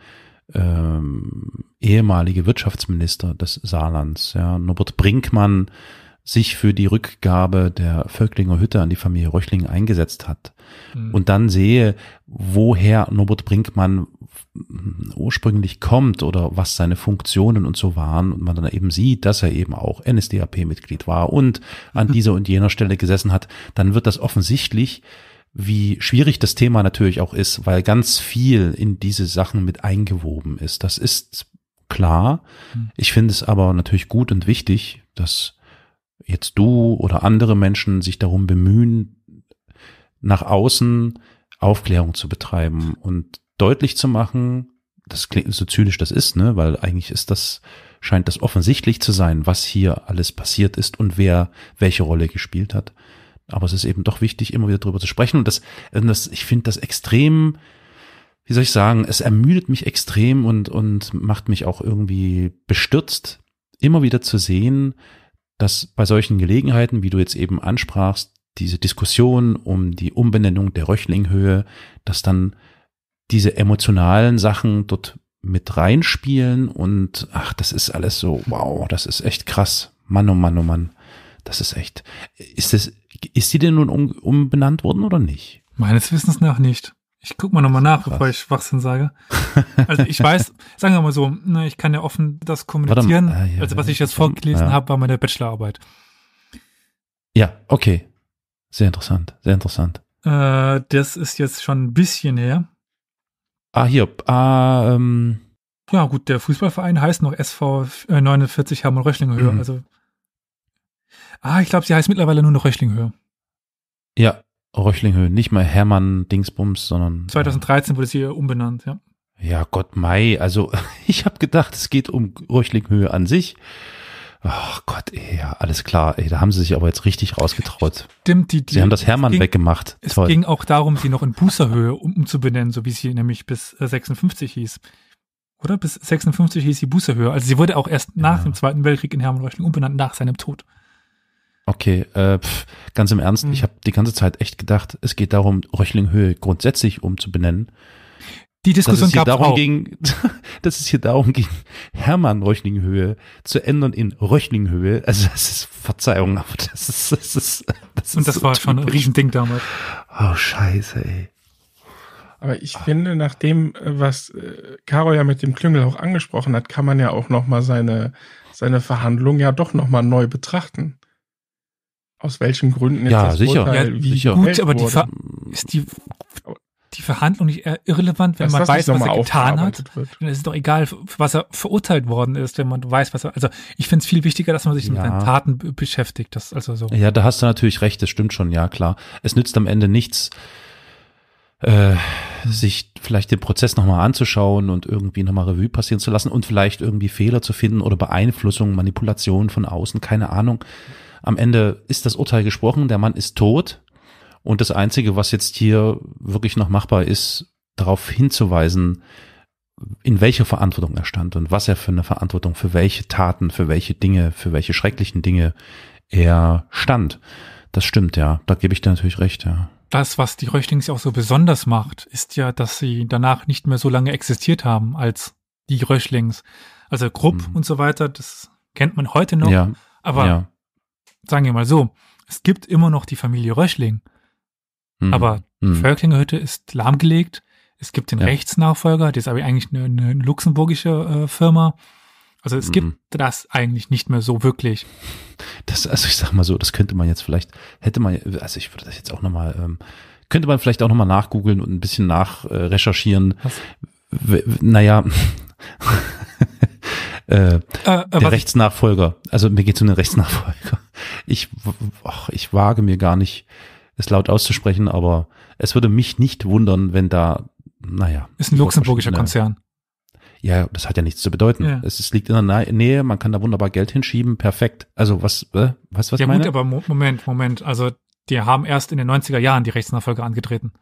ähm, ehemalige Wirtschaftsminister des Saarlands, ja, Norbert Brinkmann, sich für die Rückgabe der Völklinger Hütte an die Familie Röchling eingesetzt hat mhm. und dann sehe, woher Norbert Brinkmann ursprünglich kommt oder was seine Funktionen und so waren und man dann eben sieht, dass er eben auch NSDAP-Mitglied war und an [LAUGHS] dieser und jener Stelle gesessen hat, dann wird das offensichtlich wie schwierig das Thema natürlich auch ist, weil ganz viel in diese Sachen mit eingewoben ist. Das ist klar. Hm. Ich finde es aber natürlich gut und wichtig, dass jetzt du oder andere Menschen sich darum bemühen, nach außen Aufklärung zu betreiben und deutlich zu machen, das klingt so zynisch das ist, ne, weil eigentlich ist das, scheint das offensichtlich zu sein, was hier alles passiert ist und wer welche Rolle gespielt hat. Aber es ist eben doch wichtig, immer wieder drüber zu sprechen. Und das, das ich finde das extrem, wie soll ich sagen, es ermüdet mich extrem und, und macht mich auch irgendwie bestürzt, immer wieder zu sehen, dass bei solchen Gelegenheiten, wie du jetzt eben ansprachst, diese Diskussion um die Umbenennung der Röchlinghöhe, dass dann diese emotionalen Sachen dort mit reinspielen und ach, das ist alles so, wow, das ist echt krass. Mann, oh Mann, oh Mann. Das ist echt. Ist das, ist die denn nun um, umbenannt worden oder nicht? Meines Wissens nach nicht. Ich guck mal nochmal nach, bevor ich Schwachsinn sage. Also ich weiß, [LAUGHS] sagen wir mal so, ne, ich kann ja offen das kommunizieren. Ah, ja, also was ich jetzt vorgelesen ja. habe, war meine Bachelorarbeit. Ja, okay. Sehr interessant, sehr interessant. Äh, das ist jetzt schon ein bisschen her. Ah, hier. Ah, ähm. Ja, gut, der Fußballverein heißt noch SV 49 äh, Hermann Röchlinghöhe. Mhm. Also Ah, ich glaube, sie heißt mittlerweile nur noch Röchlinghöhe. Ja, Röchlinghöhe. Nicht mal Hermann Dingsbums, sondern. 2013 äh, wurde sie umbenannt, ja. Ja, Gott, Mai. Also, [LAUGHS] ich habe gedacht, es geht um Röchlinghöhe an sich. Ach Gott, ey, ja, alles klar. Ey, da haben sie sich aber jetzt richtig rausgetraut. Stimmt, die, die, sie haben das Hermann ging, weggemacht. Es Toll. ging auch darum, sie noch in Bußerhöhe um, umzubenennen, so wie sie nämlich bis 56 äh, hieß. Oder? Bis 56 hieß sie Bußerhöhe. Also sie wurde auch erst nach dem Zweiten Weltkrieg in Hermann Röchling umbenannt, nach seinem Tod. Okay, äh, pf, ganz im Ernst, mhm. ich hm. habe die ganze Zeit echt gedacht, es geht darum, Röchlinghöhe grundsätzlich umzubenennen. Die Diskussion gab es darum auch. Ging, [LAUGHS] dass es hier darum ging, Hermann Röchlinghöhe zu ändern in Röchlinghöhe. Also das ist Verzeihung, aber das ist das ist das Und ist das so war typisch. schon ein Riesending damals. Oh Scheiße, ey. Aber ich finde, nach dem, äh, was äh, Caro ja mit dem Klüngel auch angesprochen hat, kann man ja auch noch mal seine seine Verhandlung ja doch noch mal neu betrachten aus welchen Gründen jetzt ja, das sicher. Urteil ja, wie sicher. Gut, aber die, Ver ist die, die Verhandlung nicht irrelevant, wenn das man weiß, was er getan hat. Wird. Dann ist es doch egal, was er verurteilt worden ist, wenn man weiß, was er. Also ich finde es viel wichtiger, dass man sich ja. mit seinen Taten beschäftigt. Das also so. Ja, da hast du natürlich recht. Das stimmt schon. Ja, klar. Es nützt am Ende nichts. Äh, sich vielleicht den Prozess nochmal anzuschauen und irgendwie nochmal Revue passieren zu lassen und vielleicht irgendwie Fehler zu finden oder Beeinflussungen, Manipulationen von außen, keine Ahnung. Am Ende ist das Urteil gesprochen, der Mann ist tot. Und das Einzige, was jetzt hier wirklich noch machbar ist, darauf hinzuweisen, in welcher Verantwortung er stand und was er für eine Verantwortung, für welche Taten, für welche Dinge, für welche schrecklichen Dinge er stand. Das stimmt, ja. Da gebe ich dir natürlich recht, ja. Das, was die Röchlings ja auch so besonders macht, ist ja, dass sie danach nicht mehr so lange existiert haben als die Röchlings. Also Krupp mhm. und so weiter, das kennt man heute noch. Ja. Aber ja sagen wir mal so, es gibt immer noch die Familie Röschling. Mhm. Aber die mhm. Völklingerhütte ist lahmgelegt. Es gibt den ja. Rechtsnachfolger, das ist aber eigentlich eine, eine luxemburgische äh, Firma. Also es gibt mhm. das eigentlich nicht mehr so wirklich. Das, also ich sag mal so, das könnte man jetzt vielleicht, hätte man, also ich würde das jetzt auch nochmal, ähm, könnte man vielleicht auch nochmal nachgoogeln und ein bisschen nachrecherchieren. Äh, naja, [LAUGHS] Äh, äh, äh, der Rechtsnachfolger. Also mir geht es um den Rechtsnachfolger. Ich, ach, ich wage mir gar nicht, es laut auszusprechen, aber es würde mich nicht wundern, wenn da, naja. Ist ein luxemburgischer Konzern. Ja, das hat ja nichts zu bedeuten. Ja. Es, es, liegt in der Nähe, man kann da wunderbar Geld hinschieben, perfekt. Also was, äh, was, was ja, meine? Ja gut, aber Moment, Moment. Also die haben erst in den 90er Jahren die Rechtsnachfolger angetreten.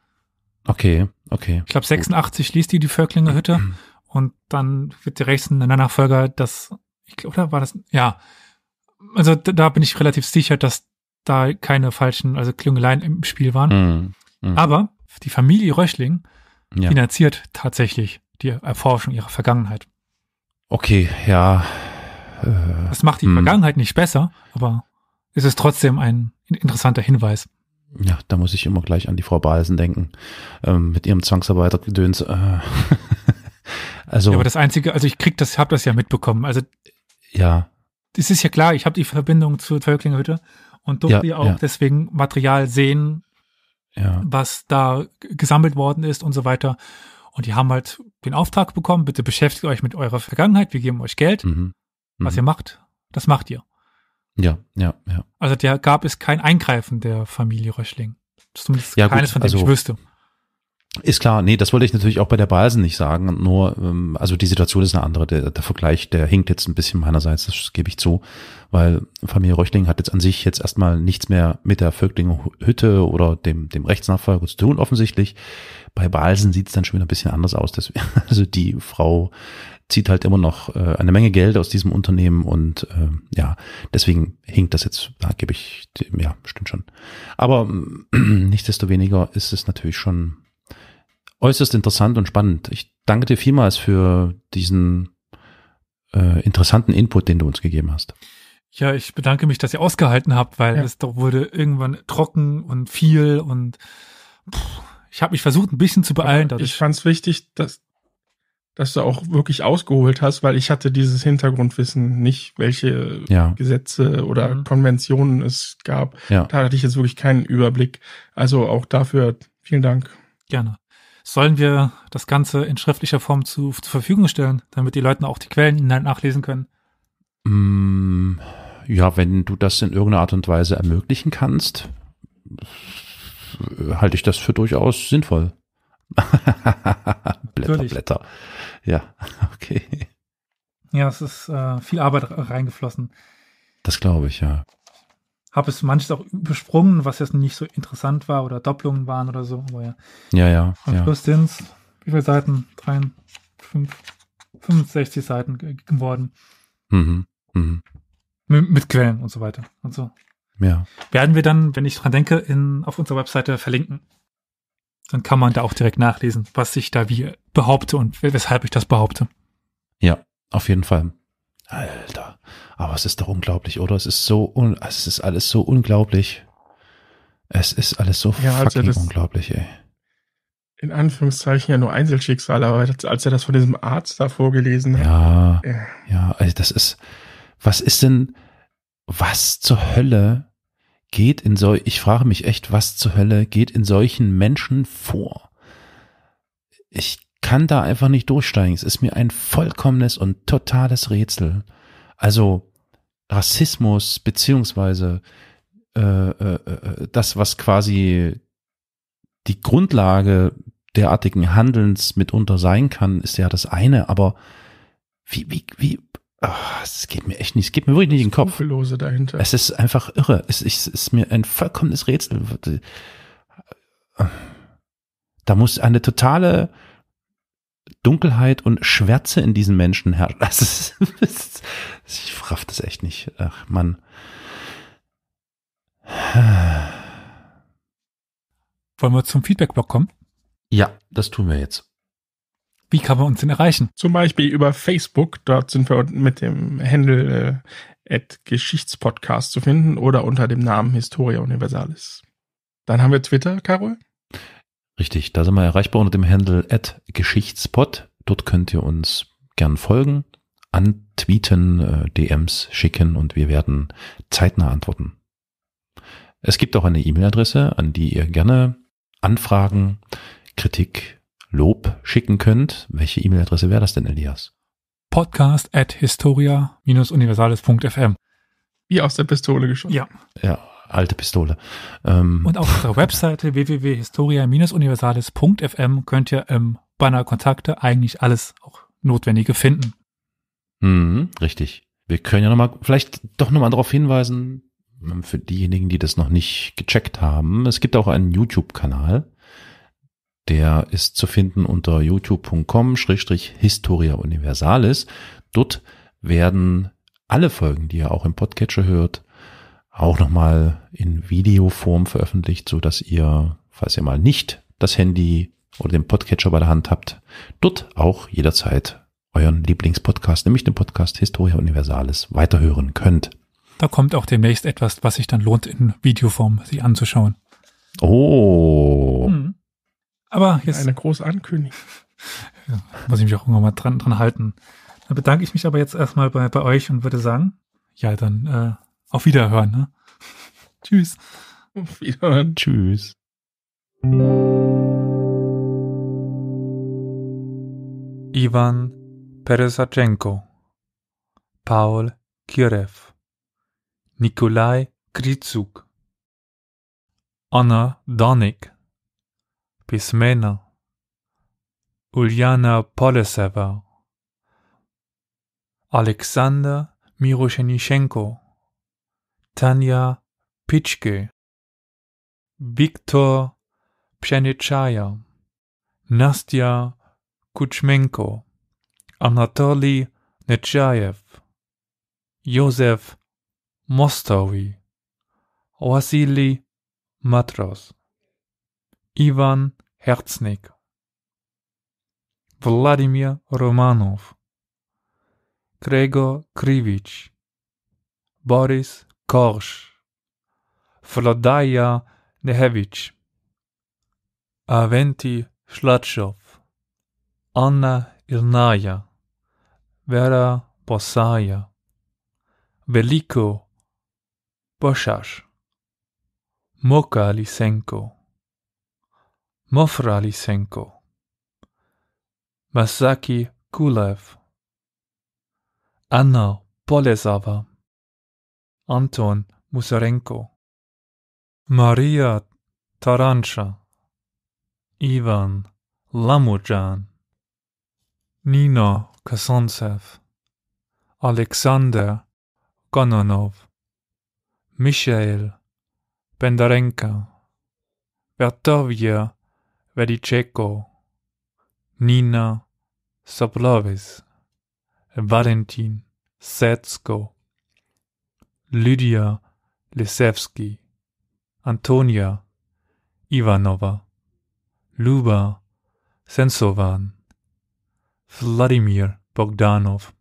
Okay, okay. Ich glaube, 86 ließ die die Vöcklinger Hütte [CLEARS THROAT] Und dann wird der rechts Nachfolger, das, ich glaube, da war das, ja. Also da, da, bin ich relativ sicher, dass da keine falschen, also Klüngeleien im Spiel waren. Mm, mm. Aber die Familie Röchling ja. finanziert tatsächlich die Erforschung ihrer Vergangenheit. Okay, ja. Äh, das macht die mm. Vergangenheit nicht besser, aber es ist trotzdem ein interessanter Hinweis. Ja, da muss ich immer gleich an die Frau Balsen denken. Ähm, mit ihrem Zwangsarbeitergedöns. Äh. [LAUGHS] Also, ja, aber das Einzige, also ich krieg das, habe das ja mitbekommen. Also ja. Es ist ja klar, ich habe die Verbindung zur Völklingerhütte und durfte ja, auch ja. deswegen Material sehen, ja. was da gesammelt worden ist und so weiter. Und die haben halt den Auftrag bekommen, bitte beschäftigt euch mit eurer Vergangenheit, wir geben euch Geld. Mhm. Mhm. Was ihr macht, das macht ihr. Ja, ja, ja. Also da gab es kein Eingreifen der Familie Röschling. Zumindest ja, keines, gut, von dem also, ich wüsste. Ist klar, nee, das wollte ich natürlich auch bei der Balsen nicht sagen. Nur, ähm, also die Situation ist eine andere. Der, der Vergleich, der hinkt jetzt ein bisschen meinerseits, das gebe ich zu. Weil Familie Röchling hat jetzt an sich jetzt erstmal nichts mehr mit der Vögtlinger Hütte oder dem, dem Rechtsnachfolger zu tun, offensichtlich. Bei Balsen sieht es dann schon wieder ein bisschen anders aus. Deswegen, [LAUGHS] also die Frau zieht halt immer noch äh, eine Menge Geld aus diesem Unternehmen und äh, ja, deswegen hinkt das jetzt, da gebe ich, ja, stimmt schon. Aber äh, [CLEARS THROAT] nichtsdestoweniger ist es natürlich schon äußerst interessant und spannend. Ich danke dir vielmals für diesen äh, interessanten Input, den du uns gegeben hast. Ja, ich bedanke mich, dass ihr ausgehalten habt, weil ja. es doch wurde irgendwann trocken und viel und pff, ich habe mich versucht, ein bisschen zu beeilen. Dadurch. Ich fand es wichtig, dass, dass du auch wirklich ausgeholt hast, weil ich hatte dieses Hintergrundwissen nicht, welche ja. Gesetze oder mhm. Konventionen es gab. Ja. Da hatte ich jetzt wirklich keinen Überblick. Also auch dafür vielen Dank. Gerne sollen wir das Ganze in schriftlicher Form zu, zur Verfügung stellen, damit die Leute auch die Quellen nachlesen können? Mm, ja, wenn du das in irgendeiner Art und Weise ermöglichen kannst, halte ich das für durchaus sinnvoll. [LAUGHS] Blätter, Blätter. Ja, [LAUGHS] okay. Ja, es ist äh, viel Arbeit reingeflossen. Das glaube ich, ja habe es manches auch übersprungen, was jetzt nicht so interessant war oder Doppelungen waren oder so. Aber ja. Ja, ja. Am ja. Schluss sind es, wie viele Seiten? Drei, fünf, 65 Seiten geworden. Mhm. Mhm. Mit, mit, Quellen und so weiter und so. Ja. Werden wir dann, wenn ich dran denke, in, auf unserer Webseite verlinken. Dann kann man da auch direkt nachlesen, was ich da wie behaupte und weshalb ich das behaupte. Ja, auf jeden Fall. Alter. Aber es ist doch unglaublich, oder? Es ist so, un es ist alles so unglaublich. Es ist alles so ja, fucking unglaublich, ey. In Anführungszeichen ja nur Einzelschicksal, aber als er das von diesem Arzt da vorgelesen hat. Ja, ja, ja also das ist, was ist denn, was zur Hölle geht in so, ich frage mich echt, was zur Hölle geht in solchen Menschen vor? Ich kann da einfach nicht durchsteigen. Es ist mir ein vollkommenes und totales Rätsel. Also Rassismus beziehungsweise äh, äh, äh, das, was quasi die Grundlage derartigen Handelns mitunter sein kann, ist ja das eine, aber wie, wie, wie, ah, es geht mir echt nicht, es geht mir wirklich nicht in den Kopf. Dahinter. Es ist einfach irre. Es ist, es ist mir ein vollkommenes Rätsel. Da muss eine totale Dunkelheit und Schwärze in diesen Menschen herrscht. [LAUGHS] Das ist, ich raff das echt nicht. Ach, Mann. Wollen wir zum Feedback-Blog kommen? Ja, das tun wir jetzt. Wie kann man uns denn erreichen? Zum Beispiel über Facebook. Dort sind wir mit dem Handel äh, Geschichtspodcast zu finden oder unter dem Namen Historia Universalis. Dann haben wir Twitter, Carol. Richtig, da sind wir erreichbar unter dem Handle at Geschichtspod. Dort könnt ihr uns gern folgen, antweeten, äh, DMs schicken und wir werden zeitnah antworten. Es gibt auch eine E-Mail-Adresse, an die ihr gerne Anfragen, Kritik, Lob schicken könnt. Welche E-Mail-Adresse wäre das denn, Elias? Podcast at historia-universales.fm. Wie aus der Pistole geschossen. Ja. Ja, alte Pistole. Ähm. Und auf unserer Webseite www.historia-universales.fm könnt ihr im Banner Kontakte eigentlich alles auch Notwendige finden. Mhm, richtig. Wir können ja nochmal, vielleicht doch nochmal darauf hinweisen, ähm, für diejenigen, die das noch nicht gecheckt haben, es gibt auch einen YouTube-Kanal. Der ist zu finden unter youtube.com-historia universalis. Dort werden alle Folgen, die ihr auch im Podcatcher hört, auch nochmal in Videoform veröffentlicht, so dass ihr, falls ihr mal nicht das Handy oder den Podcatcher bei der Hand habt, dort auch jederzeit euren Lieblingspodcast, nämlich den Podcast Historia Universalis, weiterhören könnt. Da kommt auch demnächst etwas, was sich dann lohnt, in Videoform sie anzuschauen. Oh. Hm. Aber jetzt. Eine große Ankündigung. [LAUGHS] Ja, muss ich mich auch irgendwann mal dran, dran halten. Dann bedanke ich mich aber jetzt erstmal bei, bei euch und würde sagen, ja, dann äh, auf Wiederhören. Ne? [LAUGHS] Tschüss. Auf Wiederhören. Tschüss. Ivan Peresachenko, Paul Kirev, Nikolai Krizuk, Anna Donik, Pismena, Uljana Poleseva, Alexander Miroshenischenko, Tania Piczke, Wiktor Przenichaja, Nastia Kuczmenko, Anatoli Nechayev, Józef Mostowi, Wasili Matros, Iwan Herznik, Władimir Romanow, Gregor Krivich, Boris Korsz, Flodaja Nehewicz, Aventi Szlaczow, Anna Ilnaja, Vera Posaja, Veliko Boszarz, Moka Lisenko, Mofra Lisenko, Masaki Kulew, Anna Polezawa. Anton Musarenko, Maria Tarancha, Ivan Lamujan, Nino Kasantsev, Alexander Kononov, Michael Bendarenka, Bertovia Vedicheko, Nina Sablovis, Valentin Setsko, Lydia Lisevsky, Antonia Ivanova, Luba Sensovan, Vladimir Bogdanov,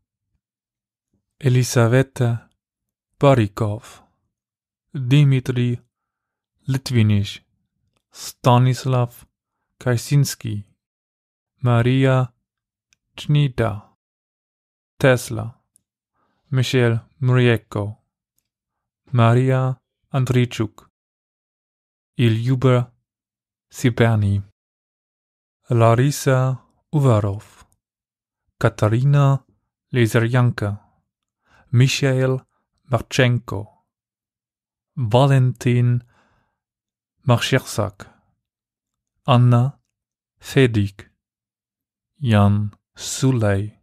Elisaveta Barikov, Dimitri Litvinish, Stanislav Kaisinski, Maria Chnida, Tesla, Michel Mrieko, Maria Andrzejczuk, Il Yuber Larisa Uvarov, Katarina Lezerjanka, Mikhail Marchenko, Valentin Marchersak, Anna Fedik, Jan Sulej,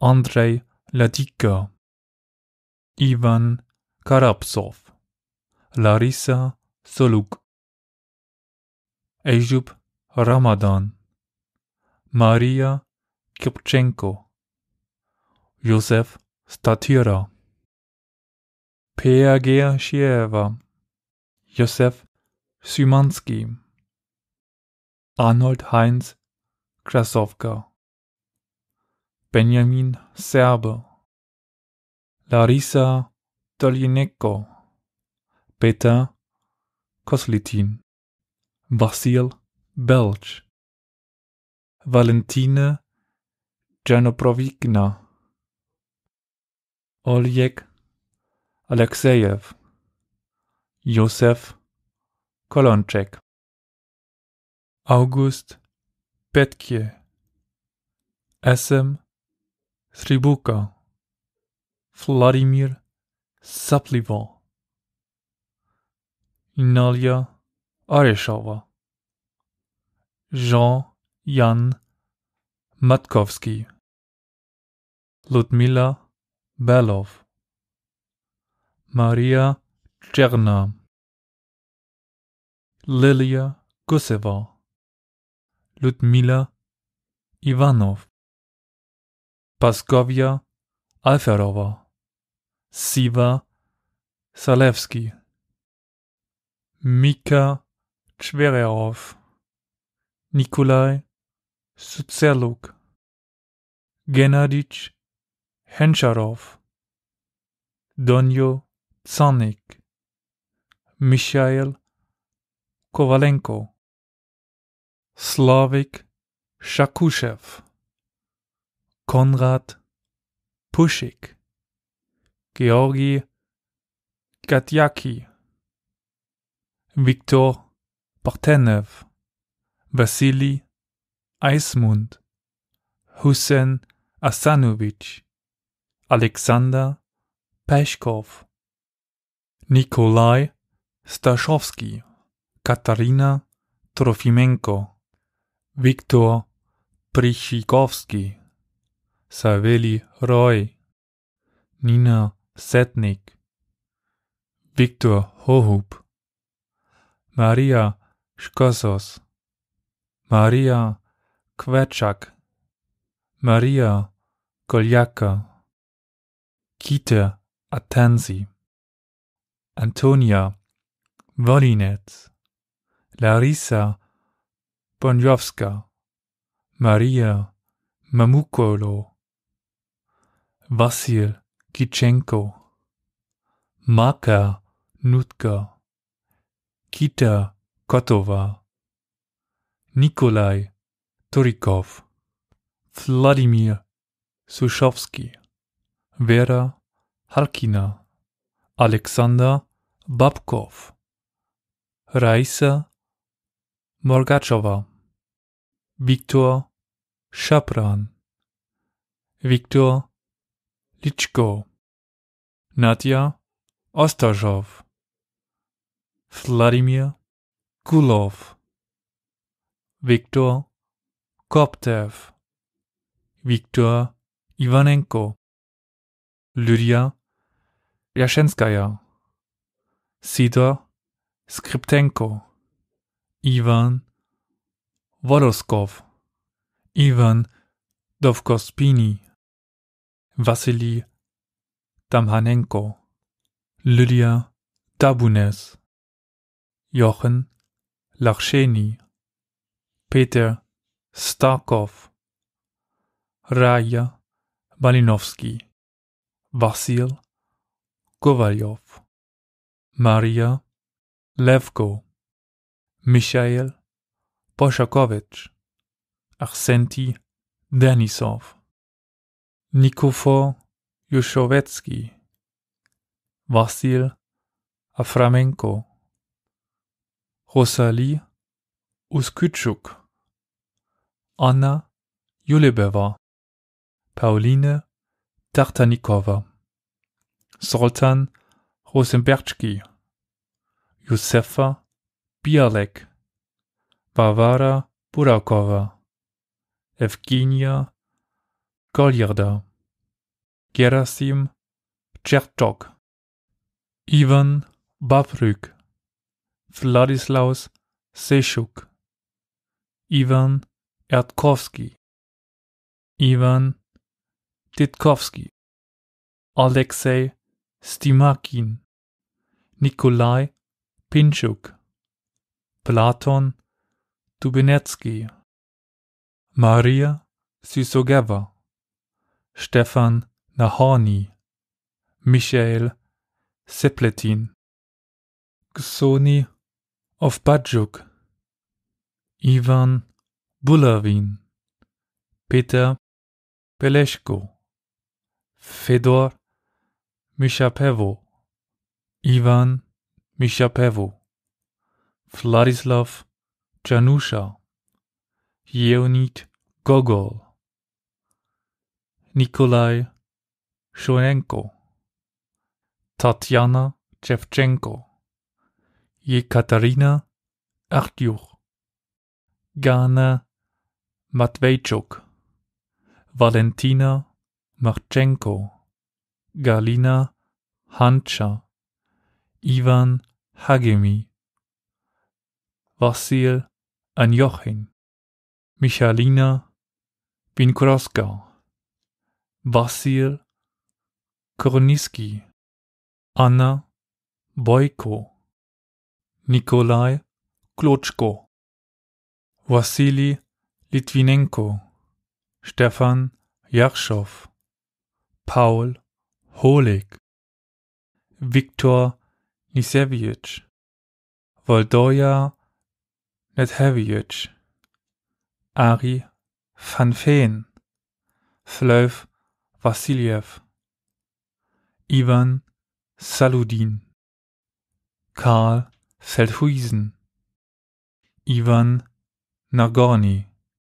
Andrei Ladika, Ivan Karabsov, Larissa Soluk, Ejub Ramadan, Maria Kipchenko, Josef Statyra, Peagea Schieva, Josef Szymanski, Arnold Heinz Krasovka, Benjamin Serbe, Larissa Dolineko, Peter Koslitin, Vasil Belch, Valentine Janoprovigna, Oleg Alexeyev, Josef Kolonczek, August Petkie, Esem Sribuka, Vladimir Saplivo Inalia Arishova, Jean Jan Matkowski. Ludmila Belov. Maria Cherna. Lilia Guseva. Ludmila Ivanov. Paskovia Alferova. Siva Salewski, Mika Chverov Nikolai Sucerluk, Genadij Henscharow, Donio Tsanik Michael Kovalenko Slavik Shakushev, Konrad Pushik Georgi Gatyaki, Viktor Bortenev, Vasily Eismund, Hussein Asanovich, Alexander Peshkov, Nikolai Stashovsky, Katarina Trofimenko, Viktor Prishikovsky, Savely Roy, Nina Setnik, Viktor Hohub, Maria Szkosos, Maria Kweczak, Maria Goljaka, Kite Atensi, Antonia Wolinec, Larisa Bonjowska, Maria Mamukolo, Vasil Kitschenko, Maka Nutka, Kita Kotova, Nikolai Torikov, Vladimir Sushovsky, Vera Harkina, Alexander Babkov, Raisa Morgachova, Viktor Shapran, Viktor Lichko, Nadja Ostashov Vladimir Kulov, Viktor Koptev, Viktor Ivanenko, Lydia Jashenskaya, Sidor Skriptenko, Ivan Vodoskov Ivan Dovkospini. Wassili Damhanenko, Lydia Dabunes, Jochen Lachscheni, Peter Starkov, Raja Balinowski, Vasil Kovaljov, Maria Levko, Michael Poschakowitsch, Arsenti Denisov. Nikifor Juschowetzki, Vasil Aframenko, Rosalie Uskutschuk, Anna Julebeva, Pauline Tartanikova, Soltan Rosenbertschki, Josefa Bialek, Bavara Burakova, Evgenia Skoljerda, Gerasim Tschertok, Ivan Babryk, Vladislaus Sechuk, Ivan Erdkowski, Ivan Titkowski, Alexei Stimakin, Nikolai Pinchuk, Platon Tubenetsky, Maria Sisogeva, Stefan Nahorny, Michael Sepletin, of Ovbajuk, Ivan Bulavin, Peter Peleshko, Fedor Mishapevo, Ivan Mishapevo, Vladislav Janusha, Yeonit Gogol. Nikolai Schonenko, Tatjana Chevchenko, Jekaterina Achtjuch, Gana Matvejchuk, Valentina Marchenko, Galina Hancha, Ivan Hagemi, Vasil Anjochin, Michalina Binkroska. Vasil Koroniski, Anna Boyko, Nikolai Klotschko, Vasili Litvinenko, Stefan Jarschow, Paul Holik, Viktor Nisevich, Voldoja Nethevich, Ari Van Feen, Flöv Wassiljew, Ivan Saludin, Karl Feldhuisen, Ivan Nagorny,